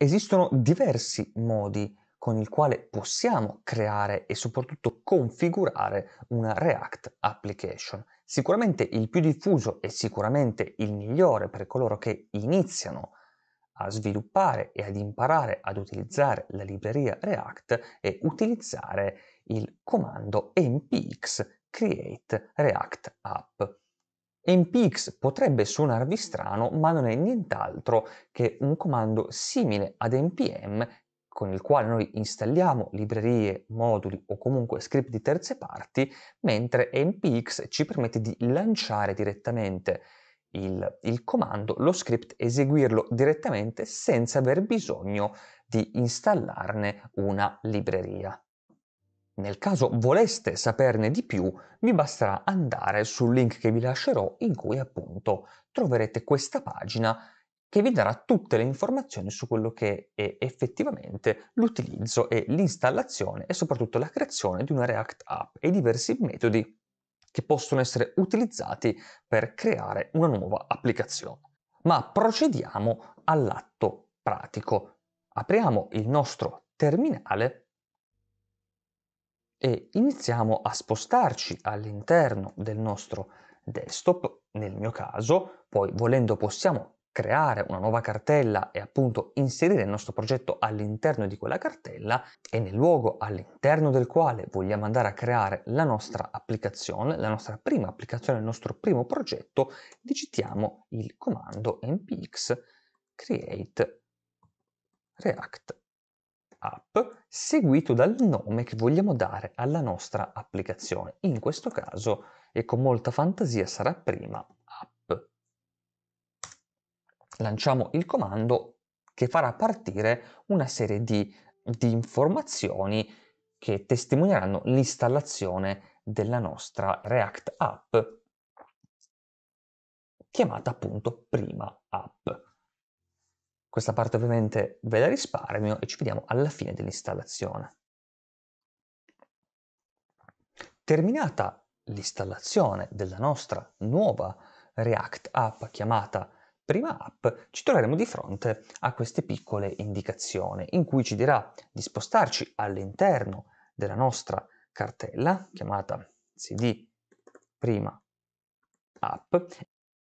Esistono diversi modi con il quale possiamo creare e soprattutto configurare una React application. Sicuramente il più diffuso e sicuramente il migliore per coloro che iniziano a sviluppare e ad imparare ad utilizzare la libreria React è utilizzare il comando npx create react app. MPX potrebbe suonarvi strano, ma non è nient'altro che un comando simile ad NPM con il quale noi installiamo librerie, moduli o comunque script di terze parti, mentre MPX ci permette di lanciare direttamente il, il, comando, lo script, eseguirlo direttamente senza aver bisogno di installarne una libreria. Nel caso voleste saperne di più, vi basterà andare sul link che vi lascerò in cui appunto troverete questa pagina che vi darà tutte le informazioni su quello che è effettivamente l'utilizzo e l'installazione e soprattutto la creazione di una React app e diversi metodi che possono essere utilizzati per creare una nuova applicazione. Ma procediamo all'atto pratico. Apriamo il nostro terminale e iniziamo a spostarci all'interno del nostro desktop, nel mio caso, poi volendo possiamo creare una nuova cartella e appunto inserire il nostro progetto all'interno di quella cartella e nel luogo all'interno del quale vogliamo andare a creare la nostra applicazione, la nostra prima applicazione, il nostro primo progetto, digitiamo il comando npx create react app seguito dal nome che vogliamo dare alla nostra applicazione. In questo caso, e con molta fantasia, sarà prima app. Lanciamo il comando che farà partire una serie di, di informazioni che testimonieranno l'installazione della nostra React app chiamata appunto prima app. Questa parte ovviamente ve la risparmio e ci vediamo alla fine dell'installazione. Terminata l'installazione della nostra nuova React app chiamata prima app, ci troveremo di fronte a queste piccole indicazioni in cui ci dirà di spostarci all'interno della nostra cartella chiamata cd prima app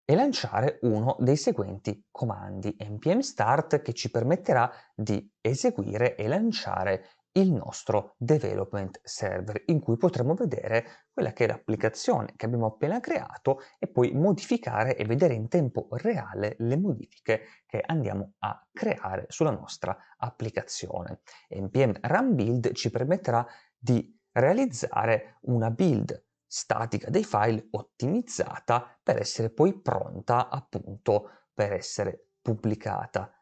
e lanciare uno dei seguenti comandi npm start che ci permetterà di eseguire e lanciare il nostro development server in cui potremo vedere quella che è l'applicazione che abbiamo appena creato e poi modificare e vedere in tempo reale le modifiche che andiamo a creare sulla nostra applicazione. npm run build ci permetterà di realizzare una build statica dei file ottimizzata per essere poi pronta appunto per essere pubblicata.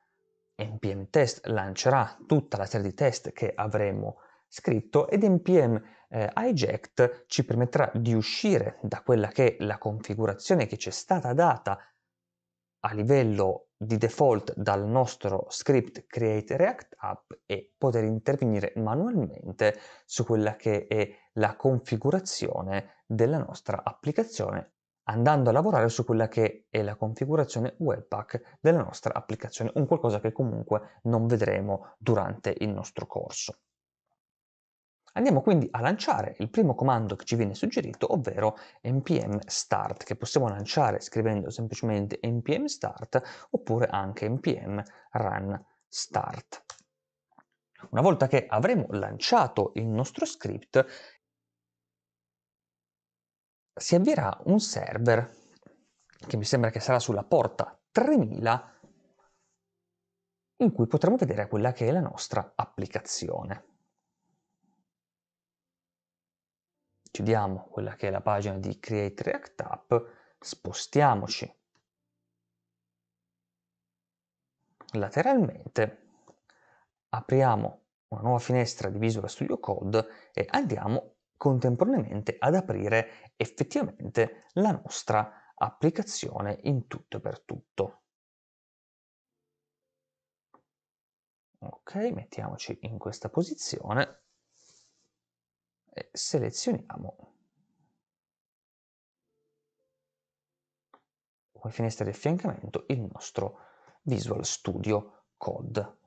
npm test lancerà tutta la serie di test che avremo scritto ed npm eh, eject ci permetterà di uscire da quella che è la configurazione che ci è stata data a livello di default dal nostro script create react app e poter intervenire manualmente su quella che è la configurazione della nostra applicazione andando a lavorare su quella che è la configurazione Webpack della nostra applicazione, un qualcosa che comunque non vedremo durante il nostro corso. Andiamo quindi a lanciare il primo comando che ci viene suggerito, ovvero npm start, che possiamo lanciare scrivendo semplicemente npm start oppure anche npm run start. Una volta che avremo lanciato il nostro script, si avvierà un server che mi sembra che sarà sulla porta 3000 in cui potremo vedere quella che è la nostra applicazione. Chiudiamo quella che è la pagina di Create React App, spostiamoci lateralmente, apriamo una nuova finestra di Visual Studio Code e andiamo contemporaneamente ad aprire effettivamente la nostra applicazione in tutto e per tutto. Ok, mettiamoci in questa posizione e selezioniamo come finestra di affiancamento il nostro Visual Studio Code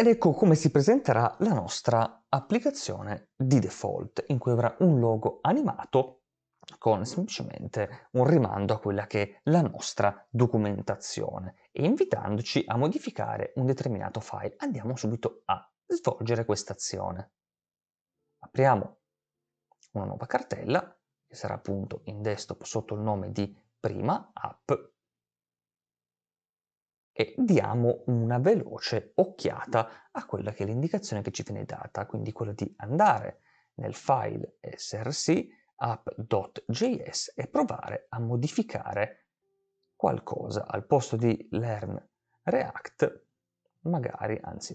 Ed ecco come si presenterà la nostra applicazione di default, in cui avrà un logo animato con semplicemente un rimando a quella che è la nostra documentazione e invitandoci a modificare un determinato file. Andiamo subito a svolgere questa azione. Apriamo una nuova cartella che sarà appunto in desktop sotto il nome di prima app e diamo una veloce occhiata a quella che è l'indicazione che ci viene data, quindi quella di andare nel file src app.js e provare a modificare qualcosa al posto di learn react, magari, anzi,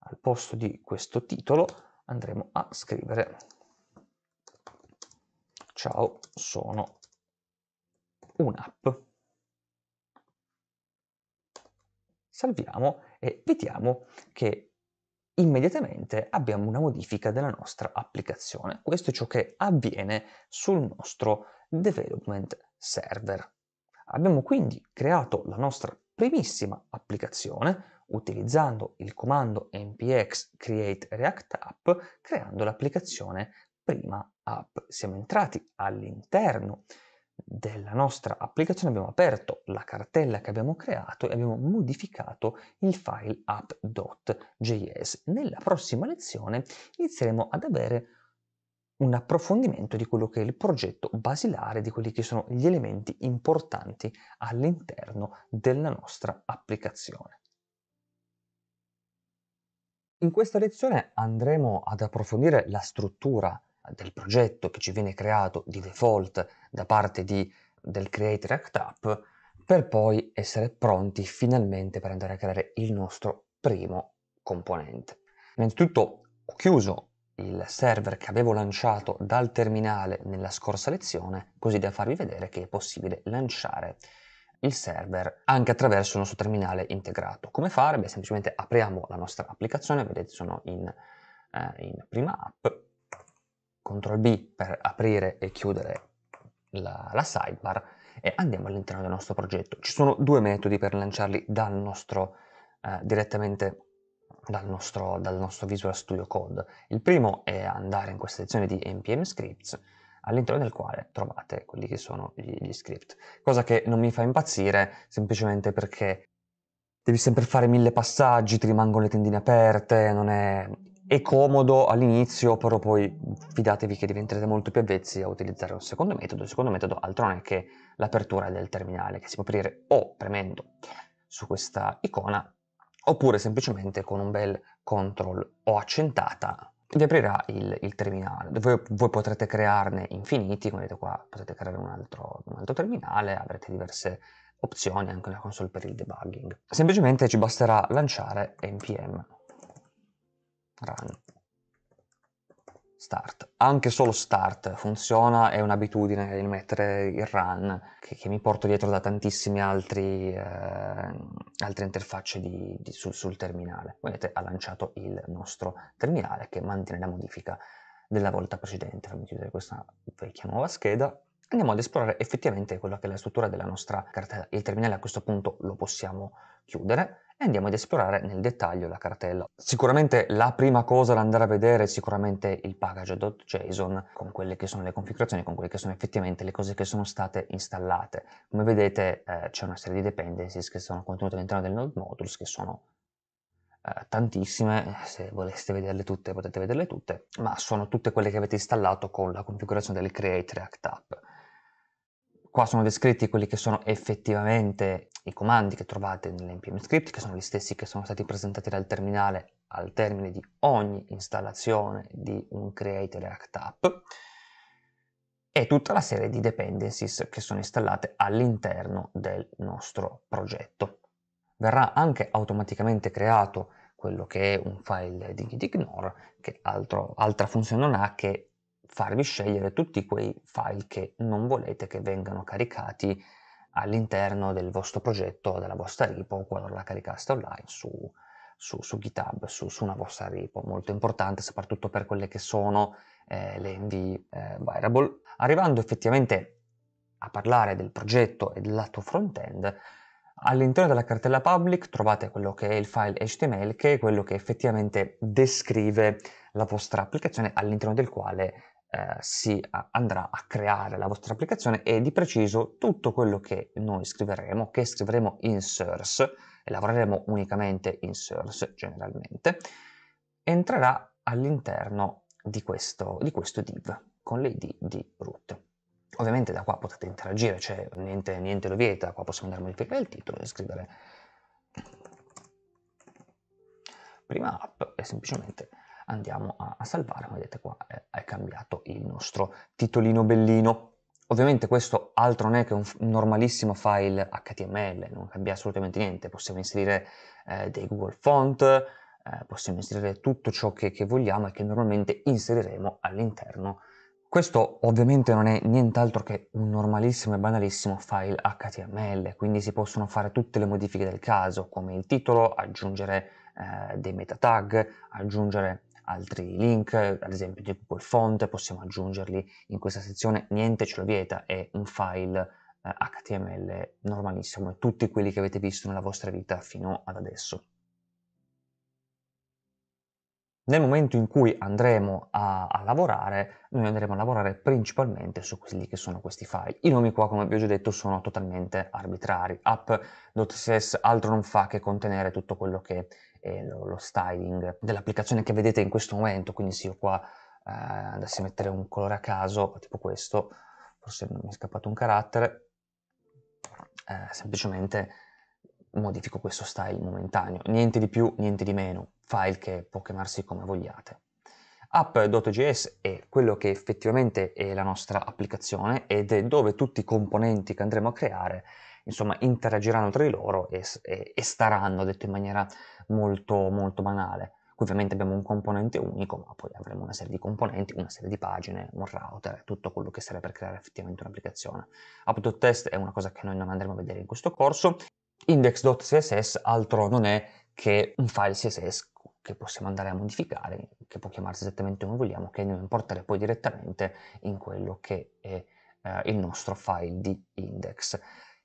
al posto di questo titolo andremo a scrivere ciao sono un'app. salviamo e vediamo che immediatamente abbiamo una modifica della nostra applicazione. Questo è ciò che avviene sul nostro development server. Abbiamo quindi creato la nostra primissima applicazione utilizzando il comando npx create react app creando l'applicazione prima app. Siamo entrati all'interno della nostra applicazione abbiamo aperto la cartella che abbiamo creato e abbiamo modificato il file app.js. Nella prossima lezione inizieremo ad avere un approfondimento di quello che è il progetto basilare, di quelli che sono gli elementi importanti all'interno della nostra applicazione. In questa lezione andremo ad approfondire la struttura del progetto che ci viene creato di default da parte di, del Create React App per poi essere pronti finalmente per andare a creare il nostro primo componente. Innanzitutto ho chiuso il server che avevo lanciato dal terminale nella scorsa lezione così da farvi vedere che è possibile lanciare il server anche attraverso il nostro terminale integrato. Come fare? Beh, semplicemente apriamo la nostra applicazione, vedete sono in, eh, in prima app CTRL B per aprire e chiudere la, la sidebar e andiamo all'interno del nostro progetto. Ci sono due metodi per lanciarli dal nostro, eh, direttamente dal nostro, dal nostro, Visual Studio Code. Il primo è andare in questa sezione di npm scripts all'interno del quale trovate quelli che sono gli, gli script, cosa che non mi fa impazzire semplicemente perché devi sempre fare mille passaggi, ti rimangono le tendine aperte, non è è comodo all'inizio, però poi fidatevi che diventerete molto più avvezzi a utilizzare un secondo metodo. Il secondo metodo altro non è che l'apertura del terminale, che si può aprire o premendo su questa icona, oppure semplicemente con un bel control o accentata vi aprirà il, il terminale. Voi, voi, potrete crearne infiniti, come vedete qua potete creare un altro, un altro terminale, avrete diverse opzioni, anche nella console per il debugging. Semplicemente ci basterà lanciare npm run start. Anche solo start funziona, è un'abitudine il mettere il run che, che, mi porto dietro da tantissime altri, eh, altre interfacce di, di, sul, sul, terminale. Vedete, ha lanciato il nostro terminale che mantiene la modifica della volta precedente. Fammi chiudere questa vecchia nuova scheda. Andiamo ad esplorare effettivamente quella che è la struttura della nostra cartella. Il terminale a questo punto lo possiamo chiudere e andiamo ad esplorare nel dettaglio la cartella. Sicuramente la prima cosa da andare a vedere è sicuramente il package.json con quelle che sono le configurazioni, con quelle che sono effettivamente le cose che sono state installate. Come vedete eh, c'è una serie di dependencies che sono contenute all'interno del node modules che sono eh, tantissime, se voleste vederle tutte potete vederle tutte, ma sono tutte quelle che avete installato con la configurazione del create react app. Qua sono descritti quelli che sono effettivamente i comandi che trovate nell'npm script, che sono gli stessi che sono stati presentati dal terminale al termine di ogni installazione di un create React App, e tutta la serie di dependencies che sono installate all'interno del nostro progetto. Verrà anche automaticamente creato quello che è un file di git che altro, altra funzione non ha che farvi scegliere tutti quei file che non volete che vengano caricati all'interno del vostro progetto, della vostra repo, quando la caricaste online su, su, su GitHub, su, su, una vostra repo. Molto importante, soprattutto per quelle che sono eh, le NV eh, variable. Arrivando effettivamente a parlare del progetto e del lato front-end, all'interno della cartella public trovate quello che è il file HTML, che è quello che effettivamente descrive la vostra applicazione all'interno del quale eh, si andrà a creare la vostra applicazione e di preciso tutto quello che noi scriveremo, che scriveremo in source, e lavoreremo unicamente in source generalmente, entrerà all'interno di questo, di questo div con l'id di root. Ovviamente da qua potete interagire, cioè niente, niente lo vieta, qua possiamo andare a modificare il titolo e scrivere prima app e semplicemente andiamo a, a salvare, come vedete qua è, eh, è, cambiato il nostro titolino bellino. Ovviamente questo altro non è che un, normalissimo file HTML, non cambia assolutamente niente, possiamo inserire eh, dei Google Font, eh, possiamo inserire tutto ciò che, che vogliamo e che normalmente inseriremo all'interno questo ovviamente non è nient'altro che un normalissimo e banalissimo file HTML, quindi si possono fare tutte le modifiche del caso, come il titolo, aggiungere eh, dei meta tag, aggiungere altri link, ad esempio di Google Font, possiamo aggiungerli in questa sezione, niente ce lo vieta, è un file eh, HTML normalissimo, e tutti quelli che avete visto nella vostra vita fino ad adesso. Nel momento in cui andremo a, a, lavorare, noi andremo a lavorare principalmente su quelli che sono questi file. I nomi qua, come vi ho già detto, sono totalmente arbitrari. App.css altro non fa che contenere tutto quello che e lo, lo styling dell'applicazione che vedete in questo momento, quindi se io qua eh, andassi a mettere un colore a caso, tipo questo, forse mi è scappato un carattere, eh, semplicemente modifico questo style momentaneo, niente di più, niente di meno, file che può chiamarsi come vogliate. App.js è quello che effettivamente è la nostra applicazione ed è dove tutti i componenti che andremo a creare insomma interagiranno tra di loro e, e, e staranno, detto in maniera molto, molto banale. Qui ovviamente abbiamo un componente unico, ma poi avremo una serie di componenti, una serie di pagine, un router, tutto quello che serve per creare effettivamente un'applicazione. App.test è una cosa che noi non andremo a vedere in questo corso. Index.css altro non è che un file CSS che possiamo andare a modificare, che può chiamarsi esattamente come vogliamo, che andiamo a importare poi direttamente in quello che è eh, il nostro file di index.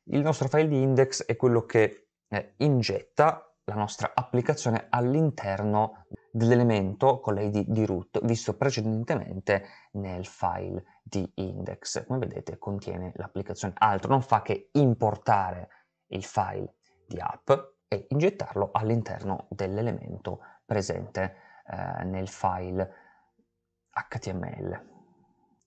Il nostro file di index è quello che eh, ingetta la nostra applicazione all'interno dell'elemento con l'id di root visto precedentemente nel file di index. Come vedete contiene l'applicazione, altro non fa che importare il file di app e ingettarlo all'interno dell'elemento presente eh, nel file HTML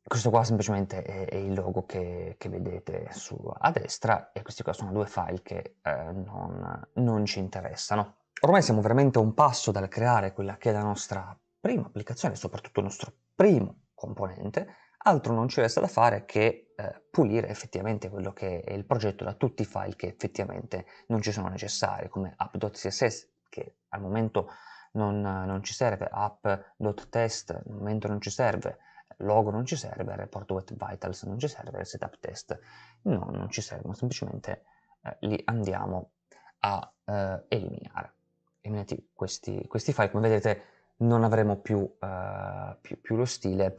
questo qua semplicemente è, è il logo che, che, vedete su a destra e questi qua sono due file che eh, non, non ci interessano. Ormai siamo veramente a un passo dal creare quella che è la nostra prima applicazione, soprattutto il nostro primo componente, altro non ci resta da fare che eh, pulire effettivamente quello che è il progetto da tutti i file che effettivamente non ci sono necessari, come app.css che al momento non, non ci serve, app.test al momento non ci serve, logo non ci serve, il report web vitals non ci serve, il setup test no, non ci servono, semplicemente eh, li andiamo a eh, eliminare. Eliminati questi, questi, file, come vedete non avremo più, eh, più, più, lo stile.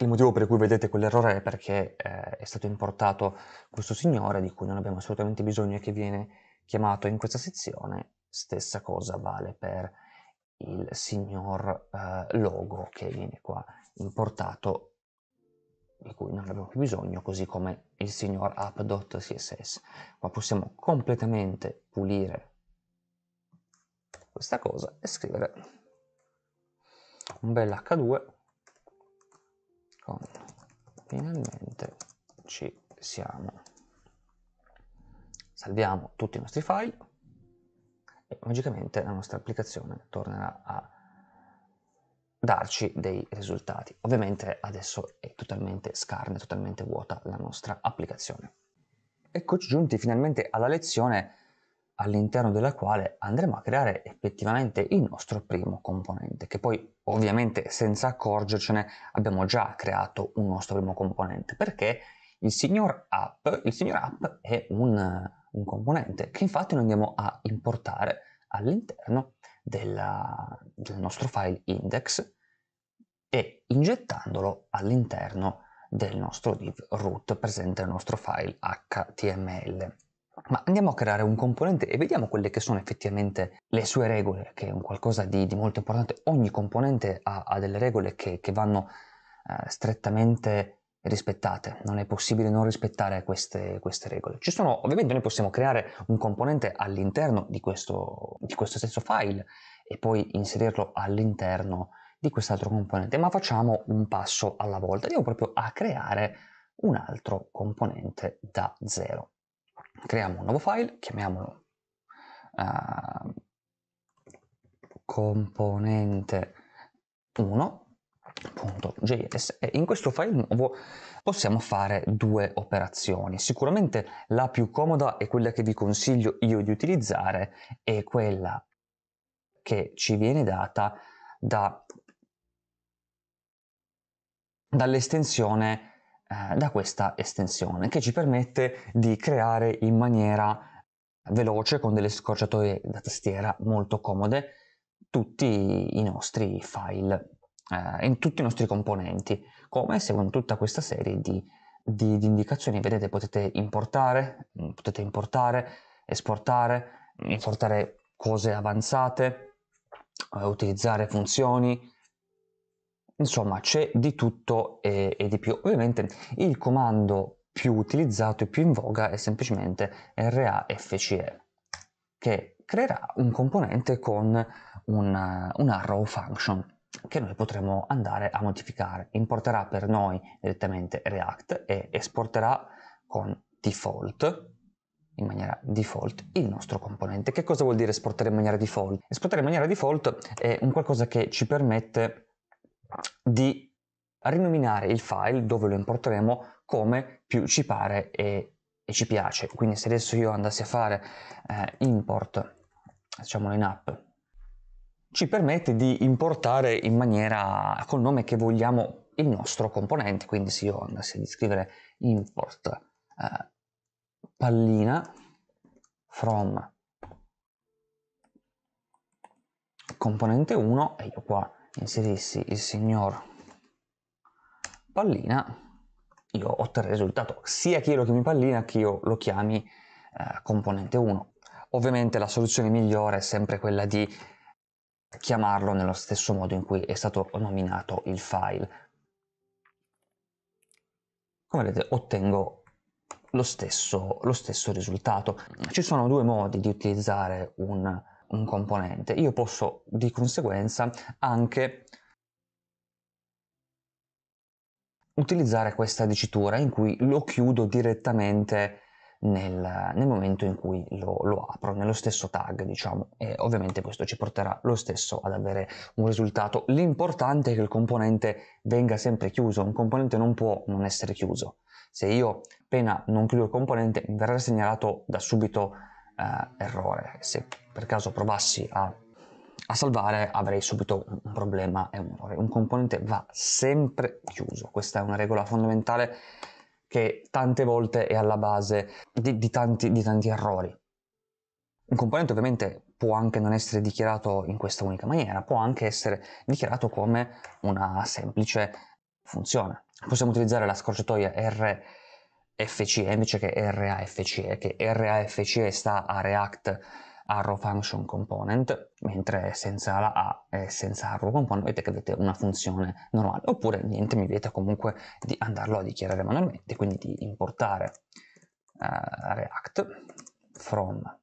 Il motivo per cui vedete quell'errore è perché eh, è stato importato questo signore di cui non abbiamo assolutamente bisogno e che viene chiamato in questa sezione. Stessa cosa vale per il signor eh, logo che viene qua importato di cui non abbiamo più bisogno, così come il signor app.css, ma possiamo completamente pulire questa cosa e scrivere un bel h2 con finalmente ci siamo. Salviamo tutti i nostri file e magicamente la nostra applicazione tornerà a darci dei risultati. Ovviamente adesso è totalmente scarna, totalmente vuota la nostra applicazione. Eccoci giunti finalmente alla lezione all'interno della quale andremo a creare effettivamente il nostro primo componente, che poi ovviamente senza accorgercene abbiamo già creato un nostro primo componente, perché il signor app, il signor app è un, un componente che infatti noi andiamo a importare all'interno della, del nostro file index e ingettandolo all'interno del nostro div root presente nel nostro file html. Ma andiamo a creare un componente e vediamo quelle che sono effettivamente le sue regole, che è un qualcosa di, di molto importante. Ogni componente ha, ha delle regole che, che vanno eh, strettamente rispettate, non è possibile non rispettare queste, queste regole. Ci sono, ovviamente noi possiamo creare un componente all'interno di questo, di questo stesso file e poi inserirlo all'interno di quest'altro componente, ma facciamo un passo alla volta, andiamo proprio a creare un altro componente da zero. Creiamo un nuovo file, chiamiamolo uh, componente 1 .js e in questo file nuovo possiamo fare due operazioni. Sicuramente la più comoda e quella che vi consiglio io di utilizzare è quella che ci viene data da, dall'estensione eh, da questa estensione che ci permette di creare in maniera veloce con delle scorciatoie da tastiera molto comode tutti i nostri file eh, in tutti i nostri componenti, come se con tutta questa serie di, di, di indicazioni, vedete potete importare, mm, potete importare, esportare, importare cose avanzate, eh, utilizzare funzioni, insomma c'è di tutto e, e, di più. Ovviamente il comando più utilizzato e più in voga è semplicemente RAFCE, che creerà un componente con una, un arrow function che noi potremo andare a modificare. Importerà per noi direttamente React e esporterà con default in maniera default il nostro componente. Che cosa vuol dire esportare in maniera default? Esportare in maniera default è un qualcosa che ci permette di rinominare il file dove lo importeremo come più ci pare e, e ci piace. Quindi se adesso io andassi a fare eh, import, facciamolo in app, ci permette di importare in maniera col nome che vogliamo il nostro componente, quindi se io andassi a scrivere import eh, pallina from componente 1 e io qua inserissi il signor pallina, io otterrei il risultato sia che io lo chiami pallina che io lo chiami eh, componente 1. Ovviamente la soluzione migliore è sempre quella di chiamarlo nello stesso modo in cui è stato nominato il file. Come vedete ottengo lo stesso, lo stesso risultato. Ci sono due modi di utilizzare un, un componente. Io posso di conseguenza anche utilizzare questa dicitura in cui lo chiudo direttamente nel, nel momento in cui lo, lo, apro, nello stesso tag, diciamo, e ovviamente questo ci porterà lo stesso ad avere un risultato. L'importante è che il componente venga sempre chiuso, un componente non può non essere chiuso. Se io appena non chiudo il componente mi verrà segnalato da subito eh, errore, se per caso provassi a a salvare avrei subito un problema e un errore. Un componente va sempre chiuso, questa è una regola fondamentale che tante volte è alla base di, di, tanti, di tanti errori. Un componente ovviamente può anche non essere dichiarato in questa unica maniera, può anche essere dichiarato come una semplice funzione. Possiamo utilizzare la scorciatoia RFCE invece che RAFCE, che RAFCE sta a React arrow function component, mentre senza la A e senza arrow component vedete che avete una funzione normale, oppure niente, mi vieta comunque di andarlo a dichiarare manualmente, quindi di importare uh, React from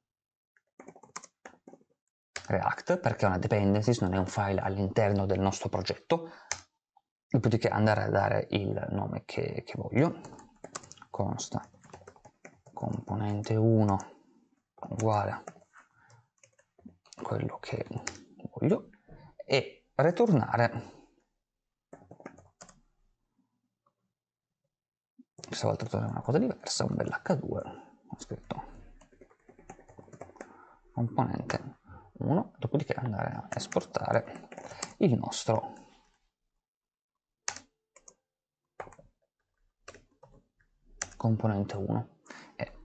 React, perché è una dependencies, non è un file all'interno del nostro progetto, dopodiché andare a dare il nome che, che voglio, consta componente 1 uguale quello che voglio e ritornare questa volta tornare una cosa diversa un bel h 2 ho scritto componente 1 dopodiché andare a esportare il nostro componente 1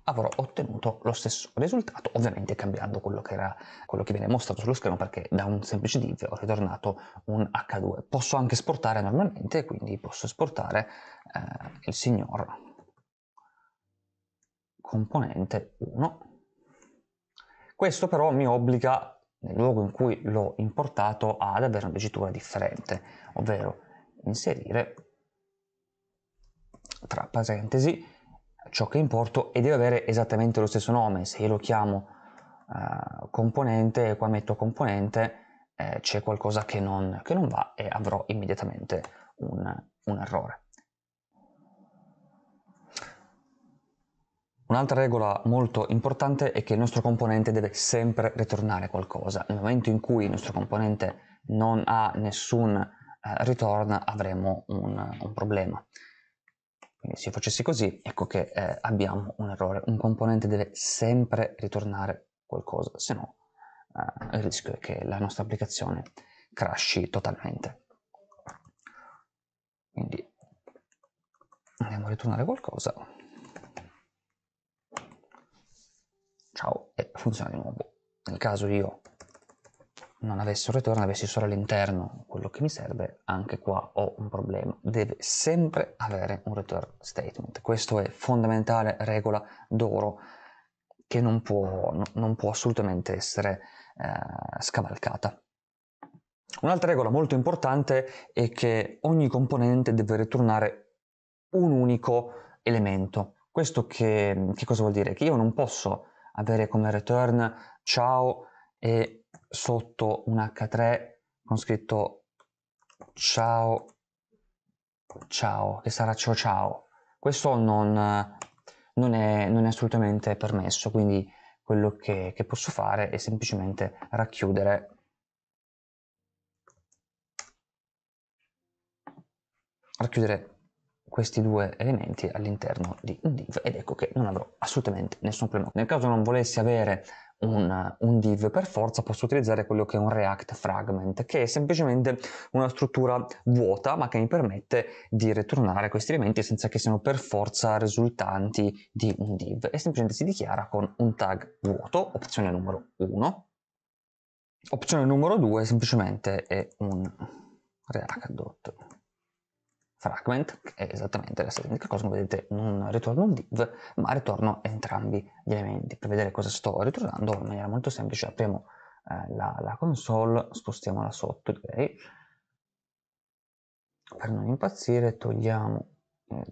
avrò ottenuto lo stesso risultato, ovviamente cambiando quello che, era, quello che viene mostrato sullo schermo perché da un semplice div ho ritornato un H2. Posso anche esportare normalmente, quindi posso esportare eh, il signor componente 1. Questo però mi obbliga, nel luogo in cui l'ho importato, ad avere una dicitura differente, ovvero inserire tra parentesi ciò che importo e deve avere esattamente lo stesso nome. Se io lo chiamo eh, componente e qua metto componente eh, c'è qualcosa che non, che non, va e avrò immediatamente un, un errore. Un'altra regola molto importante è che il nostro componente deve sempre ritornare qualcosa. Nel momento in cui il nostro componente non ha nessun eh, return avremo un, un problema. Quindi se facessi così, ecco che eh, abbiamo un errore. Un componente deve sempre ritornare qualcosa, se no eh, il rischio è che la nostra applicazione crashi totalmente. Quindi andiamo a ritornare qualcosa. Ciao, e funziona di nuovo. Nel caso io non avessi un ritorno, avessi solo all'interno quello che mi serve, anche qua ho un problema. Deve sempre avere un return statement. Questo è fondamentale regola d'oro che non può, non può assolutamente essere eh, scavalcata. Un'altra regola molto importante è che ogni componente deve ritornare un unico elemento. Questo che, che cosa vuol dire? Che io non posso avere come return ciao e sotto un H3 con scritto ciao ciao, che sarà ciao ciao. Questo non, non, è, non è, assolutamente permesso, quindi quello che, che posso fare è semplicemente racchiudere racchiudere questi due elementi all'interno di un div ed ecco che non avrò assolutamente nessun problema. Nel caso non volessi avere un, un, div, per forza posso utilizzare quello che è un React Fragment, che è semplicemente una struttura vuota, ma che mi permette di ritornare questi elementi senza che siano per forza risultanti di un div. E semplicemente si dichiara con un tag vuoto, opzione numero 1. Opzione numero 2 semplicemente è un React fragment, che è esattamente la stessa identica cosa, come vedete non ritorno un div, ma ritorno entrambi gli elementi. Per vedere cosa sto ritornando in maniera molto semplice apriamo eh, la, la, console, spostiamola sotto direi, per non impazzire togliamo eh,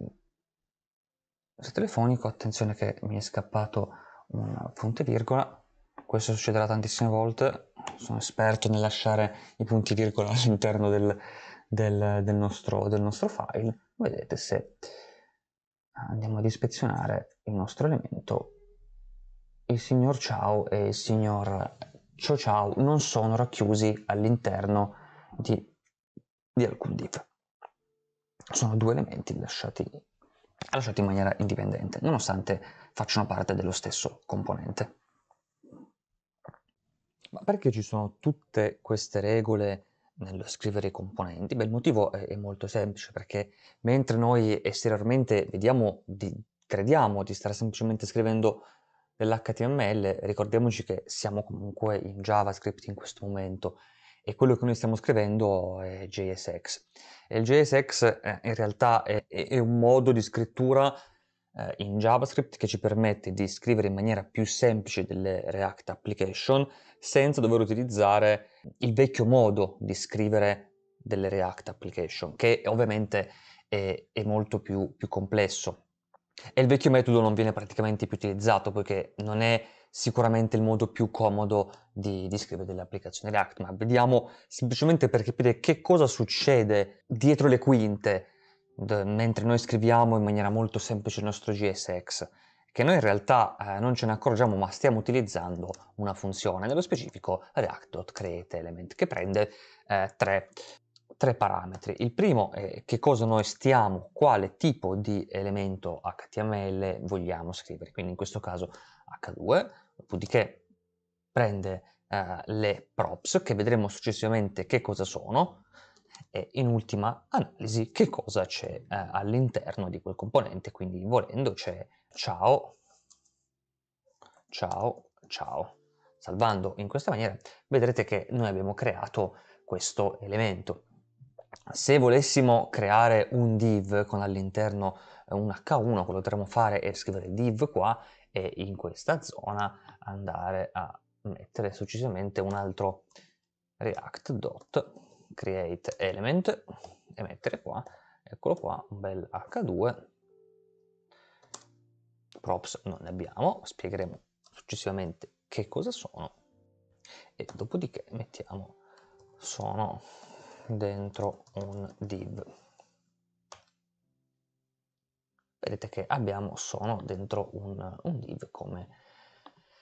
il telefonico, attenzione che mi è scappato un punto virgola, questo succederà tantissime volte, sono esperto nel lasciare i punti virgola all'interno del, del, del, nostro, del nostro file, vedete se eh, andiamo ad ispezionare il nostro elemento, il signor ciao e il signor ciao ciao non sono racchiusi all'interno di, di, alcun div. Sono due elementi lasciati, lasciati in maniera indipendente, nonostante facciano parte dello stesso componente. Ma perché ci sono tutte queste regole nello scrivere i componenti? Beh, il motivo è, è molto semplice perché mentre noi esteriormente vediamo, di, crediamo di stare semplicemente scrivendo dell'HTML, ricordiamoci che siamo comunque in JavaScript in questo momento e quello che noi stiamo scrivendo è JSX. E il JSX eh, in realtà è, è, un modo di scrittura eh, in JavaScript che ci permette di scrivere in maniera più semplice delle React application senza dover utilizzare il vecchio modo di scrivere delle React application, che ovviamente è, è molto più, più complesso. E il vecchio metodo non viene praticamente più utilizzato poiché non è sicuramente il modo più comodo di, di scrivere delle applicazioni React, ma vediamo semplicemente per capire che cosa succede dietro le quinte mentre noi scriviamo in maniera molto semplice il nostro GSX che noi in realtà eh, non ce ne accorgiamo ma stiamo utilizzando una funzione, nello specifico React.createElement che prende eh, tre, tre, parametri. Il primo è che cosa noi stiamo, quale tipo di elemento HTML vogliamo scrivere, quindi in questo caso H2, dopodiché prende eh, le props che vedremo successivamente che cosa sono, e in ultima analisi che cosa c'è eh, all'interno di quel componente, quindi volendo c'è ciao, ciao, ciao. Salvando in questa maniera vedrete che noi abbiamo creato questo elemento. Se volessimo creare un div con all'interno eh, un H1, quello potremmo fare è scrivere div qua e in questa zona andare a mettere successivamente un altro react.createElement e mettere qua, eccolo qua, un bel H2 props non ne abbiamo, spiegheremo successivamente che cosa sono e dopodiché mettiamo sono dentro un div. Vedete che abbiamo sono dentro un, un div come,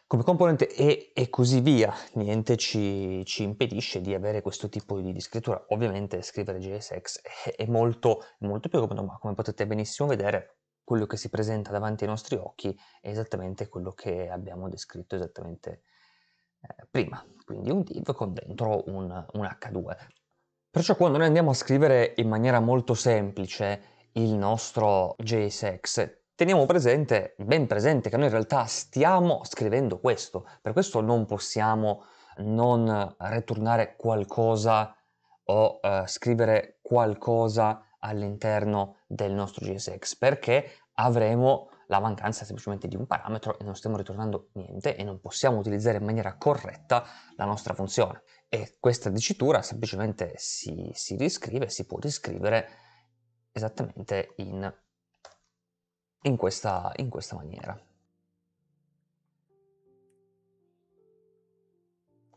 come componente e, e, così via. Niente ci, ci, impedisce di avere questo tipo di, di scrittura. Ovviamente scrivere JSX è, è molto, molto più comodo, ma come potete benissimo vedere quello che si presenta davanti ai nostri occhi è esattamente quello che abbiamo descritto esattamente eh, prima, quindi un div con dentro un, un H2. Perciò quando noi andiamo a scrivere in maniera molto semplice il nostro JSX, teniamo presente, ben presente, che noi in realtà stiamo scrivendo questo, per questo non possiamo non ritornare qualcosa o eh, scrivere qualcosa all'interno del nostro GSX perché avremo la mancanza semplicemente di un parametro e non stiamo ritornando niente e non possiamo utilizzare in maniera corretta la nostra funzione. E questa dicitura semplicemente si, si riscrive, si può riscrivere esattamente in, in, questa, in questa maniera.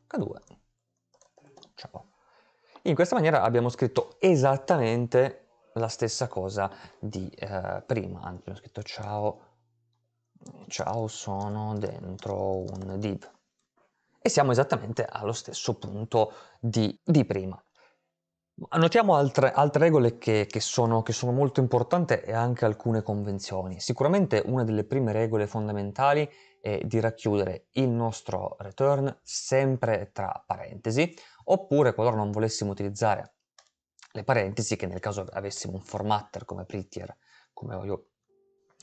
K2. Ciao. In questa maniera abbiamo scritto esattamente la stessa cosa di eh, prima, anzi ho scritto ciao, ciao sono dentro un div e siamo esattamente allo stesso punto di, di prima. Notiamo altre, altre regole che, che, sono, che, sono, molto importanti e anche alcune convenzioni. Sicuramente una delle prime regole fondamentali è di racchiudere il nostro return sempre tra parentesi, oppure qualora non volessimo utilizzare le parentesi che nel caso avessimo un formatter come Prettier, come io,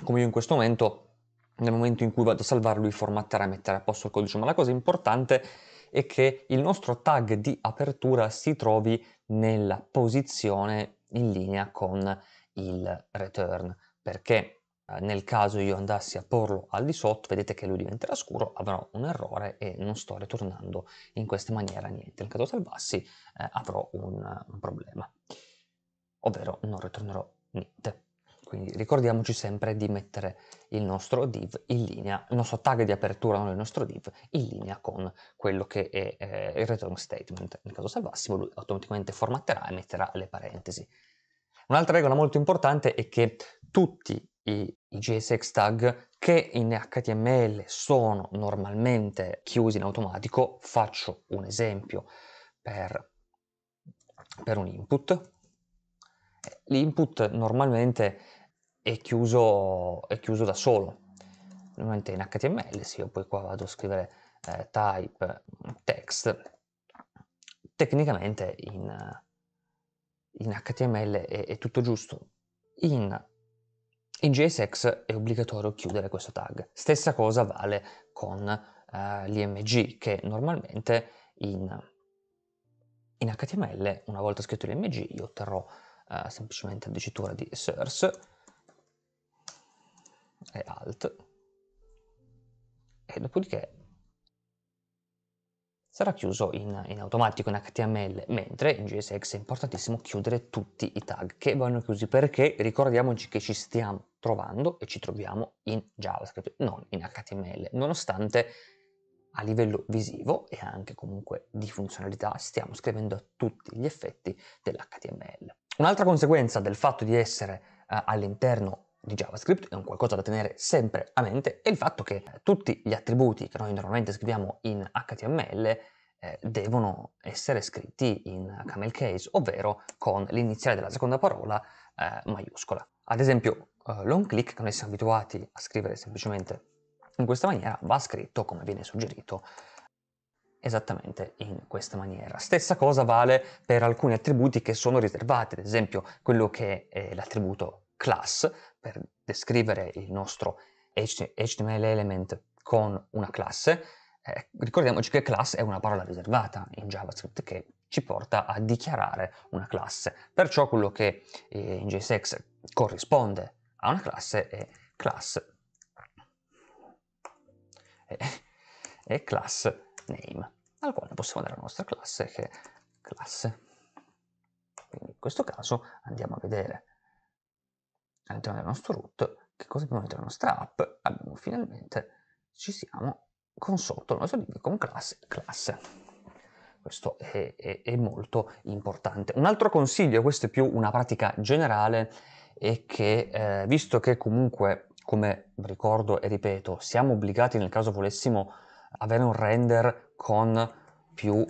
come io in questo momento, nel momento in cui vado a salvare lui formatterà e metterà a posto il codice, ma la cosa importante è che il nostro tag di apertura si trovi nella posizione in linea con il return, perché eh, nel caso io andassi a porlo al di sotto, vedete che lui diventerà scuro, avrò un errore e non sto ritornando in questa maniera niente. Nel caso salvassi eh, avrò un, un, problema, ovvero non ritornerò niente. Quindi ricordiamoci sempre di mettere il nostro div in linea, il nostro tag di apertura, non il nostro div, in linea con quello che è eh, il return statement. Nel caso salvassimo lui automaticamente formatterà e metterà le parentesi. Un'altra regola molto importante è che tutti i, i JSX tag che in HTML sono normalmente chiusi in automatico, faccio un esempio per, per un input. L'input normalmente è chiuso, è chiuso da solo, normalmente in HTML, se io poi qua vado a scrivere eh, type text, tecnicamente in, in HTML è, è tutto giusto. In in JSX è obbligatorio chiudere questo tag. Stessa cosa vale con eh, l'img che normalmente in, in, HTML, una volta scritto l'img, io otterrò eh, semplicemente la dicitura di source e alt e dopodiché sarà chiuso in, in, automatico in HTML, mentre in JSX è importantissimo chiudere tutti i tag che vanno chiusi perché ricordiamoci che ci stiamo trovando e ci troviamo in JavaScript, non in HTML, nonostante a livello visivo e anche comunque di funzionalità stiamo scrivendo tutti gli effetti dell'HTML. Un'altra conseguenza del fatto di essere eh, all'interno di JavaScript è un qualcosa da tenere sempre a mente è il fatto che eh, tutti gli attributi che noi normalmente scriviamo in HTML eh, devono essere scritti in camel case, ovvero con l'iniziale della seconda parola eh, maiuscola. Ad esempio, uh, eh, long click che noi siamo abituati a scrivere semplicemente in questa maniera va scritto come viene suggerito esattamente in questa maniera. Stessa cosa vale per alcuni attributi che sono riservati, ad esempio quello che è l'attributo class per descrivere il nostro HTML element con una classe. Eh, ricordiamoci che class è una parola riservata in JavaScript che ci porta a dichiarare una classe, perciò quello che eh, in JSX corrisponde ha una classe è class, e, e class name, al quale possiamo dare la nostra classe che è classe. Quindi in questo caso andiamo a vedere all'interno del nostro root che cosa abbiamo dentro la nostra app. Abbiamo finalmente, ci siamo con sotto il nostro libro con classe classe. Questo è, è, è molto importante. Un altro consiglio, questo è più una pratica generale, e che, eh, visto che comunque, come ricordo e ripeto, siamo obbligati nel caso volessimo avere un render con più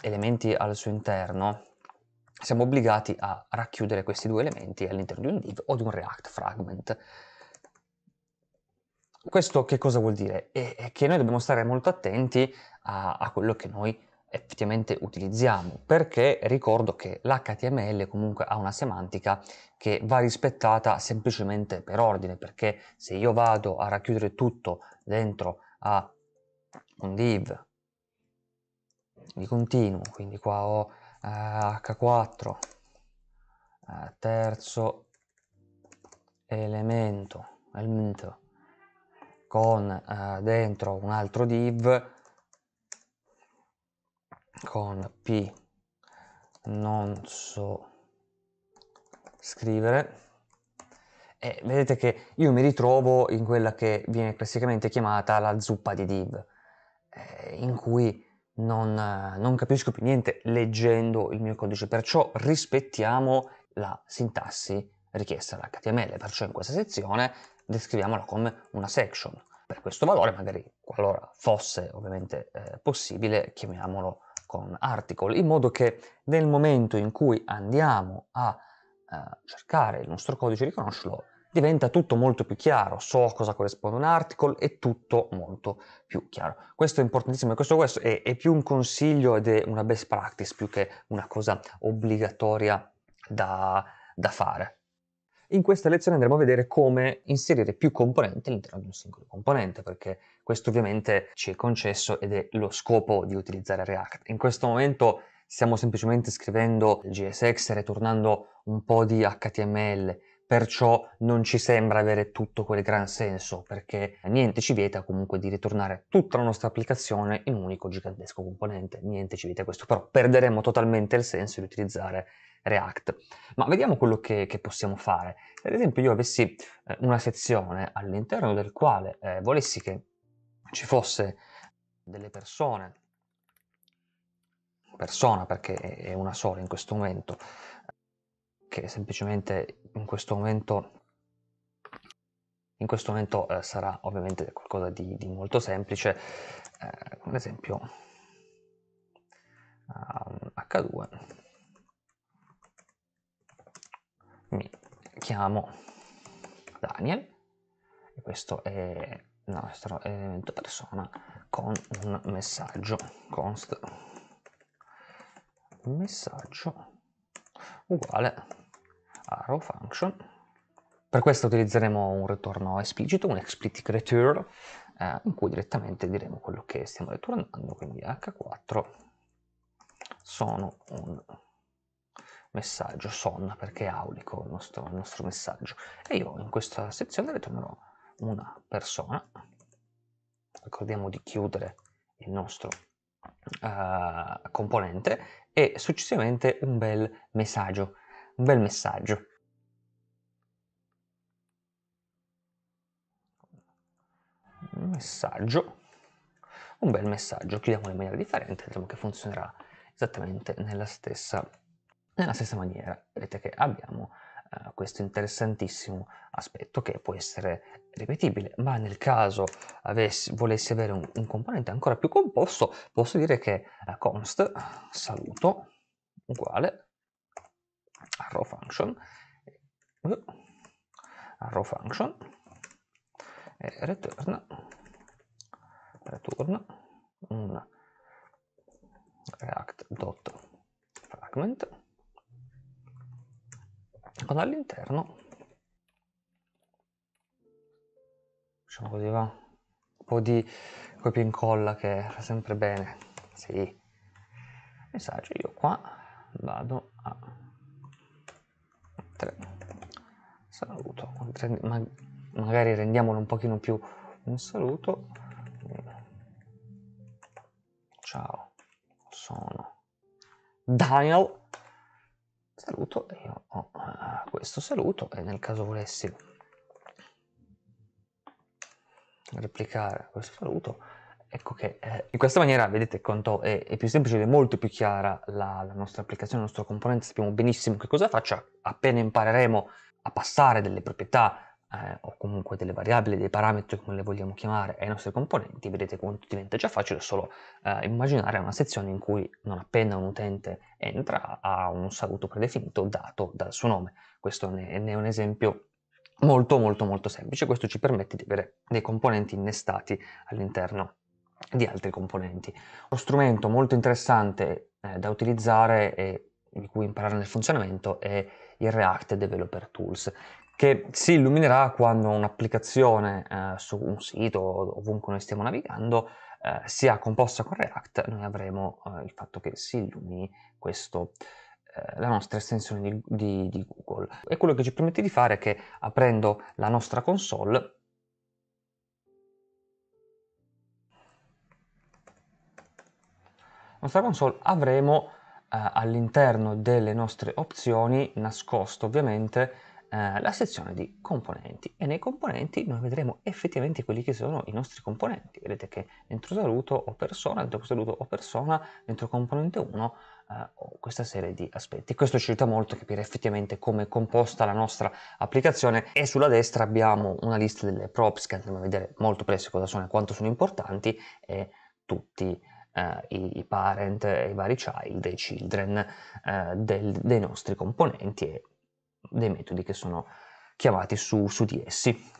elementi al suo interno, siamo obbligati a racchiudere questi due elementi all'interno di un div o di un React fragment. Questo che cosa vuol dire? È, che noi dobbiamo stare molto attenti a, a quello che noi effettivamente utilizziamo, perché ricordo che l'HTML comunque ha una semantica che va rispettata semplicemente per ordine, perché se io vado a racchiudere tutto dentro a un div di continuo, quindi qua ho eh, h4 eh, terzo elemento, elemento con eh, dentro un altro div con P non so scrivere e vedete che io mi ritrovo in quella che viene classicamente chiamata la zuppa di div eh, in cui non, non capisco più niente leggendo il mio codice perciò rispettiamo la sintassi richiesta dall'HTML perciò in questa sezione descriviamola come una section per questo valore magari qualora fosse ovviamente eh, possibile chiamiamolo con article, in modo che nel momento in cui andiamo a eh, cercare il nostro codice riconoscerlo, diventa tutto molto più chiaro, so cosa corrisponde un article, è tutto molto più chiaro. Questo è importantissimo, questo, questo è, è più un consiglio ed è una best practice più che una cosa obbligatoria da, da fare. In questa lezione andremo a vedere come inserire più componenti all'interno di un singolo componente, perché questo ovviamente ci è concesso ed è lo scopo di utilizzare React. In questo momento stiamo semplicemente scrivendo il GSX e ritornando un po' di HTML, perciò non ci sembra avere tutto quel gran senso, perché niente ci vieta comunque di ritornare tutta la nostra applicazione in un unico gigantesco componente, niente ci vieta questo, però perderemo totalmente il senso di utilizzare React. Ma vediamo quello che, che, possiamo fare. Se ad esempio io avessi eh, una sezione all'interno del quale eh, volessi che ci fosse delle persone, persona perché è una sola in questo momento, che semplicemente in questo momento, in questo momento eh, sarà ovviamente qualcosa di, di molto semplice, eh, ad esempio H2 ehm, mi chiamo Daniel e questo è nostro elemento persona con un messaggio const messaggio uguale arrow function per questo utilizzeremo un ritorno esplicito un explicit return eh, in cui direttamente diremo quello che stiamo ritornando quindi h4 sono un messaggio son perché è aulico il nostro, il nostro messaggio e io in questa sezione ritornerò una persona, ricordiamo di chiudere il nostro uh, componente e successivamente un bel messaggio, un bel messaggio. Un messaggio, un bel messaggio, chiudiamo in maniera differente, vedremo diciamo che funzionerà esattamente nella stessa, nella stessa maniera. Vedete che abbiamo eh, questo interessantissimo aspetto che può essere ripetibile, ma nel caso avessi, volessi avere un, un, componente ancora più composto, posso dire che eh, const saluto uguale arrow function, uh, arrow function e return, return un react.fragment con all'interno facciamo così va un po' di copia e incolla che fa sempre bene sì messaggio io qua vado a 3 saluto magari rendiamolo un pochino più un saluto ciao sono Daniel saluto e io ho eh, questo saluto e nel caso volessi replicare questo saluto ecco che eh, in questa maniera vedete quanto è, è, più semplice ed è molto più chiara la, la nostra applicazione, il nostro componente sappiamo benissimo che cosa faccia appena impareremo a passare delle proprietà eh, o comunque delle variabili, dei parametri come le vogliamo chiamare ai nostri componenti, vedete quanto diventa già facile solo eh, immaginare una sezione in cui non appena un utente entra ha un saluto predefinito dato dal suo nome. Questo ne, ne è un esempio molto molto molto semplice, questo ci permette di avere dei componenti innestati all'interno di altri componenti. Uno strumento molto interessante eh, da utilizzare e di cui imparare nel funzionamento è il React Developer Tools, che si illuminerà quando un'applicazione eh, su un sito, ovunque noi stiamo navigando, eh, sia composta con React, noi avremo eh, il fatto che si illumini questo, eh, la nostra estensione di, di, di Google. E quello che ci permette di fare è che aprendo la nostra console, nostra console avremo eh, all'interno delle nostre opzioni, nascosto ovviamente, eh, la sezione di componenti e nei componenti noi vedremo effettivamente quelli che sono i nostri componenti. Vedete che dentro saluto o persona, dentro saluto o persona, dentro componente 1 eh, ho questa serie di aspetti. Questo ci aiuta molto a capire effettivamente come è composta la nostra applicazione e sulla destra abbiamo una lista delle props che andremo a vedere molto presto cosa sono e quanto sono importanti e tutti Uh, i, i, parent, i vari child, i children uh, del, dei nostri componenti e dei metodi che sono chiamati su, su di essi.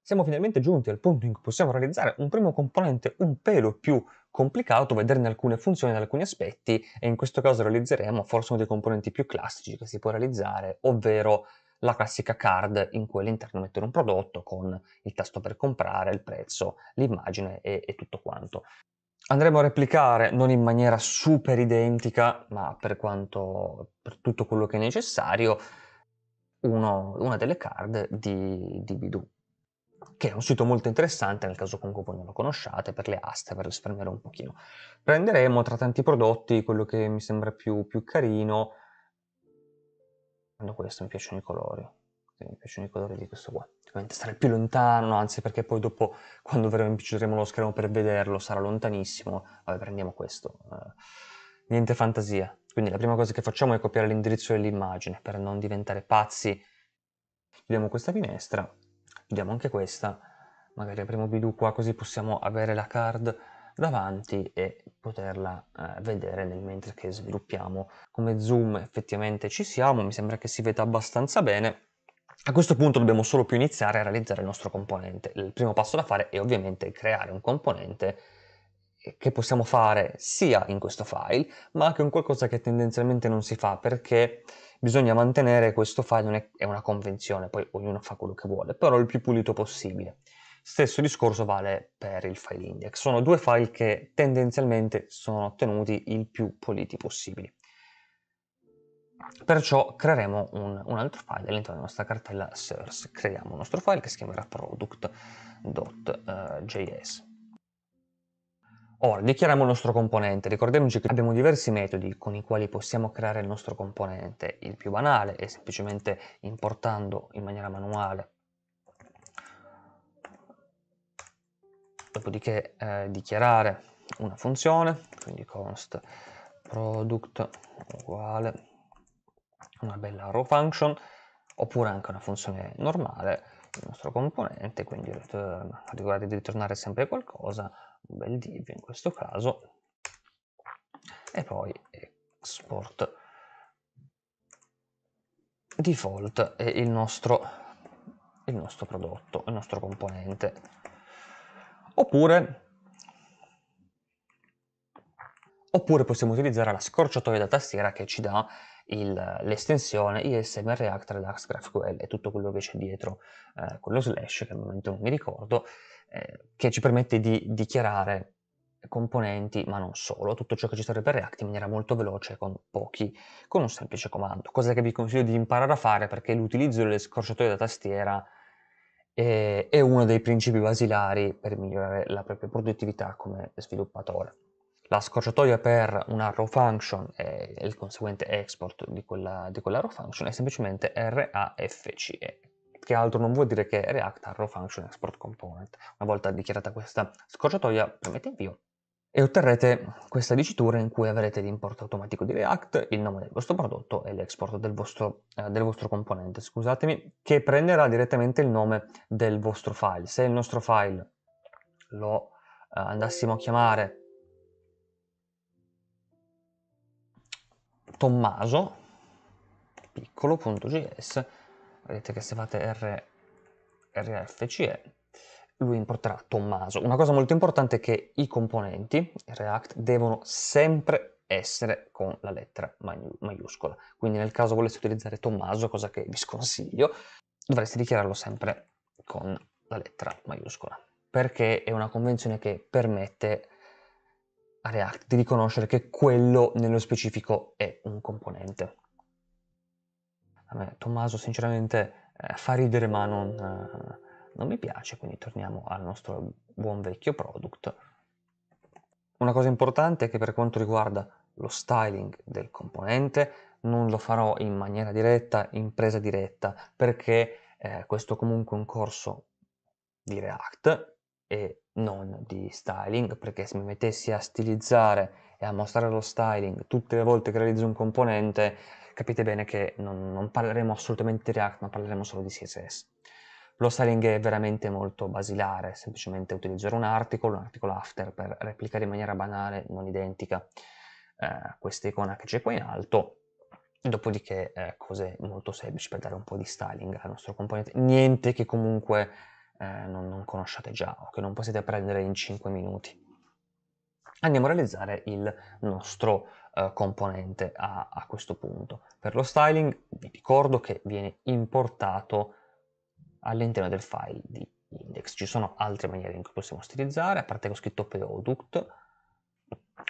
Siamo finalmente giunti al punto in cui possiamo realizzare un primo componente un pelo più complicato, vederne alcune funzioni da alcuni aspetti e in questo caso realizzeremo forse uno dei componenti più classici che si può realizzare, ovvero la classica card in cui all'interno mettere un prodotto con il tasto per comprare, il prezzo, l'immagine e, e tutto quanto andremo a replicare non in maniera super identica, ma per quanto per tutto quello che è necessario, uno, una delle card di, di Bidoo, che è un sito molto interessante nel caso comunque voi non lo conosciate, per le aste, per risparmiare un pochino. Prenderemo tra tanti prodotti quello che mi sembra più, più carino. Questo mi piacciono i colori. Mi piacciono i colori di questo qua ovviamente stare più lontano, anzi perché poi dopo quando verremo impiccioleremo lo schermo per vederlo sarà lontanissimo, vabbè prendiamo questo, uh, niente fantasia. Quindi la prima cosa che facciamo è copiare l'indirizzo dell'immagine per non diventare pazzi. Chiudiamo questa finestra, chiudiamo anche questa, magari apriamo Bidu qua così possiamo avere la card davanti e poterla eh, vedere nel mentre che sviluppiamo. Come zoom effettivamente ci siamo, mi sembra che si veda abbastanza bene a questo punto dobbiamo solo più iniziare a realizzare il nostro componente. Il primo passo da fare è ovviamente creare un componente che possiamo fare sia in questo file, ma anche un qualcosa che tendenzialmente non si fa perché bisogna mantenere questo file, è una convenzione, poi ognuno fa quello che vuole, però il più pulito possibile. Stesso discorso vale per il file index, sono due file che tendenzialmente sono ottenuti il più puliti possibili. Perciò creeremo un, un altro file all'interno della nostra cartella source. Creiamo un nostro file che si chiamerà product.js. Eh, Ora, dichiariamo il nostro componente. Ricordiamoci che abbiamo diversi metodi con i quali possiamo creare il nostro componente. Il più banale è semplicemente importando in maniera manuale. Dopodiché eh, dichiarare una funzione, quindi const product uguale una bella row function oppure anche una funzione normale il nostro componente quindi return, eh, ricordate di ritornare sempre qualcosa un bel div in questo caso e poi export default è il nostro, il nostro prodotto, il nostro componente oppure oppure possiamo utilizzare la scorciatoia da tastiera che ci dà il, l'estensione ISM React Redux GraphQL e tutto quello che c'è dietro eh, con slash, che al momento non mi ricordo, eh, che ci permette di dichiarare componenti, ma non solo, tutto ciò che ci serve per React in maniera molto veloce, con pochi, con un semplice comando, cosa che vi consiglio di imparare a fare perché l'utilizzo delle scorciatoie da tastiera è, è uno dei principi basilari per migliorare la propria produttività come sviluppatore la scorciatoia per una row function e il conseguente export di quella, di quella row function è semplicemente RAFCE che altro non vuol dire che React ha row function export component. Una volta dichiarata questa scorciatoia, premete invio e otterrete questa dicitura in cui avrete l'import automatico di React, il nome del vostro prodotto e l'export del vostro, eh, del vostro componente, scusatemi, che prenderà direttamente il nome del vostro file. Se il nostro file lo eh, andassimo a chiamare Tommaso piccolo.js vedete che se fate r, rfce lui importerà Tommaso. Una cosa molto importante è che i componenti React devono sempre essere con la lettera maiuscola. Quindi nel caso voleste utilizzare Tommaso, cosa che vi sconsiglio, dovreste dichiararlo sempre con la lettera maiuscola, perché è una convenzione che permette a React, di riconoscere che quello nello specifico è un componente. A me Tommaso sinceramente eh, fa ridere ma non, eh, non mi piace, quindi torniamo al nostro buon vecchio product. Una cosa importante è che per quanto riguarda lo styling del componente non lo farò in maniera diretta, in presa diretta, perché eh, questo comunque è un corso di React e non di styling, perché se mi mettessi a stilizzare e a mostrare lo styling tutte le volte che realizzo un componente, capite bene che non, non parleremo assolutamente di React, ma parleremo solo di CSS. Lo styling è veramente molto basilare, semplicemente utilizzare un articolo, un articolo after per replicare in maniera banale, non identica, eh, questa icona che c'è qua in alto, dopodiché eh, cose molto semplici per dare un po' di styling al nostro componente, niente che comunque eh, non, non conosciate già o che non possiate apprendere in 5 minuti. Andiamo a realizzare il nostro eh, componente a, a questo punto. Per lo styling vi ricordo che viene importato all'interno del file di index. Ci sono altre maniere in cui possiamo stilizzare, a parte che ho scritto product.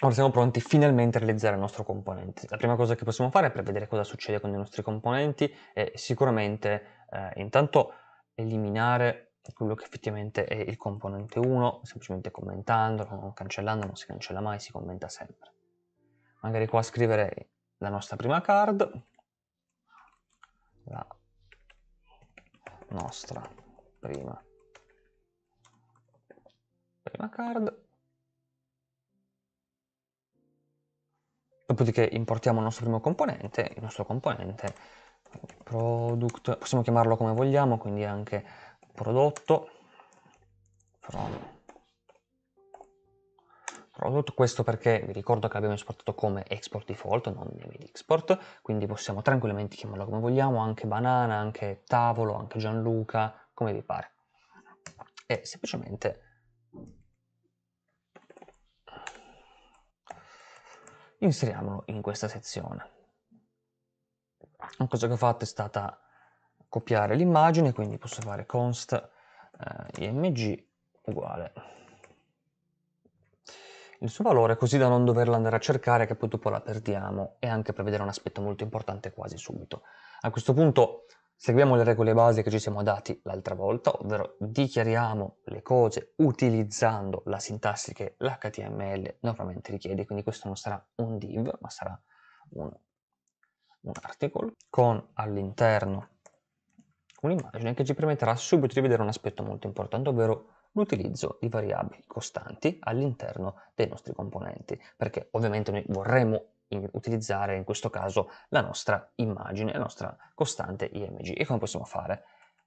Ora siamo pronti finalmente a realizzare il nostro componente. La prima cosa che possiamo fare per vedere cosa succede con i nostri componenti è sicuramente eh, intanto eliminare quello che effettivamente è il componente 1, semplicemente commentandolo, non cancellando, non si cancella mai, si commenta sempre. Magari qua scrivere la nostra prima card, la nostra prima, prima card, dopodiché importiamo il nostro primo componente, il nostro componente, product, possiamo chiamarlo come vogliamo, quindi anche prodotto from prodotto questo perché vi ricordo che l'abbiamo esportato come export default non name export quindi possiamo tranquillamente chiamarlo come vogliamo anche banana anche tavolo anche Gianluca come vi pare e semplicemente inseriamolo in questa sezione una cosa che ho fatto è stata copiare l'immagine, quindi posso fare const eh, img uguale il suo valore così da non doverla andare a cercare che poi dopo la perdiamo e anche per vedere un aspetto molto importante quasi subito. A questo punto seguiamo le regole base che ci siamo dati l'altra volta, ovvero dichiariamo le cose utilizzando la sintassi che l'HTML normalmente richiede, quindi questo non sarà un div ma sarà un, un article con all'interno un'immagine che ci permetterà subito di vedere un aspetto molto importante, ovvero l'utilizzo di variabili costanti all'interno dei nostri componenti, perché ovviamente noi vorremmo utilizzare in questo caso la nostra immagine, la nostra costante img. E come possiamo fare?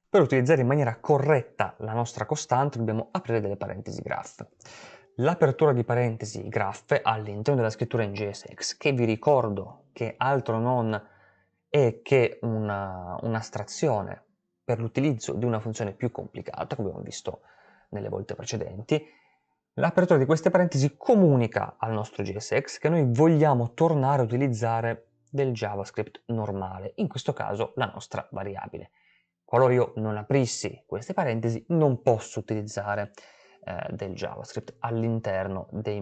Per utilizzare in maniera corretta la nostra costante dobbiamo aprire delle parentesi graph. L'apertura di parentesi graph all'interno della scrittura in JSX, che vi ricordo che altro non è che un'astrazione per l'utilizzo di una funzione più complicata, come abbiamo visto nelle volte precedenti, l'apertura di queste parentesi comunica al nostro JSX che noi vogliamo tornare a utilizzare del JavaScript normale, in questo caso la nostra variabile. Qualora io non aprissi queste parentesi non posso utilizzare eh, del JavaScript all'interno della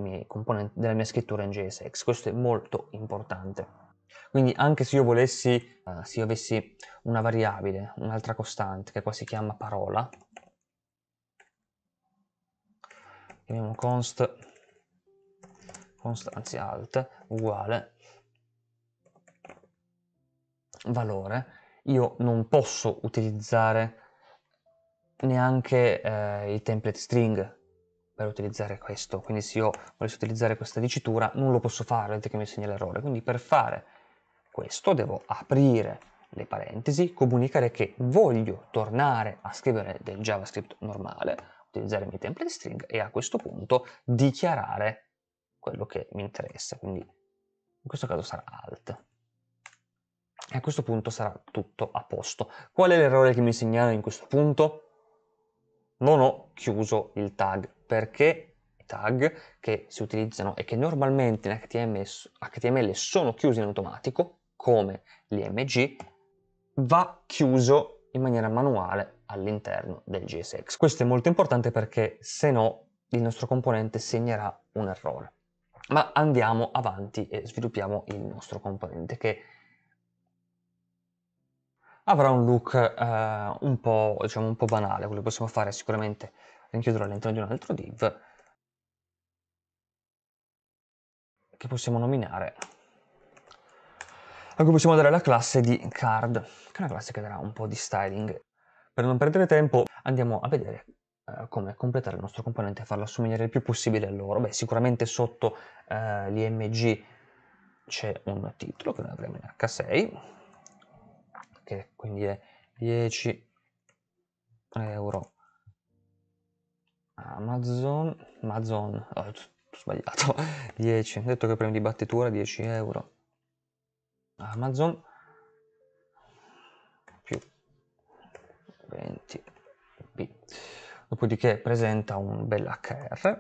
mia scrittura in JSX, questo è molto importante. Quindi anche se io volessi, uh, se io avessi una variabile, un'altra costante, che qua si chiama parola, chiamiamo const, const anzi alt uguale valore, io non posso utilizzare neanche eh, il template string per utilizzare questo quindi se io volessi utilizzare questa dicitura non lo posso fare vedete che mi segna l'errore quindi per fare questo devo aprire le parentesi, comunicare che voglio tornare a scrivere del JavaScript normale, utilizzare i miei template string e a questo punto dichiarare quello che mi interessa, quindi in questo caso sarà alt. E a questo punto sarà tutto a posto. Qual è l'errore che mi segnala in questo punto? Non ho chiuso il tag perché i tag che si utilizzano e che normalmente in HTML, HTML sono chiusi in automatico come l'IMG va chiuso in maniera manuale all'interno del GSX. Questo è molto importante perché se no il nostro componente segnerà un errore. Ma andiamo avanti e sviluppiamo il nostro componente che avrà un look eh, un, po', diciamo, un po' banale, quello che possiamo fare è sicuramente rinchiuderlo all'interno di un altro div che possiamo nominare a cui possiamo dare la classe di card, che è una classe che darà un po' di styling. Per non perdere tempo andiamo a vedere eh, come completare il nostro componente e farlo assomigliare il più possibile a loro. Beh, sicuramente sotto eh, l'img c'è un titolo che noi avremo in H6, che quindi è 10 euro Amazon, Amazon, oh, ho oh, sbagliato, 10, detto che premi di battitura 10 euro Amazon più 20p. Dopodiché presenta un bel HR,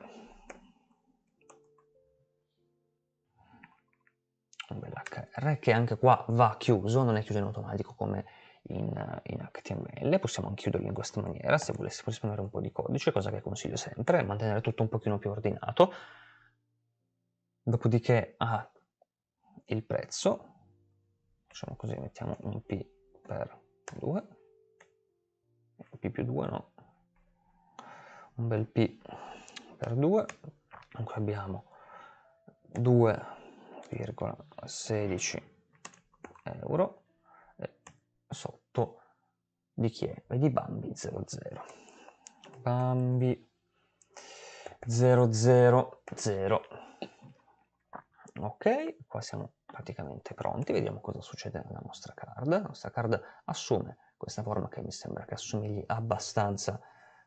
un bel HR che anche qua va chiuso, non è chiuso in automatico come in, eh, in HTML. Possiamo anche chiuderlo in questa maniera se volessimo risparmiare un po' di codice, cosa che consiglio sempre, mantenere tutto un pochino più ordinato. Dopodiché ha ah, il prezzo, facciamo così, mettiamo un P per 2, P più 2 no, un bel P per 2, dunque abbiamo 2,16 euro e sotto di chi è? Di Bambi 00. Bambi 000. Ok, qua siamo praticamente pronti, vediamo cosa succede nella nostra card. La nostra card assume questa forma che mi sembra che assomigli abbastanza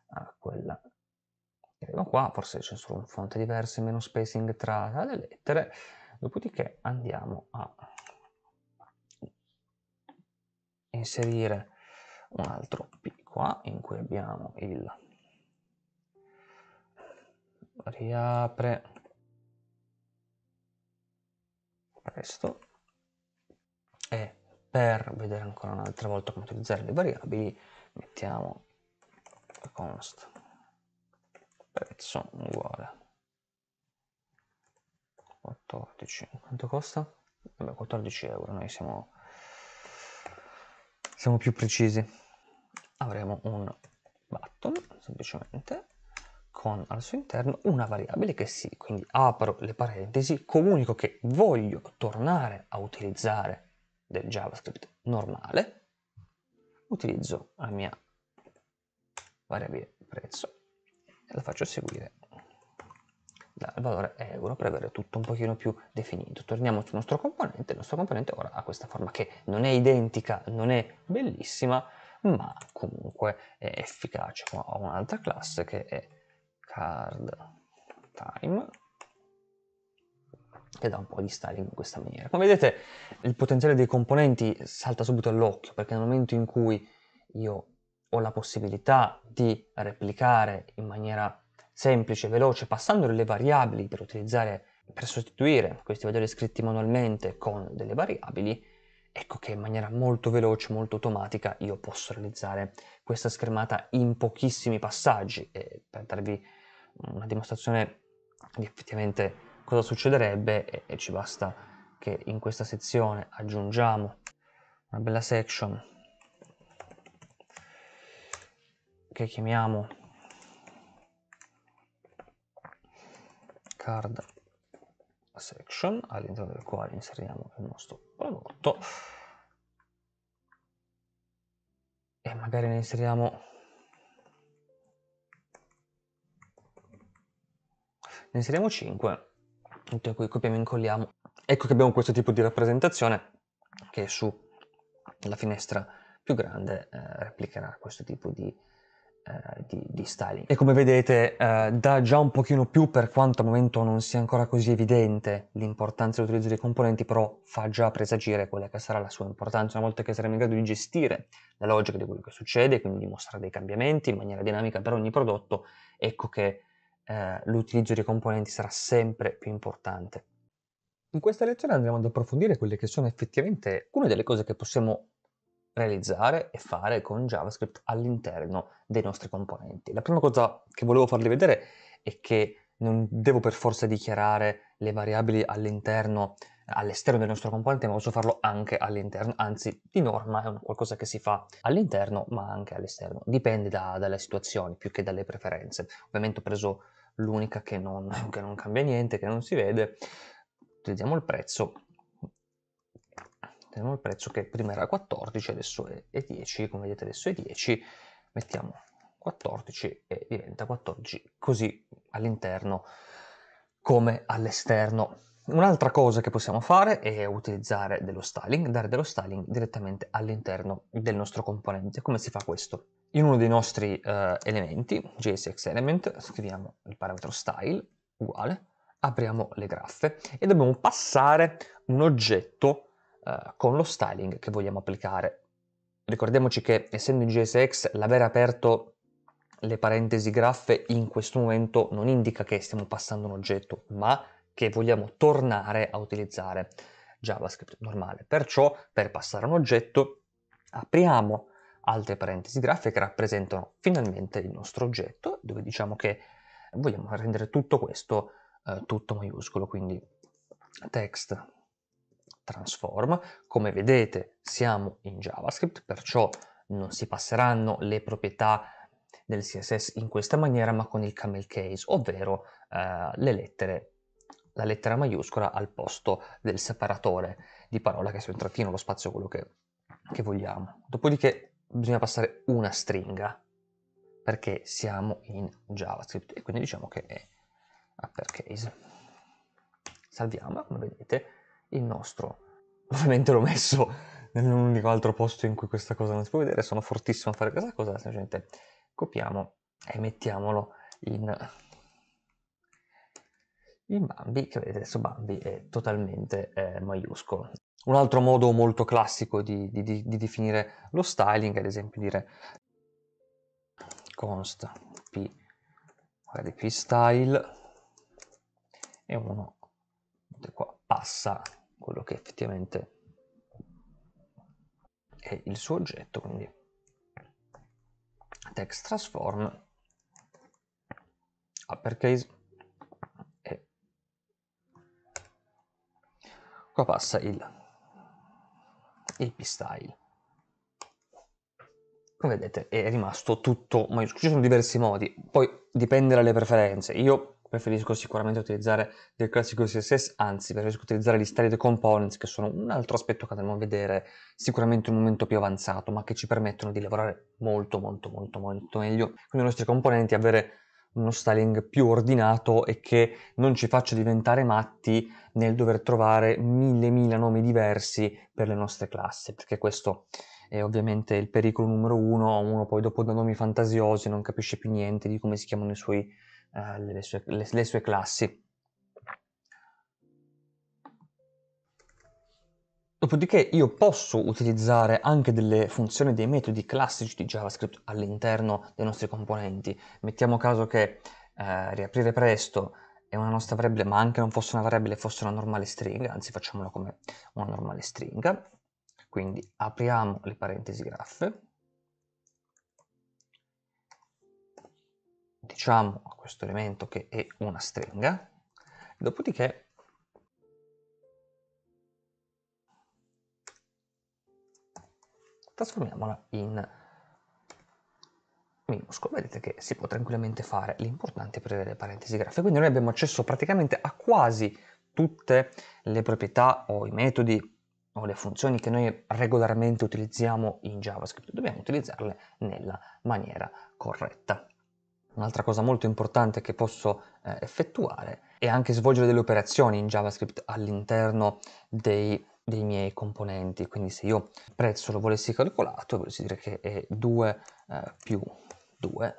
a quella che arriva qua, forse c'è solo un fonte diverso, meno spacing tra le lettere, dopodiché andiamo a inserire un altro P qua in cui abbiamo il riapre questo e per vedere ancora un'altra volta come utilizzare le variabili mettiamo const prezzo uguale 14 quanto costa? Vabbè, 14 euro noi siamo siamo più precisi avremo un button semplicemente con al suo interno una variabile che sì, quindi apro le parentesi, comunico che voglio tornare a utilizzare del JavaScript normale, utilizzo la mia variabile prezzo e la faccio seguire dal valore euro per avere tutto un pochino più definito. Torniamo sul nostro componente, il nostro componente ora ha questa forma che non è identica, non è bellissima, ma comunque è efficace, ho un'altra classe che è card time che dà un po' di styling in questa maniera. Come vedete il potenziale dei componenti salta subito all'occhio perché nel momento in cui io ho la possibilità di replicare in maniera semplice, veloce, passando le variabili per utilizzare per sostituire questi valori scritti manualmente con delle variabili, ecco che in maniera molto veloce, molto automatica io posso realizzare questa schermata in pochissimi passaggi e per darvi una dimostrazione di effettivamente cosa succederebbe e, e ci basta che in questa sezione aggiungiamo una bella section che chiamiamo card section all'interno del quale inseriamo il nostro prodotto e magari ne inseriamo ne inseriamo 5, tutte cui copiamo e incolliamo. Ecco che abbiamo questo tipo di rappresentazione che sulla finestra più grande eh, replicherà questo tipo di, eh, di, di, styling. E come vedete eh, dà già un pochino più per quanto al momento non sia ancora così evidente l'importanza dell'utilizzo dei componenti, però fa già presagire quella che sarà la sua importanza una volta che saremo in grado di gestire la logica di quello che succede, quindi di mostrare dei cambiamenti in maniera dinamica per ogni prodotto, ecco che eh, l'utilizzo di componenti sarà sempre più importante. In questa lezione andremo ad approfondire quelle che sono effettivamente alcune delle cose che possiamo realizzare e fare con JavaScript all'interno dei nostri componenti. La prima cosa che volevo farvi vedere è che non devo per forza dichiarare le variabili all'interno all'esterno del nostro componente, ma posso farlo anche all'interno, anzi di norma è qualcosa che si fa all'interno ma anche all'esterno, dipende da, dalle situazioni più che dalle preferenze. Ovviamente ho preso l'unica che non, che non cambia niente, che non si vede, vediamo il prezzo il prezzo che prima era 14 adesso è 10 come vedete adesso è 10 mettiamo 14 e diventa 14 così all'interno come all'esterno Un'altra cosa che possiamo fare è utilizzare dello styling, dare dello styling direttamente all'interno del nostro componente. Come si fa questo? In uno dei nostri eh, elementi, JSX element, scriviamo il parametro style, uguale, apriamo le graffe e dobbiamo passare un oggetto eh, con lo styling che vogliamo applicare. Ricordiamoci che essendo in JSX l'aver aperto le parentesi graffe in questo momento non indica che stiamo passando un oggetto, ma che vogliamo tornare a utilizzare JavaScript normale. Perciò, per passare a un oggetto, apriamo altre parentesi grafiche che rappresentano finalmente il nostro oggetto, dove diciamo che vogliamo rendere tutto questo eh, tutto maiuscolo, quindi text transform. Come vedete siamo in JavaScript, perciò non si passeranno le proprietà del CSS in questa maniera, ma con il camel case, ovvero eh, le lettere la lettera maiuscola al posto del separatore di parola che è un trattino, lo spazio, quello che, che vogliamo. Dopodiché bisogna passare una stringa perché siamo in JavaScript e quindi diciamo che è uppercase. Salviamo, come vedete, il nostro... Ovviamente l'ho messo nell'unico altro posto in cui questa cosa non si può vedere, sono fortissimo a fare questa cosa, semplicemente copiamo e mettiamolo in il Bambi, che vedete adesso Bambi è totalmente eh, maiuscolo. Un altro modo molto classico di, di, di, definire lo styling è ad esempio dire const p, p style e uno qua passa quello che effettivamente è il suo oggetto, quindi text transform uppercase Qua passa il, il p-style. Come vedete è rimasto tutto ma Ci sono diversi modi, poi dipende dalle preferenze. Io preferisco sicuramente utilizzare del classico CSS, anzi preferisco utilizzare gli styled components che sono un altro aspetto che andremo a vedere sicuramente in un momento più avanzato ma che ci permettono di lavorare molto molto molto molto meglio con i nostri componenti avere uno styling più ordinato e che non ci faccia diventare matti nel dover trovare mille mila nomi diversi per le nostre classi, perché questo è ovviamente il pericolo numero uno, uno poi dopo da nomi fantasiosi non capisce più niente di come si chiamano i suoi, uh, le, sue, le, le sue classi. Dopodiché io posso utilizzare anche delle funzioni, dei metodi classici di JavaScript all'interno dei nostri componenti. Mettiamo caso che eh, riaprire presto è una nostra variabile, ma anche non fosse una variabile, fosse una normale stringa, anzi facciamola come una normale stringa. Quindi apriamo le parentesi graffe, diciamo a questo elemento che è una stringa, dopodiché trasformiamola in minuscolo. Vedete che si può tranquillamente fare, l'importante è aprire le parentesi grafiche. Quindi noi abbiamo accesso praticamente a quasi tutte le proprietà o i metodi o le funzioni che noi regolarmente utilizziamo in JavaScript, dobbiamo utilizzarle nella maniera corretta. Un'altra cosa molto importante che posso eh, effettuare è anche svolgere delle operazioni in JavaScript all'interno dei dei miei componenti, quindi se io il prezzo lo volessi calcolato, volessi dire che è 2 eh, più 2,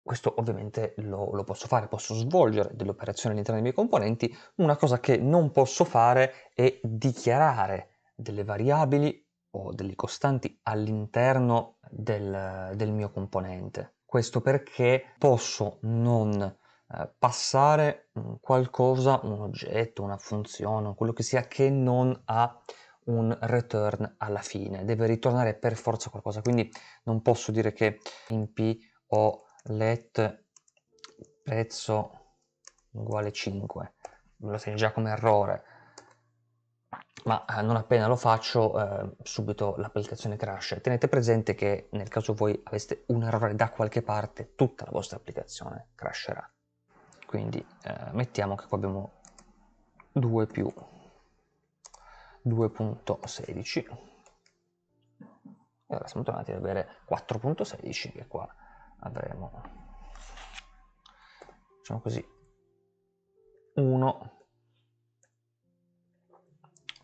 questo ovviamente lo, lo, posso fare, posso svolgere delle operazioni all'interno dei miei componenti, una cosa che non posso fare è dichiarare delle variabili o delle costanti all'interno del, del mio componente. Questo perché posso non eh, passare qualcosa, un oggetto, una funzione, quello che sia, che non ha un return alla fine, deve ritornare per forza qualcosa, quindi non posso dire che in P ho let prezzo uguale 5, me lo segno già come errore, ma eh, non appena lo faccio eh, subito l'applicazione crash. Tenete presente che nel caso voi aveste un errore da qualche parte, tutta la vostra applicazione crasherà quindi eh, mettiamo che qua abbiamo 2 più 2.16 e ora siamo tornati ad avere 4.16 e qua avremo diciamo così 1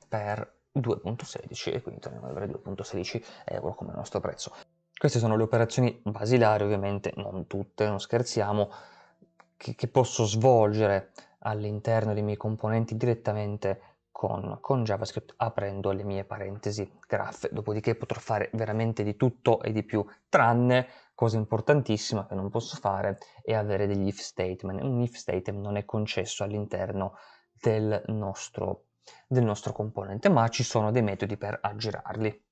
per 2.16 e quindi torniamo ad avere 2.16 euro come nostro prezzo queste sono le operazioni basilari ovviamente non tutte non scherziamo che, che posso svolgere all'interno dei miei componenti direttamente con, con, JavaScript aprendo le mie parentesi graph. dopodiché potrò fare veramente di tutto e di più, tranne cosa importantissima che non posso fare è avere degli if statement. Un if statement non è concesso all'interno del nostro, del nostro componente, ma ci sono dei metodi per aggirarli.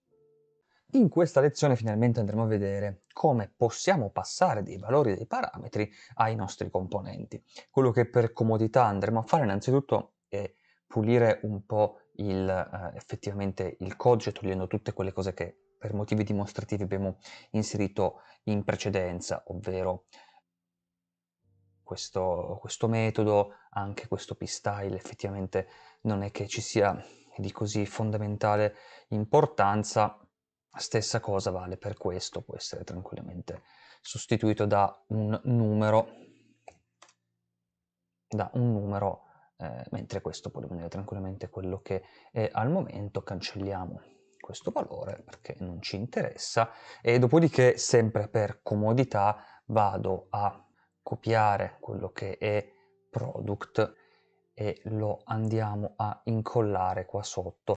In questa lezione finalmente andremo a vedere come possiamo passare dei valori dei parametri ai nostri componenti. Quello che per comodità andremo a fare innanzitutto è pulire un po' il, eh, effettivamente il codice, togliendo tutte quelle cose che per motivi dimostrativi abbiamo inserito in precedenza, ovvero questo, questo metodo, anche questo p effettivamente non è che ci sia di così fondamentale importanza, Stessa cosa vale per questo, può essere tranquillamente sostituito da un numero, da un numero eh, mentre questo può rimanere tranquillamente quello che è al momento, cancelliamo questo valore perché non ci interessa e dopodiché sempre per comodità vado a copiare quello che è product e lo andiamo a incollare qua sotto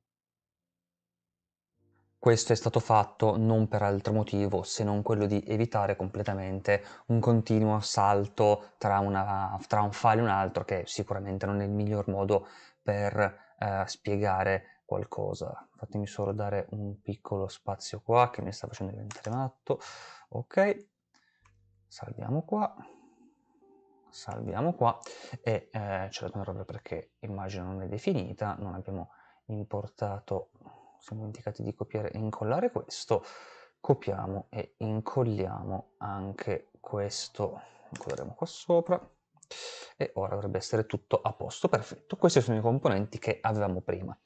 questo è stato fatto non per altro motivo se non quello di evitare completamente un continuo salto tra, una, tra un file e un altro, che sicuramente non è il miglior modo per eh, spiegare qualcosa. Fatemi solo dare un piccolo spazio qua che mi sta facendo diventare matto. Ok, salviamo qua salviamo qua e eh, ce la dovrò perché immagino non è definita, non abbiamo importato sono siamo dimenticati di copiare e incollare questo, copiamo e incolliamo anche questo, incolleremo qua sopra e ora dovrebbe essere tutto a posto, perfetto. Questi sono i componenti che avevamo prima.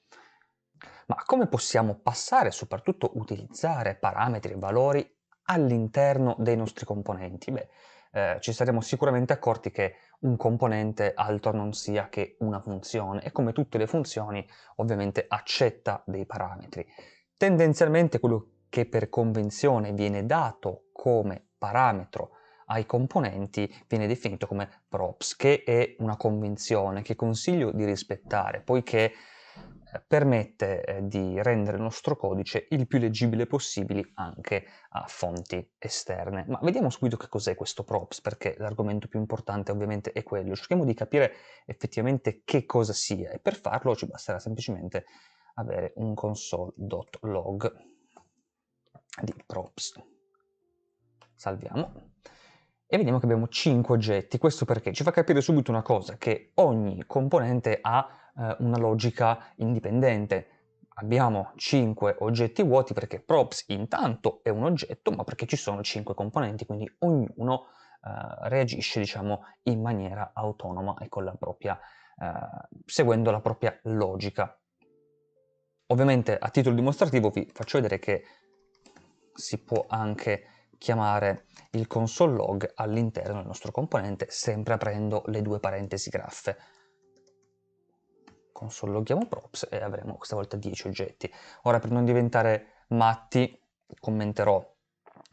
Ma come possiamo passare soprattutto utilizzare parametri e valori all'interno dei nostri componenti? Beh, eh, ci saremo sicuramente accorti che un componente altro non sia che una funzione e come tutte le funzioni ovviamente accetta dei parametri. Tendenzialmente quello che per convenzione viene dato come parametro ai componenti viene definito come props, che è una convenzione che consiglio di rispettare, poiché permette eh, di rendere il nostro codice il più leggibile possibile anche a fonti esterne. Ma vediamo subito che cos'è questo props, perché l'argomento più importante ovviamente è quello. Cerchiamo di capire effettivamente che cosa sia e per farlo ci basterà semplicemente avere un console.log di props. Salviamo e vediamo che abbiamo 5 oggetti. Questo perché ci fa capire subito una cosa, che ogni componente ha eh, una logica indipendente. Abbiamo 5 oggetti vuoti perché props intanto è un oggetto, ma perché ci sono 5 componenti, quindi ognuno eh, reagisce diciamo, in maniera autonoma e la propria, eh, seguendo la propria logica. Ovviamente a titolo dimostrativo vi faccio vedere che si può anche chiamare il console log all'interno del nostro componente, sempre aprendo le due parentesi graffe. Console loghiamo props e avremo questa volta 10 oggetti. Ora per non diventare matti commenterò,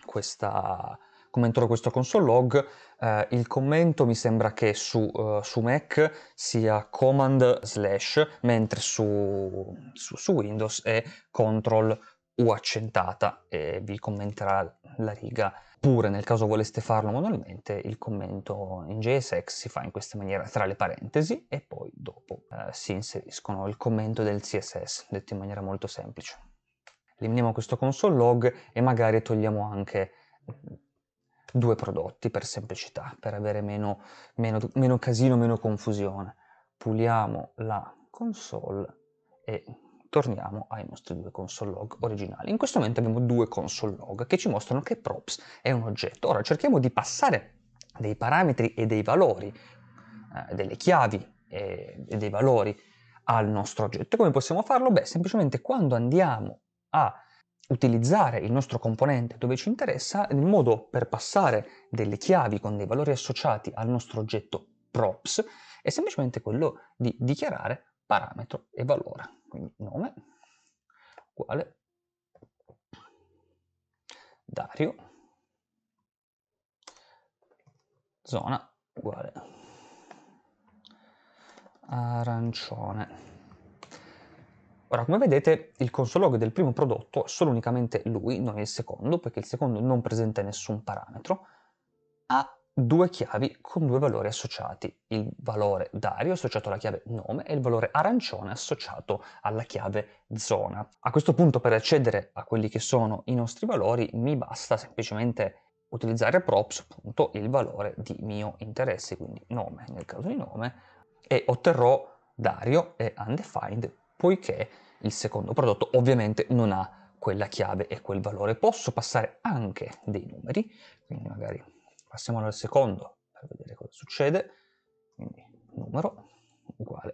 questa, commenterò questo console log. Eh, il commento mi sembra che su, uh, su Mac sia command slash, mentre su, su, su Windows è control U accentata e vi commenterà la riga Oppure nel caso voleste farlo manualmente il commento in JSX si fa in questa maniera tra le parentesi e poi dopo eh, si inseriscono il commento del CSS detto in maniera molto semplice eliminiamo questo console log e magari togliamo anche due prodotti per semplicità per avere meno, meno, meno casino, meno confusione puliamo la console e torniamo ai nostri due console log originali. In questo momento abbiamo due console log che ci mostrano che props è un oggetto. Ora cerchiamo di passare dei parametri e dei valori, eh, delle chiavi e, e dei valori al nostro oggetto. Come possiamo farlo? Beh, semplicemente quando andiamo a utilizzare il nostro componente dove ci interessa, il modo per passare delle chiavi con dei valori associati al nostro oggetto props è semplicemente quello di dichiarare parametro e valore, quindi nome uguale Dario, zona uguale arancione. Ora, come vedete, il console del primo prodotto è solo unicamente lui, non è il secondo, perché il secondo non presenta nessun parametro, ha due chiavi con due valori associati, il valore Dario associato alla chiave nome e il valore arancione associato alla chiave zona. A questo punto per accedere a quelli che sono i nostri valori mi basta semplicemente utilizzare props appunto, il valore di mio interesse, quindi nome nel caso di nome, e otterrò Dario e undefined poiché il secondo prodotto ovviamente non ha quella chiave e quel valore. Posso passare anche dei numeri, quindi magari passiamo al secondo per vedere cosa succede, quindi numero uguale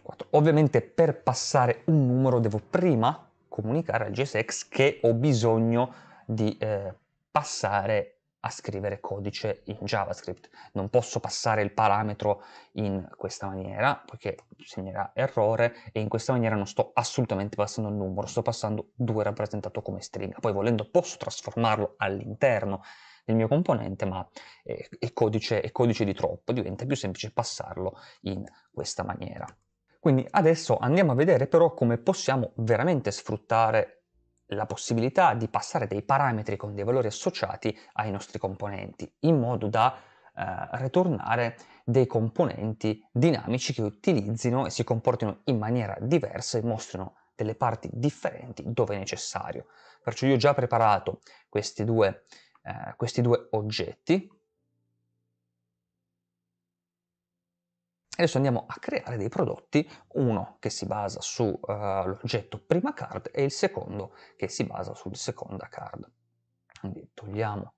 4. Ovviamente per passare un numero devo prima comunicare al GSX che ho bisogno di eh, passare a scrivere codice in JavaScript. Non posso passare il parametro in questa maniera, perché segnerà errore, e in questa maniera non sto assolutamente passando il numero, sto passando 2 rappresentato come stringa. Poi volendo posso trasformarlo all'interno del mio componente, ma è, eh, è, codice, è codice di troppo, diventa più semplice passarlo in questa maniera. Quindi adesso andiamo a vedere però come possiamo veramente sfruttare la possibilità di passare dei parametri con dei valori associati ai nostri componenti, in modo da eh, ritornare dei componenti dinamici che utilizzino e si comportino in maniera diversa e mostrino delle parti differenti dove necessario. Perciò io ho già preparato questi due, eh, questi due oggetti, adesso andiamo a creare dei prodotti, uno che si basa sull'oggetto eh, uh, prima card e il secondo che si basa sul seconda card. Quindi togliamo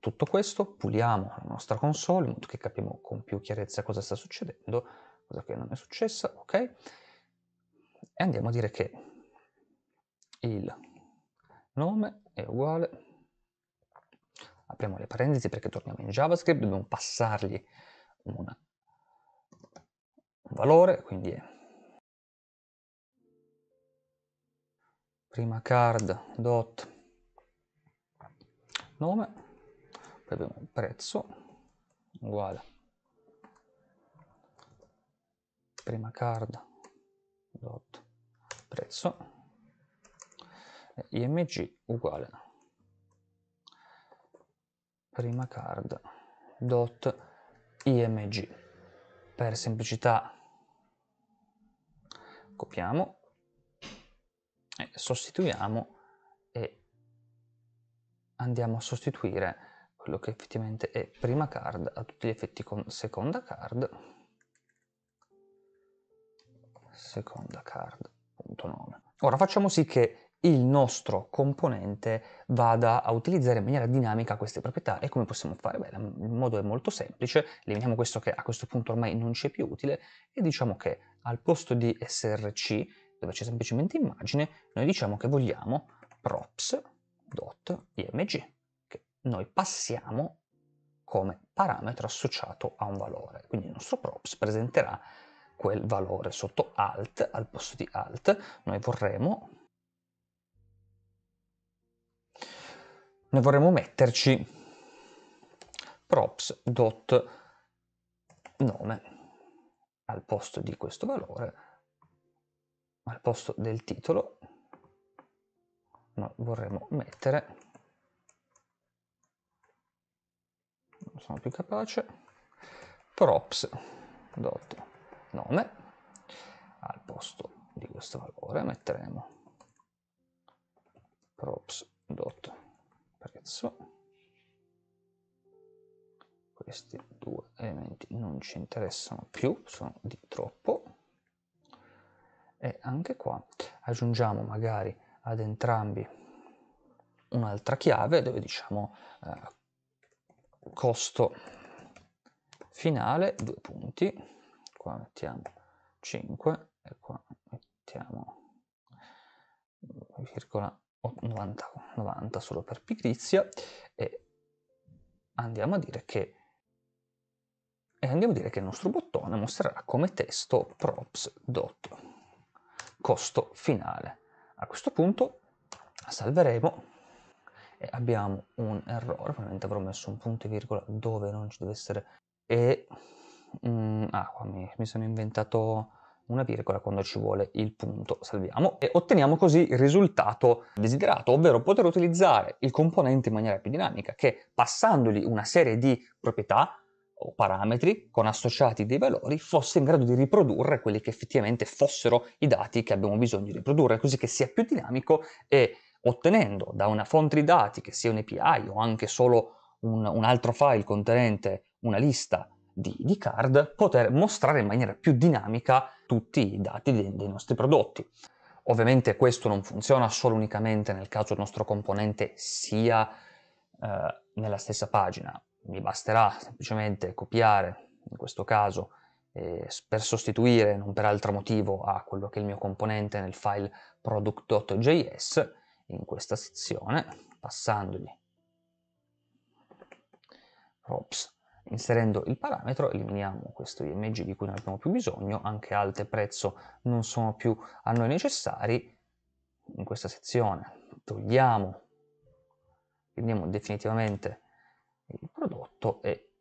tutto questo, puliamo la nostra console, in modo che capiamo con più chiarezza cosa sta succedendo, cosa che non è successa, ok? E andiamo a dire che il nome è uguale apriamo le parentesi perché torniamo in JavaScript, dobbiamo passargli una un valore, quindi è prima card dot nome, poi abbiamo un prezzo uguale prima card dot prezzo img uguale prima card dot img per semplicità copiamo e sostituiamo e andiamo a sostituire quello che effettivamente è prima card a tutti gli effetti con seconda card seconda card.nome ora facciamo sì che il nostro componente vada a utilizzare in maniera dinamica queste proprietà. E come possiamo fare? Beh, il modo è molto semplice, eliminiamo questo che a questo punto ormai non ci è più utile e diciamo che al posto di src, dove c'è semplicemente immagine, noi diciamo che vogliamo props.img, che noi passiamo come parametro associato a un valore. Quindi il nostro props presenterà quel valore sotto alt al posto di alt. Noi vorremmo ne vorremmo metterci props.nome al posto di questo valore, al posto del titolo, noi vorremmo mettere, non sono più capace, props.nome al posto di questo valore metteremo props.nome prezzo questi due elementi non ci interessano più sono di troppo e anche qua aggiungiamo magari ad entrambi un'altra chiave dove diciamo eh, costo finale due punti qua mettiamo 5 e qua mettiamo virgola 90, 90 solo per pigrizia e andiamo a dire che e andiamo a dire che il nostro bottone mostrerà come testo costo finale. A questo punto salveremo e abbiamo un errore, probabilmente avrò messo un punto e virgola dove non ci deve essere e... Mm, ah, qua mi, mi sono inventato una virgola quando ci vuole il punto salviamo e otteniamo così il risultato desiderato, ovvero poter utilizzare il componente in maniera più dinamica che passandogli una serie di proprietà o parametri con associati dei valori fosse in grado di riprodurre quelli che effettivamente fossero i dati che abbiamo bisogno di riprodurre, così che sia più dinamico e ottenendo da una fonte di dati che sia un API o anche solo un, un altro file contenente una lista di, di card, poter mostrare in maniera più dinamica tutti i dati dei, dei nostri prodotti. Ovviamente questo non funziona solo unicamente nel caso il nostro componente sia eh, nella stessa pagina, mi basterà semplicemente copiare in questo caso eh, per sostituire non per altro motivo a quello che è il mio componente nel file product.js in questa sezione passandogli props Inserendo il parametro eliminiamo questo IMG di cui non abbiamo più bisogno, anche alte prezzo non sono più a noi necessari. In questa sezione togliamo, prendiamo definitivamente il prodotto e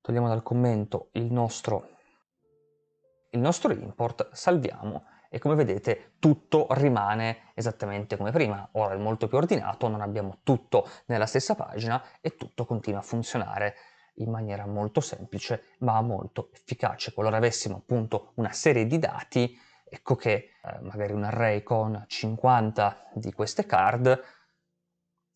togliamo dal commento il nostro, il nostro import, salviamo e come vedete tutto rimane esattamente come prima. Ora è molto più ordinato, non abbiamo tutto nella stessa pagina e tutto continua a funzionare in maniera molto semplice ma molto efficace. Qualora avessimo appunto una serie di dati, ecco che eh, magari un array con 50 di queste card,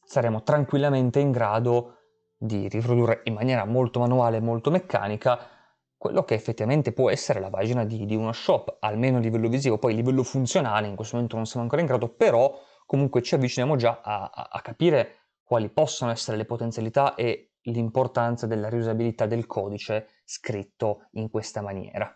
saremo tranquillamente in grado di riprodurre in maniera molto manuale, molto meccanica, quello che effettivamente può essere la pagina di, di, uno shop, almeno a livello visivo, poi a livello funzionale in questo momento non siamo ancora in grado, però comunque ci avviciniamo già a, a, a capire quali possono essere le potenzialità e l'importanza della riusabilità del codice scritto in questa maniera.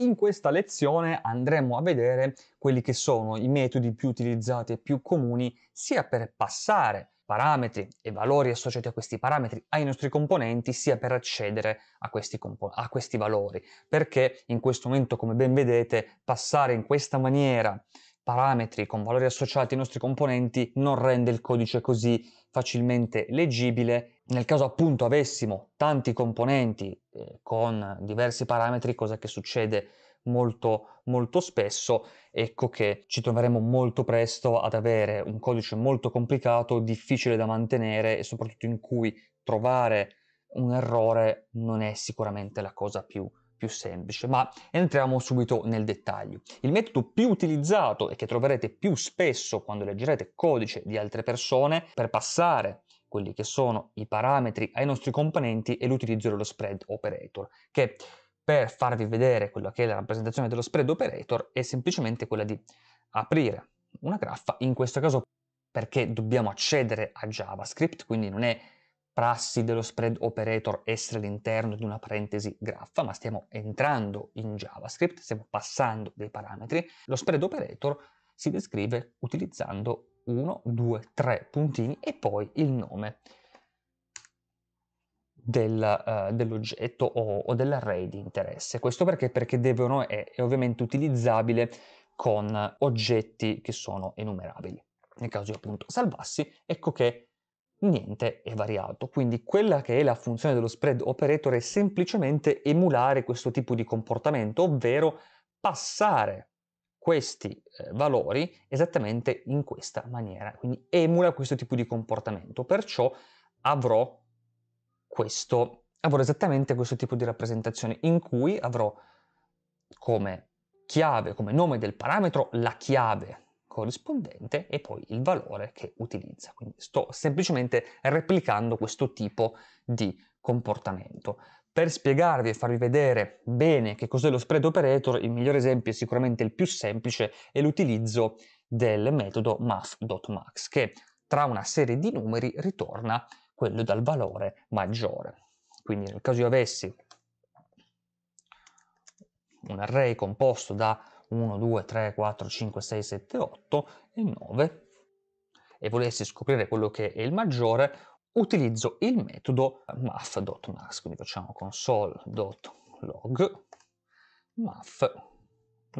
In questa lezione andremo a vedere quelli che sono i metodi più utilizzati e più comuni sia per passare parametri e valori associati a questi parametri ai nostri componenti sia per accedere a questi, a questi valori perché in questo momento come ben vedete passare in questa maniera parametri con valori associati ai nostri componenti non rende il codice così facilmente leggibile. Nel caso appunto avessimo tanti componenti eh, con diversi parametri, cosa che succede molto, molto spesso, ecco che ci troveremo molto presto ad avere un codice molto complicato, difficile da mantenere e soprattutto in cui trovare un errore non è sicuramente la cosa più semplice, ma entriamo subito nel dettaglio. Il metodo più utilizzato e che troverete più spesso quando leggerete codice di altre persone per passare quelli che sono i parametri ai nostri componenti è l'utilizzo dello spread operator, che per farvi vedere quella che è la rappresentazione dello spread operator è semplicemente quella di aprire una graffa, in questo caso perché dobbiamo accedere a JavaScript, quindi non è prassi dello spread operator essere all'interno di una parentesi graffa, ma stiamo entrando in JavaScript, stiamo passando dei parametri. Lo spread operator si descrive utilizzando 1, 2, 3 puntini e poi il nome del, uh, dell'oggetto o, o dell'array di interesse. Questo perché? Perché devono, è, è ovviamente utilizzabile con oggetti che sono enumerabili. Nel caso io appunto salvassi, ecco che niente è variato. Quindi quella che è la funzione dello spread operator è semplicemente emulare questo tipo di comportamento, ovvero passare questi eh, valori esattamente in questa maniera. Quindi emula questo tipo di comportamento. Perciò avrò questo, avrò esattamente questo tipo di rappresentazione in cui avrò come chiave, come nome del parametro, la chiave corrispondente e poi il valore che utilizza. Quindi sto semplicemente replicando questo tipo di comportamento. Per spiegarvi e farvi vedere bene che cos'è lo spread operator, il migliore esempio è sicuramente il più semplice è l'utilizzo del metodo math.max che tra una serie di numeri ritorna quello dal valore maggiore. Quindi nel caso io avessi un array composto da 1, 2, 3, 4, 5, 6, 7, 8 e 9 e volessi scoprire quello che è il maggiore, utilizzo il metodo math.max, quindi facciamo console.log math.max,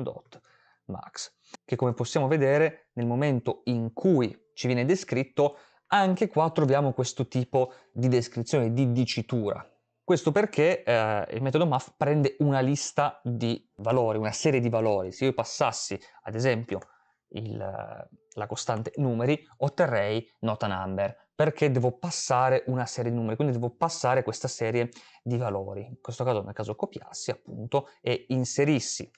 che come possiamo vedere nel momento in cui ci viene descritto anche qua troviamo questo tipo di descrizione, di dicitura. Questo perché eh, il metodo MAF prende una lista di valori, una serie di valori. Se io passassi, ad esempio, il, la costante numeri, otterrei nota number, perché devo passare una serie di numeri, quindi devo passare questa serie di valori. In questo caso, nel caso copiassi, appunto, e inserissi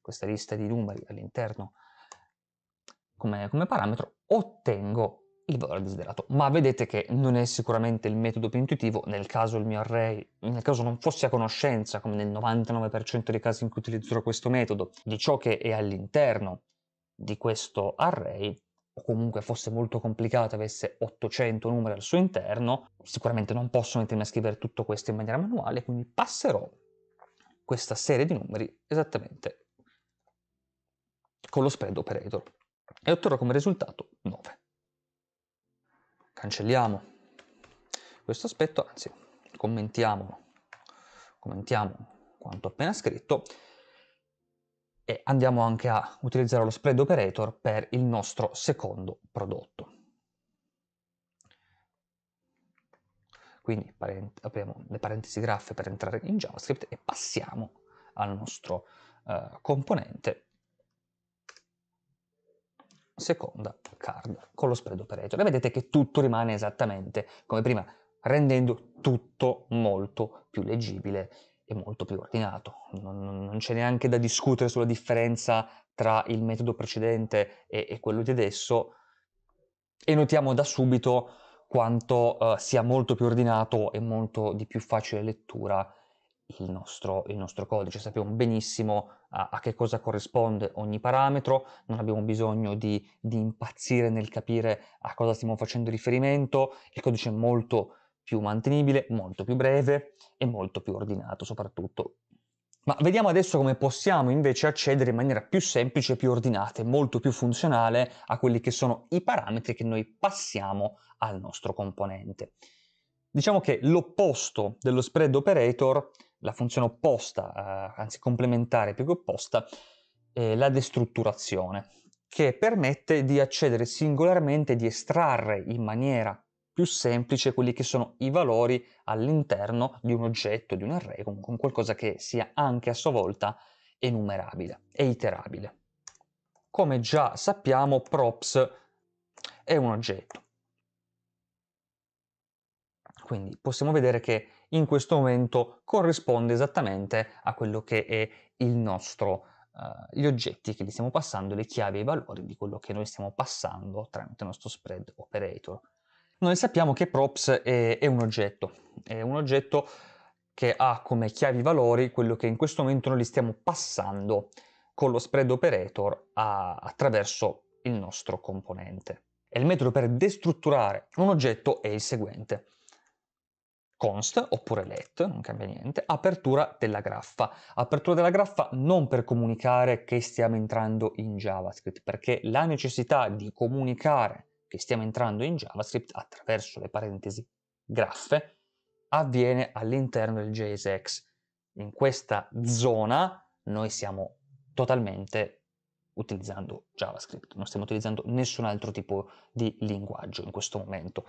questa lista di numeri all'interno come, come parametro, ottengo il valore desiderato. Ma vedete che non è sicuramente il metodo più intuitivo, nel caso il mio array, nel caso non fosse a conoscenza, come nel 99% dei casi in cui utilizzerò questo metodo, di ciò che è all'interno di questo array, o comunque fosse molto complicato, avesse 800 numeri al suo interno, sicuramente non posso mettermi a scrivere tutto questo in maniera manuale, quindi passerò questa serie di numeri esattamente con lo spread operator e otterrò come risultato 9 cancelliamo questo aspetto, anzi commentiamo, commentiamo quanto appena scritto e andiamo anche a utilizzare lo spread operator per il nostro secondo prodotto. Quindi apriamo le parentesi graffe per entrare in JavaScript e passiamo al nostro eh, componente seconda card con lo spread operator. E vedete che tutto rimane esattamente come prima, rendendo tutto molto più leggibile e molto più ordinato. Non, non c'è neanche da discutere sulla differenza tra il metodo precedente e, e quello di adesso e notiamo da subito quanto eh, sia molto più ordinato e molto di più facile lettura il nostro, il nostro, codice, sappiamo benissimo a, a, che cosa corrisponde ogni parametro, non abbiamo bisogno di, di, impazzire nel capire a cosa stiamo facendo riferimento, il codice è molto più mantenibile, molto più breve e molto più ordinato soprattutto. Ma vediamo adesso come possiamo invece accedere in maniera più semplice, più ordinata e molto più funzionale a quelli che sono i parametri che noi passiamo al nostro componente. Diciamo che l'opposto dello spread operator la funzione opposta, eh, anzi complementare più che opposta, eh, la destrutturazione, che permette di accedere singolarmente, di estrarre in maniera più semplice quelli che sono i valori all'interno di un oggetto, di un array, comunque un qualcosa che sia anche a sua volta enumerabile e iterabile. Come già sappiamo, props è un oggetto. Quindi possiamo vedere che in questo momento corrisponde esattamente a quello che è il nostro, eh, gli oggetti che gli stiamo passando, le chiavi e i valori di quello che noi stiamo passando tramite il nostro spread operator. Noi sappiamo che props è, è un oggetto, è un oggetto che ha come chiavi valori quello che in questo momento noi li stiamo passando con lo spread operator a, attraverso il nostro componente. E il metodo per destrutturare un oggetto è il seguente const oppure let, non cambia niente, apertura della graffa. Apertura della graffa non per comunicare che stiamo entrando in JavaScript, perché la necessità di comunicare che stiamo entrando in JavaScript attraverso le parentesi graffe avviene all'interno del JSX. In questa zona noi siamo totalmente utilizzando JavaScript, non stiamo utilizzando nessun altro tipo di linguaggio in questo momento.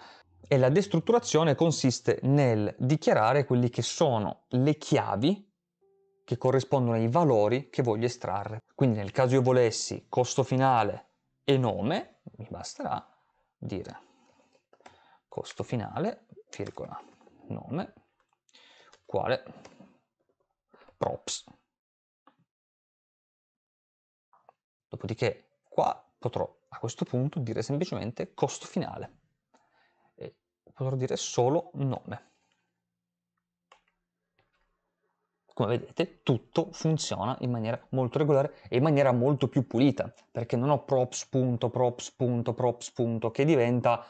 E la destrutturazione consiste nel dichiarare quelli che sono le chiavi che corrispondono ai valori che voglio estrarre. Quindi nel caso io volessi costo finale e nome, mi basterà dire costo finale, virgola, nome, quale props. Dopodiché qua potrò a questo punto dire semplicemente costo finale e potrò dire solo nome. Come vedete tutto funziona in maniera molto regolare e in maniera molto più pulita perché non ho props punto props punto props punto che diventa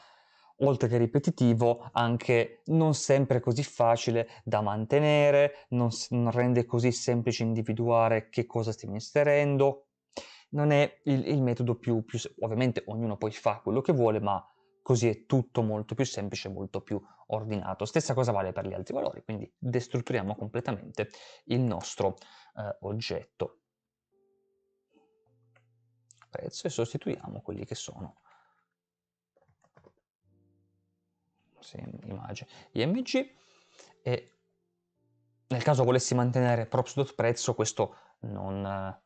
oltre che ripetitivo, anche non sempre così facile da mantenere, non, non, rende così semplice individuare che cosa stiamo inserendo, non è il, il metodo più, più... Ovviamente ognuno poi fa quello che vuole, ma così è tutto molto più semplice, molto più ordinato. Stessa cosa vale per gli altri valori, quindi destrutturiamo completamente il nostro eh, oggetto. Prezzo e sostituiamo quelli che sono sì, immagine, img e nel caso volessi mantenere props.prezzo questo non, eh,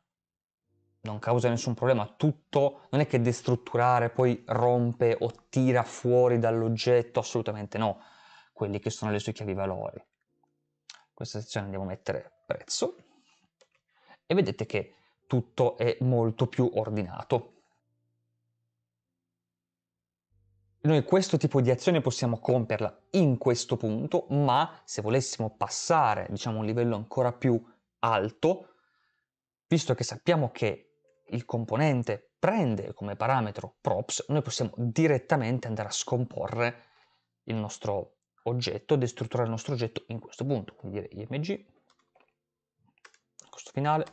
non causa nessun problema, tutto non è che destrutturare poi rompe o tira fuori dall'oggetto, assolutamente no, quelli che sono le sue chiavi valori. In questa sezione andiamo a mettere prezzo e vedete che tutto è molto più ordinato. Noi questo tipo di azione possiamo compierla in questo punto, ma se volessimo passare, diciamo, a un livello ancora più alto, visto che sappiamo che il componente prende come parametro props, noi possiamo direttamente andare a scomporre il nostro oggetto, destrutturare il nostro oggetto in questo punto, quindi dire img, costo finale,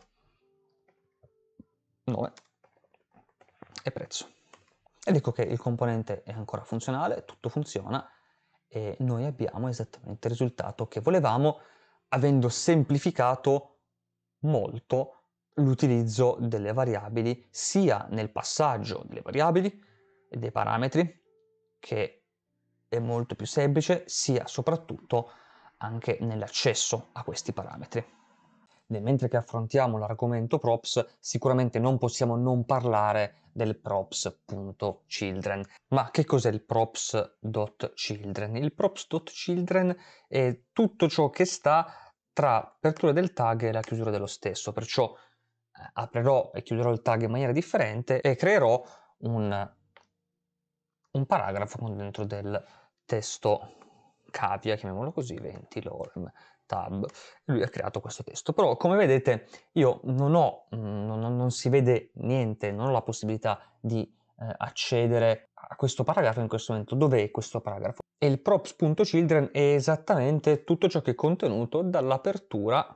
nome e prezzo. Ed ecco che il componente è ancora funzionale, tutto funziona e noi abbiamo esattamente il risultato che volevamo avendo semplificato molto l'utilizzo delle variabili sia nel passaggio delle variabili e dei parametri, che è molto più semplice, sia soprattutto anche nell'accesso a questi parametri. E mentre che affrontiamo l'argomento props, sicuramente non possiamo non parlare del props.children. Ma che cos'è il props.children? Il props.children è tutto ciò che sta tra apertura del tag e la chiusura dello stesso, perciò aprirò e chiuderò il tag in maniera differente e creerò un, un paragrafo con dentro del testo capia, chiamiamolo così, 20 lorem tab, lui ha creato questo testo. Però come vedete io non ho, non, non si vede niente, non ho la possibilità di eh, accedere a questo paragrafo in questo momento. Dov'è questo paragrafo? E il props.children è esattamente tutto ciò che è contenuto dall'apertura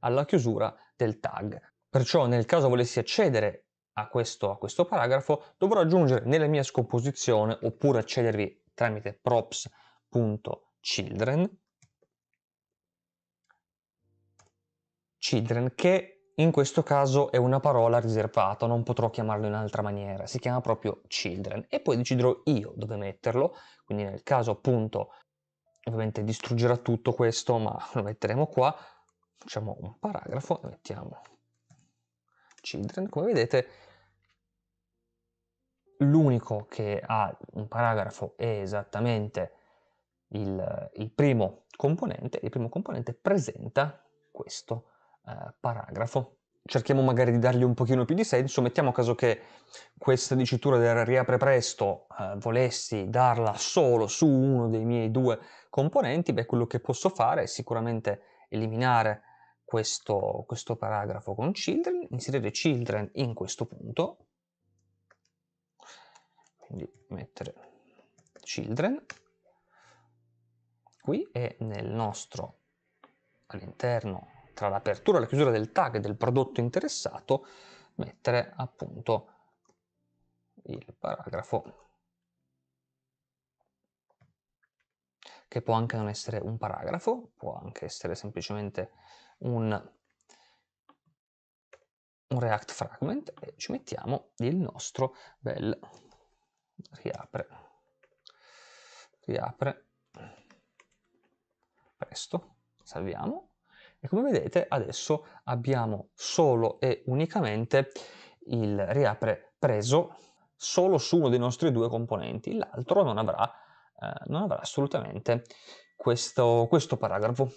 alla chiusura del tag. Perciò nel caso volessi accedere a questo, a questo paragrafo dovrò aggiungere nella mia scomposizione oppure accedervi tramite props.children children che in questo caso è una parola riservata, non potrò chiamarlo in altra maniera, si chiama proprio children e poi deciderò io dove metterlo, quindi nel caso appunto ovviamente distruggerà tutto questo ma lo metteremo qua, facciamo un paragrafo e mettiamo Children, come vedete l'unico che ha un paragrafo è esattamente il, il, primo componente, il primo componente presenta questo eh, paragrafo. Cerchiamo magari di dargli un pochino più di senso, mettiamo caso che questa dicitura del riapre presto eh, volessi darla solo su uno dei miei due componenti, beh quello che posso fare è sicuramente eliminare questo, questo paragrafo con children, inserire children in questo punto, quindi mettere children qui e nel nostro all'interno tra l'apertura e la chiusura del tag del prodotto interessato mettere appunto il paragrafo che può anche non essere un paragrafo, può anche essere semplicemente un, un React Fragment e ci mettiamo il nostro bel riapre, riapre, presto, salviamo e come vedete adesso abbiamo solo e unicamente il riapre preso solo su uno dei nostri due componenti, l'altro non, eh, non avrà, assolutamente questo, questo paragrafo.